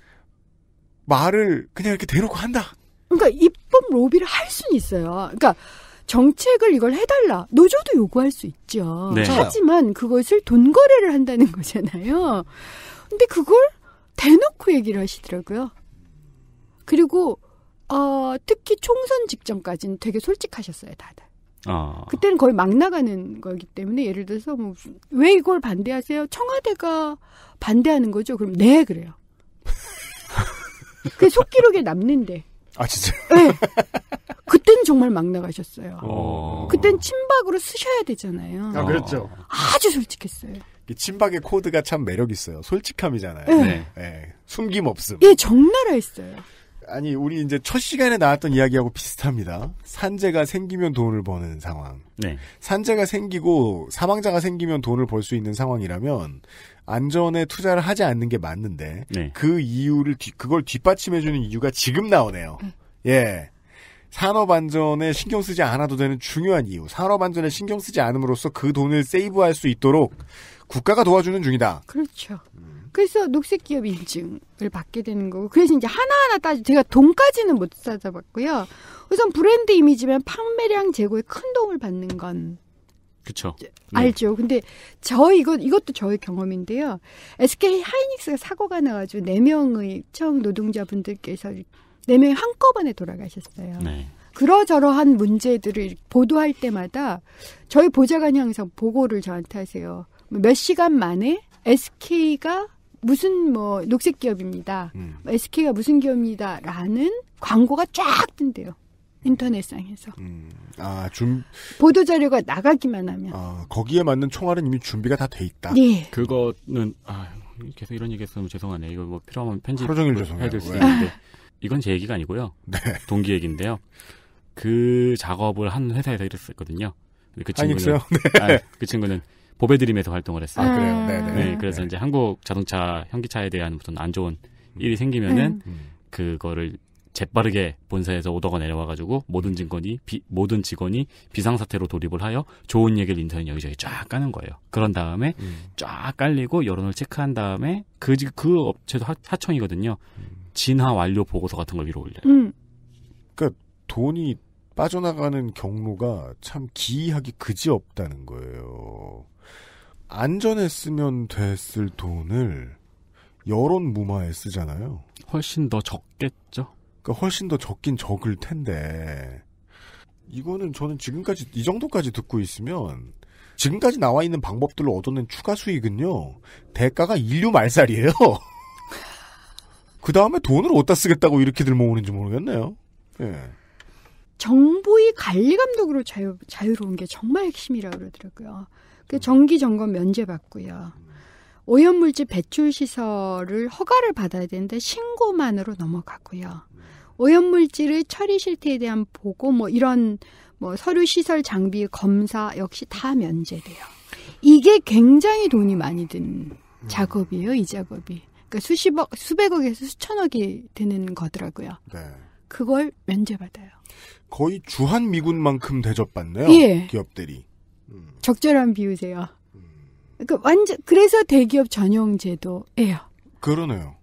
말을 그냥 이렇게 대놓고 한다. 그러니까 입법 로비를 할 수는 있어요. 그러니까 정책을 이걸 해달라 노조도 요구할 수 있죠. 네. 하지만 그것을 돈 거래를 한다는 거잖아요. 근데 그걸 대놓고 얘기를 하시더라고요. 그리고 어, 특히 총선 직전까지는 되게 솔직하셨어요, 다들. 어. 그때는 거의 막 나가는 거기 때문에 예를 들어서 뭐왜 이걸 반대하세요? 청와대가 반대하는 거죠? 그럼 네 그래요. 그 속기록에 남는데. 아 진짜. 네. 그때는 정말 막 나가셨어요. 어. 그땐 침박으로 쓰셔야 되잖아요. 아 그렇죠. 아주 솔직했어요. 침박의 코드가 참 매력 있어요. 솔직함이잖아요. 네. 네. 네. 숨김 없음. 예, 정나라했어요 아니 우리 이제 첫 시간에 나왔던 이야기하고 비슷합니다. 산재가 생기면 돈을 버는 상황. 네. 산재가 생기고 사망자가 생기면 돈을 벌 수 있는 상황이라면 안전에 투자를 하지 않는 게 맞는데 네. 그 이유를 뒤, 그걸 뒷받침해주는 이유가 지금 나오네요. 음. 예. 산업 안전에 신경 쓰지 않아도 되는 중요한 이유. 산업 안전에 신경 쓰지 않음으로써 그 돈을 세이브할 수 있도록 국가가 도와주는 중이다. 그렇죠. 음. 그래서 녹색 기업 인증을 받게 되는 거고 그래서 이제 하나하나 따지 제가 돈까지는 못 찾아봤고요. 우선 브랜드 이미지면 판매량 제고에 큰 도움을 받는 건 그쵸. 네. 알죠. 근데 저 이거 이것도 저의 경험인데요. SK 하이닉스가 사고가 나가지고 네 명의 청 노동자분들께서 네 명이 한꺼번에 돌아가셨어요. 네. 그러저러한 문제들을 보도할 때마다 저희 보좌관이 항상 보고를 저한테 하세요. 뭐 몇 시간 만에 SK가 무슨 뭐 녹색 기업입니다. 음. SK가 뭐 무슨 기업입니다라는 광고가 쫙 뜬대요. 인터넷상에서. 음, 아, 준 보도 자료가 나가기만 하면. 아, 거기에 맞는 총알은 이미 준비가 다 돼 있다. 네. 그거는 아, 계속 이런 얘기했으면 죄송하네. 이거 뭐 필요하면 편집 해요해수 네. 있는데 이건 제 얘기가 아니고요. 네. 동기 얘기인데요. 그 작업을 한 회사에서 일했었거든요. 그, 아, 아, 네. 그 친구는 네. 아, 그 친구는 보배드림에서 활동을 했어요. 아, 네. 그래요? 네네. 네. 네, 네, 그래서 네. 이제 한국 자동차 현기차에 대한 무슨 안 좋은 일이 생기면은 음. 그거를 재빠르게 본사에서 오더가 내려와가지고 모든 직원이 비, 모든 직원이 비상사태로 돌입을 하여 좋은 얘기를 인터넷 여기저기 쫙 까는 거예요. 그런 다음에 음. 쫙 깔리고 여론을 체크한 다음에 그그 그 업체도 하, 하청이거든요. 음. 진화 완료 보고서 같은 걸 위로 올려요. 음. 그니까 돈이 빠져나가는 경로가 참기이하기 그지없다는 거예요. 안전에 쓰면 됐을 돈을 여론 무마에 쓰잖아요. 훨씬 더 적겠죠. 그러니까 훨씬 더 적긴 적을 텐데 이거는 저는 지금까지 이 정도까지 듣고 있으면 지금까지 나와 있는 방법들로 얻어낸 추가 수익은요 대가가 인류 말살이에요. 그 다음에 돈을 어디다 쓰겠다고 이렇게들 모으는지 모르겠네요. 예. 정보의 관리 감독으로 자유, 자유로운 게 정말 핵심이라 고 그러더라고요. 그 정기 점검 면제받고요. 오염물질 배출 시설을 허가를 받아야 되는데 신고만으로 넘어가고요. 오염물질의 처리 실태에 대한 보고 뭐 이런 뭐 서류 시설 장비 검사 역시 다 면제돼요. 이게 굉장히 돈이 많이 든 작업이에요, 이 작업이. 그러니까 수십억, 수백억에서 수천억이 되는 거더라고요. 네. 그걸 면제받아요. 거의 주한 미군만큼 대접받네요. 예. 기업들이. 적절한 비유세요. 그 완전 그래서 대기업 전용 제도예요. 그러네요.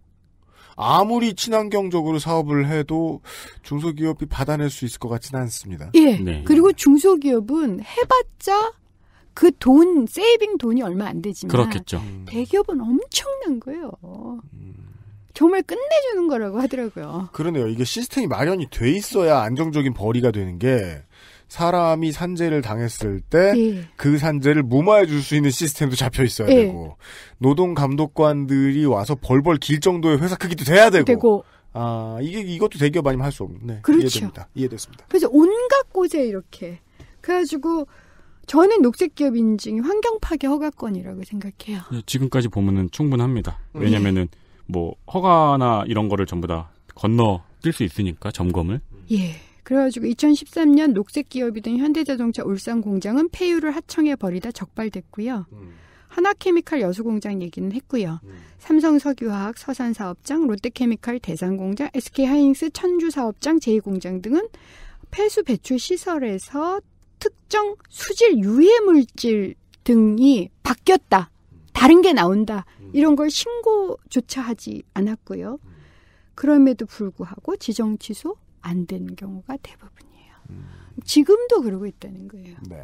아무리 친환경적으로 사업을 해도 중소기업이 받아낼 수 있을 것 같지는 않습니다. 예. 네. 그리고 중소기업은 해봤자 그 돈, 세이빙 돈이 얼마 안 되지만. 그렇겠죠. 음. 대기업은 엄청난 거예요. 정말 끝내주는 거라고 하더라고요. 그러네요. 이게 시스템이 마련이 돼 있어야 안정적인 벌이가 되는 게 사람이 산재를 당했을 때그 예. 그 산재를 무마해 줄 수 있는 시스템도 잡혀 있어야 예. 되고 노동 감독관들이 와서 벌벌 길 정도의 회사 크기도 돼야 되고, 되고. 아 이게 이것도 대기업 아니면 할 수없 네, 그렇죠. 이해됩니다. 이해됐습니다. 그래서 온갖 곳에 이렇게 그래가지고 저는 녹색 기업 인증이 환경 파괴 허가권이라고 생각해요. 네, 지금까지 보면은 충분합니다. 왜냐면은 예. 뭐 허가나 이런 거를 전부 다 건너 뛸수 있으니까 점검을. 예. 그래가지고 2013년 녹색 기업이 된 현대자동차 울산 공장은 폐유를 하청해 버리다 적발됐고요. 음. 하나케미칼 여수공장 얘기는 했고요. 음. 삼성석유화학 서산사업장, 롯데케미칼 대산공장, SK하이닉스 천주사업장 제2공장 등은 폐수 배출 시설에서 특정 수질 유해 물질 등이 바뀌었다. 다른 게 나온다. 음. 이런 걸 신고조차 하지 않았고요. 음. 그럼에도 불구하고 지정 취소, 안 되는 경우가 대부분이에요. 음. 지금도 그러고 있다는 거예요. 네.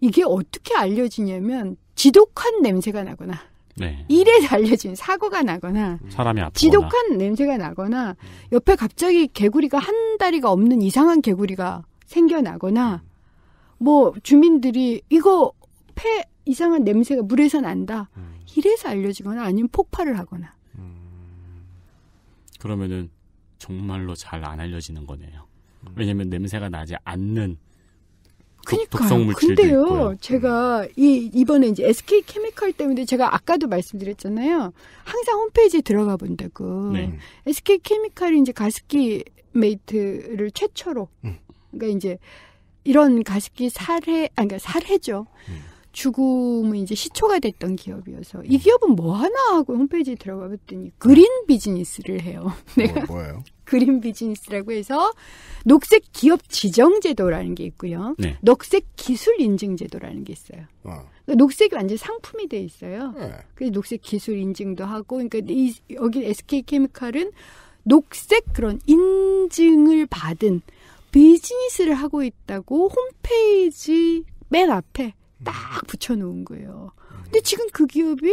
이게 어떻게 알려지냐면 지독한 냄새가 나거나 네. 일에 알려진 사고가 나거나 음. 사람이 아프거나. 지독한 냄새가 나거나 음. 옆에 갑자기 개구리가 한 다리가 없는 이상한 개구리가 생겨나거나 음. 뭐 주민들이 이거 폐 이상한 냄새가 물에서 난다. 음. 이래서 알려지거나 아니면 폭발을 하거나. 음. 그러면은 정말로 잘 안 알려지는 거네요. 왜냐면 하 냄새가 나지 않는 그 독성 물질도 근데요, 있고요. 제가 음. 이 이번에 이제 SK 케미컬 때문에 제가 아까도 말씀드렸잖아요. 항상 홈페이지에 들어가 본다고. 네. SK 케미컬이 이제 가습기 메이트를 최초로 음. 그러니까 이제 이런 가습기 살해 아, 니 그러니까 살해죠 음. 죽음은 이제 시초가 됐던 기업이어서 이 기업은 뭐 하나 하고 홈페이지에 들어가 봤더니 그린 비즈니스를 해요. 뭐, 내가 뭐, 예요 그린 비즈니스라고 해서 녹색 기업 지정 제도라는 게 있고요. 네. 녹색 기술 인증 제도라는 게 있어요. 어. 그러니까 녹색이 완전 상품이 돼 있어요. 네. 그래서 녹색 기술 인증도 하고 그러니까 이, 여기 SK 케미칼은 녹색 그런 인증을 받은 비즈니스를 하고 있다고 홈페이지 맨 앞에 딱 붙여놓은 거예요. 근데 지금 그 기업이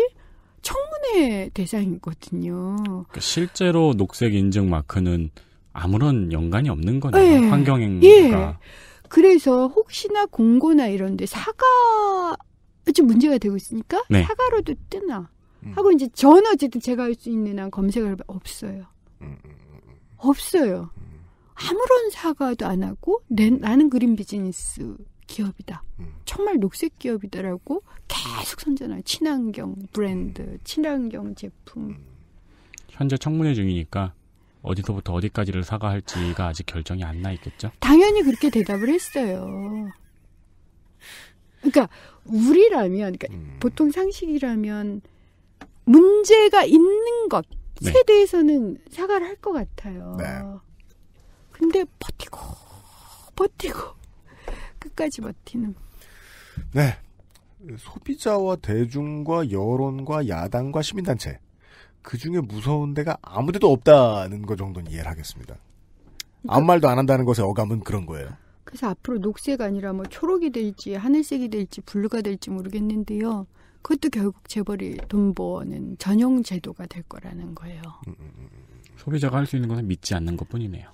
청문회 대상이거든요. 그러니까 실제로 녹색 인증 마크는 아무런 연관이 없는 거네요. 네. 예. 환경행가 예. 그래서 혹시나 공고나 이런데 사과 좀 문제가 되고 있으니까 네. 사과로도 뜨나 음. 하고 이제 전 어쨌든 제가 할 수 있는 한 검색을 없어요. 음, 음, 없어요. 아무런 사과도 안 하고 내, 나는 그린 비즈니스 기업이다. 음. 정말 녹색 기업이다라고 계속 선전해요. 친환경 브랜드, 음. 친환경 제품. 음. 현재 청문회 중이니까 어디서부터 어디까지를 사과할지가 아직 결정이 안 나 있겠죠? 당연히 그렇게 대답을 했어요. 그러니까 우리라면 그러니까 음. 보통 상식이라면 문제가 있는 것에 네. 대해서는 사과를 할 것 같아요. 네. 근데 버티고 버티고 끝까지 버티는. 네. 소비자와 대중과 여론과 야당과 시민단체. 그 중에 무서운 데가 아무 데도 없다는 것 정도는 이해를 하겠습니다. 그러니까, 아무 말도 안 한다는 것의 어감은 그런 거예요. 그래서 앞으로 녹색 아니라 뭐 초록이 될지 하늘색이 될지 블루가 될지 모르겠는데요. 그것도 결국 재벌이 돈 버는 전용 제도가 될 거라는 거예요. 음, 음, 음. 음. 소비자가 할 수 있는 것은 믿지 않는 것뿐이네요.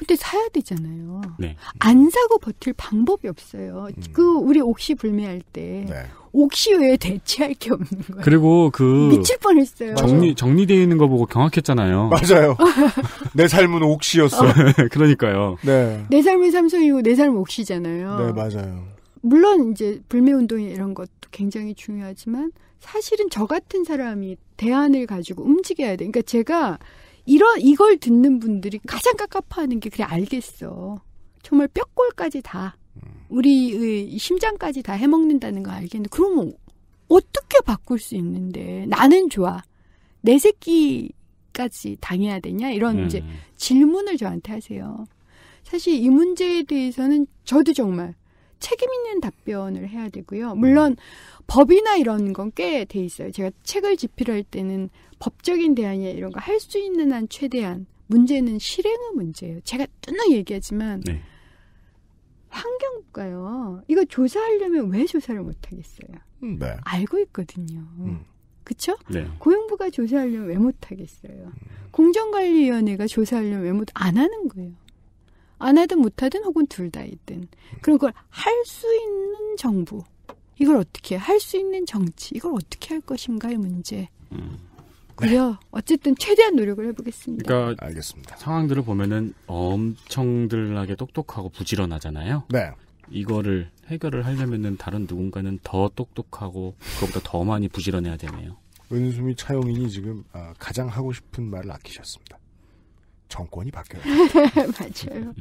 근데 사야 되잖아요. 네. 안 사고 버틸 방법이 없어요. 음. 그 우리 옥시 불매할 때 네. 옥시 외에 대체할 게 없는 거예요. 그리고 그 미칠 뻔했어요. 정리 정리되어 있는 거 보고 경악했잖아요. 맞아요. 내 삶은 옥시였어. 요 네, 그러니까요. 네. 내 삶은 삼성이고 내 삶은 옥시잖아요. 네, 맞아요. 물론 이제 불매 운동 이런 것도 굉장히 중요하지만 사실은 저 같은 사람이 대안을 가지고 움직여야 돼. 그러니까 제가 이런 이걸 듣는 분들이 가장 깝깝하는 게 그래 알겠어. 정말 뼛골까지다 우리의 심장까지 다 해먹는다는 거 알겠는데 그러면 어떻게 바꿀 수 있는데 나는 좋아 내 새끼까지 당해야 되냐 이런 음. 이제 질문을 저한테 하세요. 사실 이 문제에 대해서는 저도 정말 책임 있는 답변을 해야 되고요. 물론 법이나 이런 건 꽤 돼 있어요. 제가 책을 집필할 때는 법적인 대안이나 이런 거 할 수 있는 한 최대한 문제는 실행의 문제예요. 제가 뜨날 얘기하지만 네. 환경부가요. 이거 조사하려면 왜 조사를 못 하겠어요? 음, 네. 알고 있거든요. 음. 그쵸? 네. 고용부가 조사하려면 왜 못 하겠어요? 공정관리위원회가 조사하려면 왜 못 안 하는 거예요. 안 하든 못 하든 혹은 둘 다이든 그런 걸 할 수 있는 정부 이걸 어떻게 할 수 있는 정치 이걸 어떻게 할 것인가의 문제. 음. 그래요 네. 어쨌든 최대한 노력을 해보겠습니다. 그러니까 알겠습니다. 상황들을 보면은 엄청들나게 똑똑하고 부지런하잖아요. 네. 이거를 해결을 하려면은 다른 누군가는 더 똑똑하고 그것보다 더 많이 부지런해야 되네요. 은수미 차용인이 지금 아, 가장 하고 싶은 말을 아끼셨습니다. 정권이 바뀌어요. 맞아요.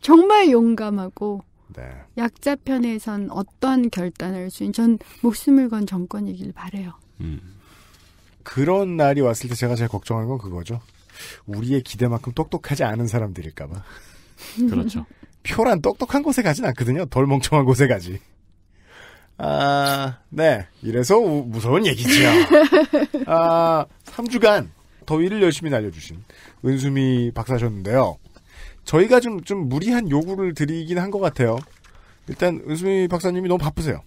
정말 용감하고 네. 약자 편에선 어떤 결단을 수인 전 목숨을 건 정권이길 바래요. 음. 그런 날이 왔을 때 제가 제일 걱정하는 건 그거죠. 우리의 기대만큼 똑똑하지 않은 사람들일까봐. 그렇죠. 표란 똑똑한 곳에 가진 않거든요. 덜 멍청한 곳에 가지. 아, 네. 이래서 우, 무서운 얘기지요. 아, 3주간 더위를 열심히 날려주신 은수미 박사셨는데요. 저희가 좀, 좀 무리한 요구를 드리긴 한 것 같아요. 일단 은수미 박사님이 너무 바쁘세요.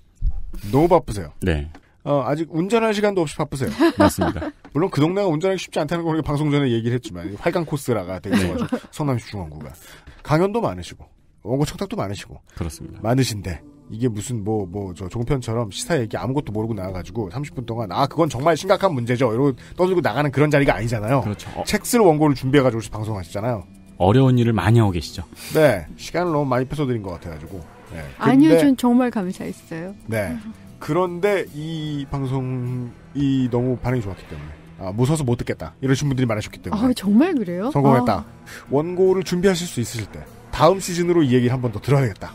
너무 바쁘세요. 네. 어, 아직 운전할 시간도 없이 바쁘세요. 맞습니다. 물론 그 동네가 운전하기 쉽지 않다는 걸 방송 전에 얘기를 했지만 활강 코스라가 되게 네. 좋아서 성남시 중원구가 강연도 많으시고 원고 청탁도 많으시고 그렇습니다. 많으신데 이게 무슨 뭐 뭐저 종편처럼 시사 얘기 아무것도 모르고 나와가지고 30분 동안 아 그건 정말 심각한 문제죠 이러고 떠들고 나가는 그런 자리가 아니잖아요. 그렇죠. 어. 책쓸 원고를 준비해가지고 방송하시잖아요. 어려운 일을 많이 하고 계시죠. 네 시간을 너무 많이 뺏어드린 것 같아가지고. 네. 아니요, 전 정말 감사했어요. 네. 그런데 이 방송이 너무 반응이 좋았기 때문에 아, 무서워서 못 듣겠다 이러신 분들이 많으셨기 아, 때문에 아, 정말 그래요? 성공했다 아. 원고를 준비하실 수 있으실 때 다음 시즌으로 이 얘기를 한 번 더 들어야겠다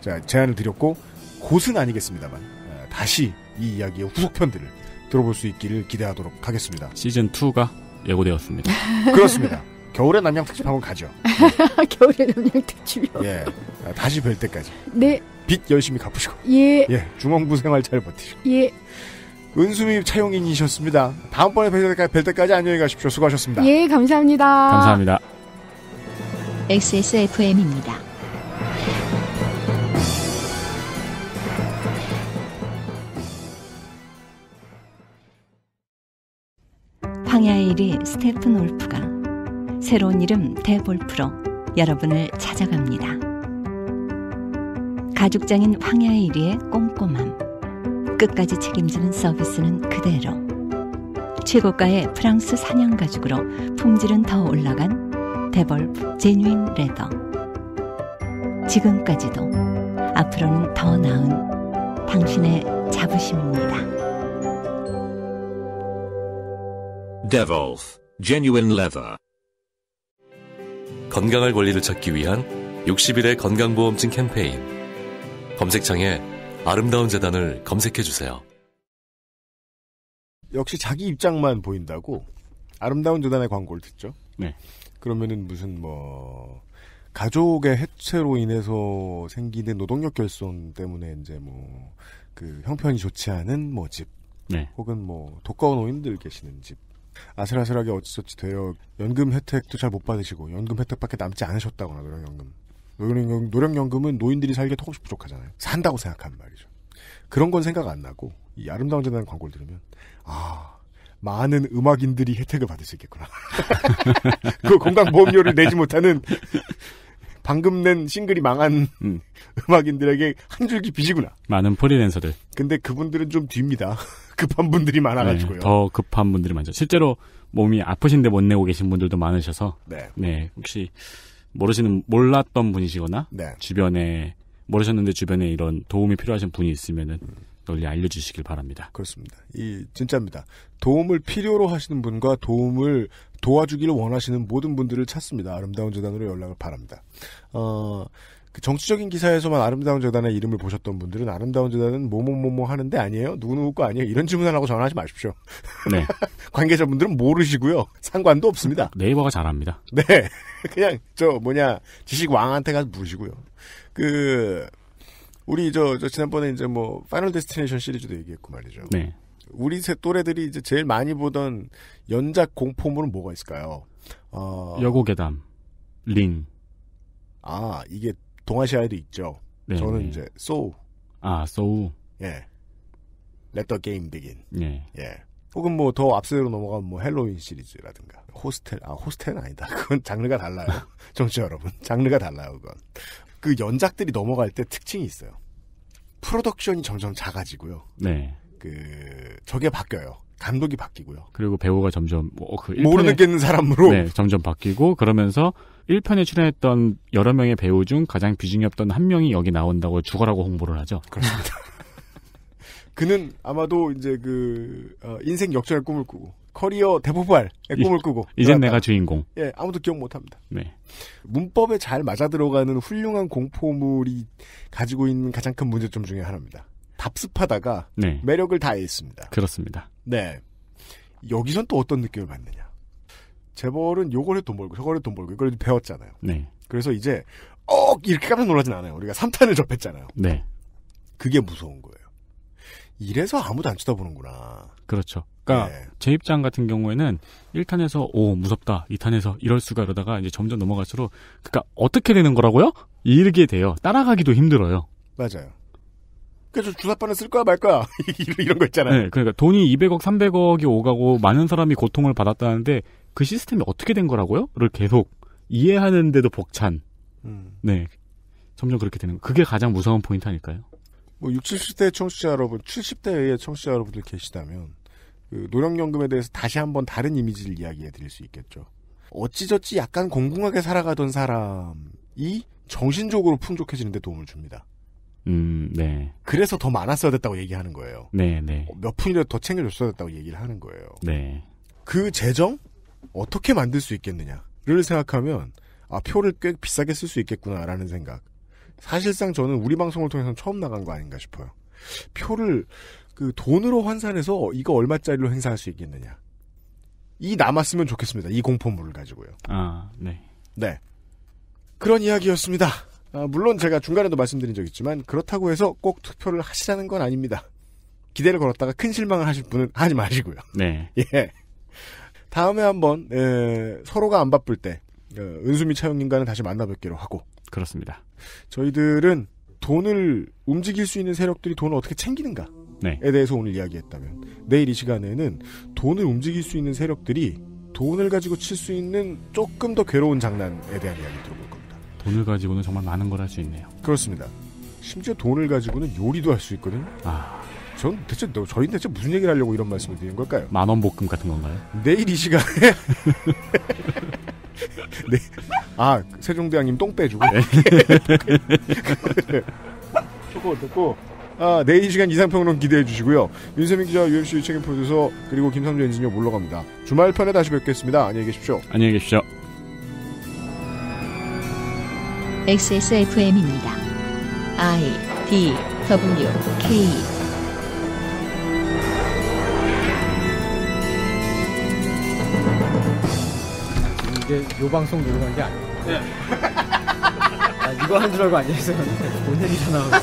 자, 제안을 드렸고 곧은 아니겠습니다만 어, 다시 이 이야기의 후속편들을 들어볼 수 있기를 기대하도록 하겠습니다. 시즌 2가 예고되었습니다. 그렇습니다. 겨울의 남양 특집 한고 가죠. 네. 겨울에 남양 특집이요. 예. 다시 뵐 때까지. 네. 빚 열심히 갚으시고. 예. 예. 중원부 생활 잘 버티시고. 예. 은수미 차용인이셨습니다. 다음번에 뵐 때까지, 뵐 때까지 안녕히 가십시오. 수고하셨습니다. 예, 감사합니다. 감사합니다. XSFM입니다. 황야의 일이 스테픈 올프가 새로운 이름 대볼프로 여러분을 찾아갑니다. 가죽장인 황야의 일의 이 꼼꼼함, 끝까지 책임지는 서비스는 그대로, 최고가의 프랑스 사냥 가죽으로 품질은 더 올라간 대볼프 제뉴인 레더. 지금까지도 앞으로는 더 나은 당신의 자부심입니다. Devolf Genuine Leather 건강할 권리를 찾기 위한 60일의 건강보험증 캠페인 검색창에 아름다운 재단을 검색해 주세요. 역시 자기 입장만 보인다고 아름다운 재단의 광고를 듣죠. 네. 그러면은 무슨 뭐 가족의 해체로 인해서 생기는 노동력 결손 때문에 이제 뭐 그 형편이 좋지 않은 뭐 집, 네. 혹은 뭐 독거노인들 계시는 집, 아슬아슬하게 어찌저찌 돼요. 연금 혜택도 잘 못 받으시고 연금 혜택밖에 남지 않으셨다고 하더라고요. 연금. 노령연금, 노령연금은 노인들이 살기에 조금씩 부족하잖아요. 산다고 생각하는 말이죠. 그런 건 생각 안 나고 이 아름다운 재단 광고를 들으면 아 많은 음악인들이 혜택을 받을 수 있겠구나. 그 건강보험료를 내지 못하는 방금 낸 싱글이 망한 음. 악인들에게한 줄기 빚이구나. 많은 프리랜서들. 근데 그분들은 좀 뒤입니다. 급한 분들이 많아가지고요. 네, 더 급한 분들이 많죠. 실제로 몸이 아프신데 못 내고 계신 분들도 많으셔서 네, 네 혹시 모르시는 몰랐던 분이시거나 네. 주변에 모르셨는데 주변에 이런 도움이 필요하신 분이 있으면은 널리 알려주시길 바랍니다. 그렇습니다. 이 진짜입니다. 도움을 필요로 하시는 분과 도움을 도와주기를 원하시는 모든 분들을 찾습니다. 아름다운 재단으로 연락을 바랍니다. 어, 그 정치적인 기사에서만 아름다운 재단의 이름을 보셨던 분들은 아름다운 재단은 뭐뭐뭐뭐 하는데 아니에요? 누구누구 거 아니에요? 이런 질문 을 하고 전화하지 마십시오. 네. 관계자분들은 모르시고요. 상관도 없습니다. 네이버가 잘합니다. 네. 그냥 저 뭐냐 지식 왕한테 가서 물으시고요. 그 우리 저, 저 지난번에 이제 뭐 파이널 데스티네이션 시리즈도 얘기했고 말이죠. 네. 우리 세 또래들이 이제 제일 많이 보던 연작 공포물은 뭐가 있을까요? 어... 여고괴담, 린. 아 이게 동아시아에도 있죠. 네. 저는 네. 이제 소우. 아 소우. 예. 레터 게임 b e 예. 예. 혹은 뭐 더 앞서로 넘어가면 뭐 헬로윈 시리즈라든가 호스텔 아 호스텔은 아니다 그건 장르가 달라요 정치 여러분 장르가 달라요 그건 그 연작들이 넘어갈 때 특징이 있어요 프로덕션이 점점 작아지고요 네그 저게 바뀌어요 감독이 바뀌고요 그리고 배우가 점점 뭐, 그 모르는 게 있는 사람으로 네 점점 바뀌고 그러면서 1편에 출연했던 여러 명의 배우 중 가장 비중이 었던한 명이 여기 나온다고 죽어라고 홍보를 하죠. 그렇습니다. 그는 아마도 이제 그 어, 인생 역전의 꿈을 꾸고 커리어 대폭발의 꿈을 꾸고 이젠 내가 주인공. 예, 아무도 기억 못합니다. 네. 문법에 잘 맞아 들어가는 훌륭한 공포물이 가지고 있는 가장 큰 문제점 중의 하나입니다. 답습하다가 네. 매력을 다했습니다. 그렇습니다. 네. 여기선 또 어떤 느낌을 받느냐? 재벌은 요걸 해도 돈 벌고 저걸 해도 돈 벌고 이걸 도 배웠잖아요. 네. 그래서 이제 어 이렇게 깜짝 놀라진 않아요. 우리가 3탄을 접했잖아요. 네. 그게 무서운 거예요. 이래서 아무도 안 쳐다보는구나. 그렇죠. 그러니까 네. 제 입장 같은 경우에는 1탄에서 오 무섭다, 2탄에서 이럴 수가 이러다가 이제 점점 넘어갈수록 그러니까 어떻게 되는 거라고요? 이르게 돼요. 따라가기도 힘들어요. 맞아요. 그래서 주사바늘 쓸 거야 말 거야 이런 거 있잖아요. 네, 그러니까 돈이 200억, 300억이 오가고 많은 사람이 고통을 받았다는데 그 시스템이 어떻게 된 거라고요?를 계속 이해하는데도 벅찬. 음. 네. 점점 그렇게 되는 거. 그게 가장 무서운 포인트 아닐까요? 뭐 60, 70대 청취자 여러분, 70대의 청취자 여러분들 계시다면 그 노령연금에 대해서 다시 한번 다른 이미지를 이야기해 드릴 수 있겠죠. 어찌저찌 약간 공공하게 살아가던 사람이 정신적으로 풍족해지는 데 도움을 줍니다. 음, 네. 그래서 더 많았어야 됐다고 얘기하는 거예요. 네, 네. 어, 몇 푼이라도 더 챙겨줬어야 됐다고 얘기를 하는 거예요. 네. 그 재정? 어떻게 만들 수 있겠느냐를 생각하면 아 표를 꽤 비싸게 쓸 수 있겠구나라는 생각. 사실상 저는 우리 방송을 통해서 처음 나간 거 아닌가 싶어요. 표를 그 돈으로 환산해서 이거 얼마짜리로 행사할 수 있겠느냐. 이 남았으면 좋겠습니다. 이 공포물을 가지고요. 아, 네. 네. 그런 이야기였습니다. 아, 물론 제가 중간에도 말씀드린 적 있지만 그렇다고 해서 꼭 투표를 하시라는 건 아닙니다. 기대를 걸었다가 큰 실망을 하실 분은 하지 마시고요. 네. 예. 다음에 한번 에, 서로가 안 바쁠 때 에, 어, 은수미 차용님과는 다시 만나뵙기로 하고 그렇습니다. 저희들은 돈을 움직일 수 있는 세력들이 돈을 어떻게 챙기는가에 네. 대해서 오늘 이야기했다면 내일 이 시간에는 돈을 움직일 수 있는 세력들이 돈을 가지고 칠 수 있는 조금 더 괴로운 장난에 대한 이야기 들어볼 겁니다. 돈을 가지고는 정말 많은 걸 할 수 있네요. 그렇습니다. 심지어 돈을 가지고는 요리도 할 수 있거든요. 아. 전 대체 너, 저희 대체 무슨 얘기를 하려고 이런 말씀을 드리는 걸까요? 만원 복금 같은 건가요? 내일 이 시간에 네. 아 세종대왕님 똥 빼주고 그거 네. 듣고 아, 내일 이 시간 이상평론 기대해 주시고요. 윤세민 기자, UFC 책임 프로듀서 그리고 김삼주 엔지니어 물러갑니다. 주말 편에 다시 뵙겠습니다. 안녕히 계십시오. 안녕히 계십시오. XSFM입니다. I D W K 이게 요 방송 녹음한 게 아니야. 네. 아, 이거 한 줄 알고 앉아있었는데 뭔 얘기 다나고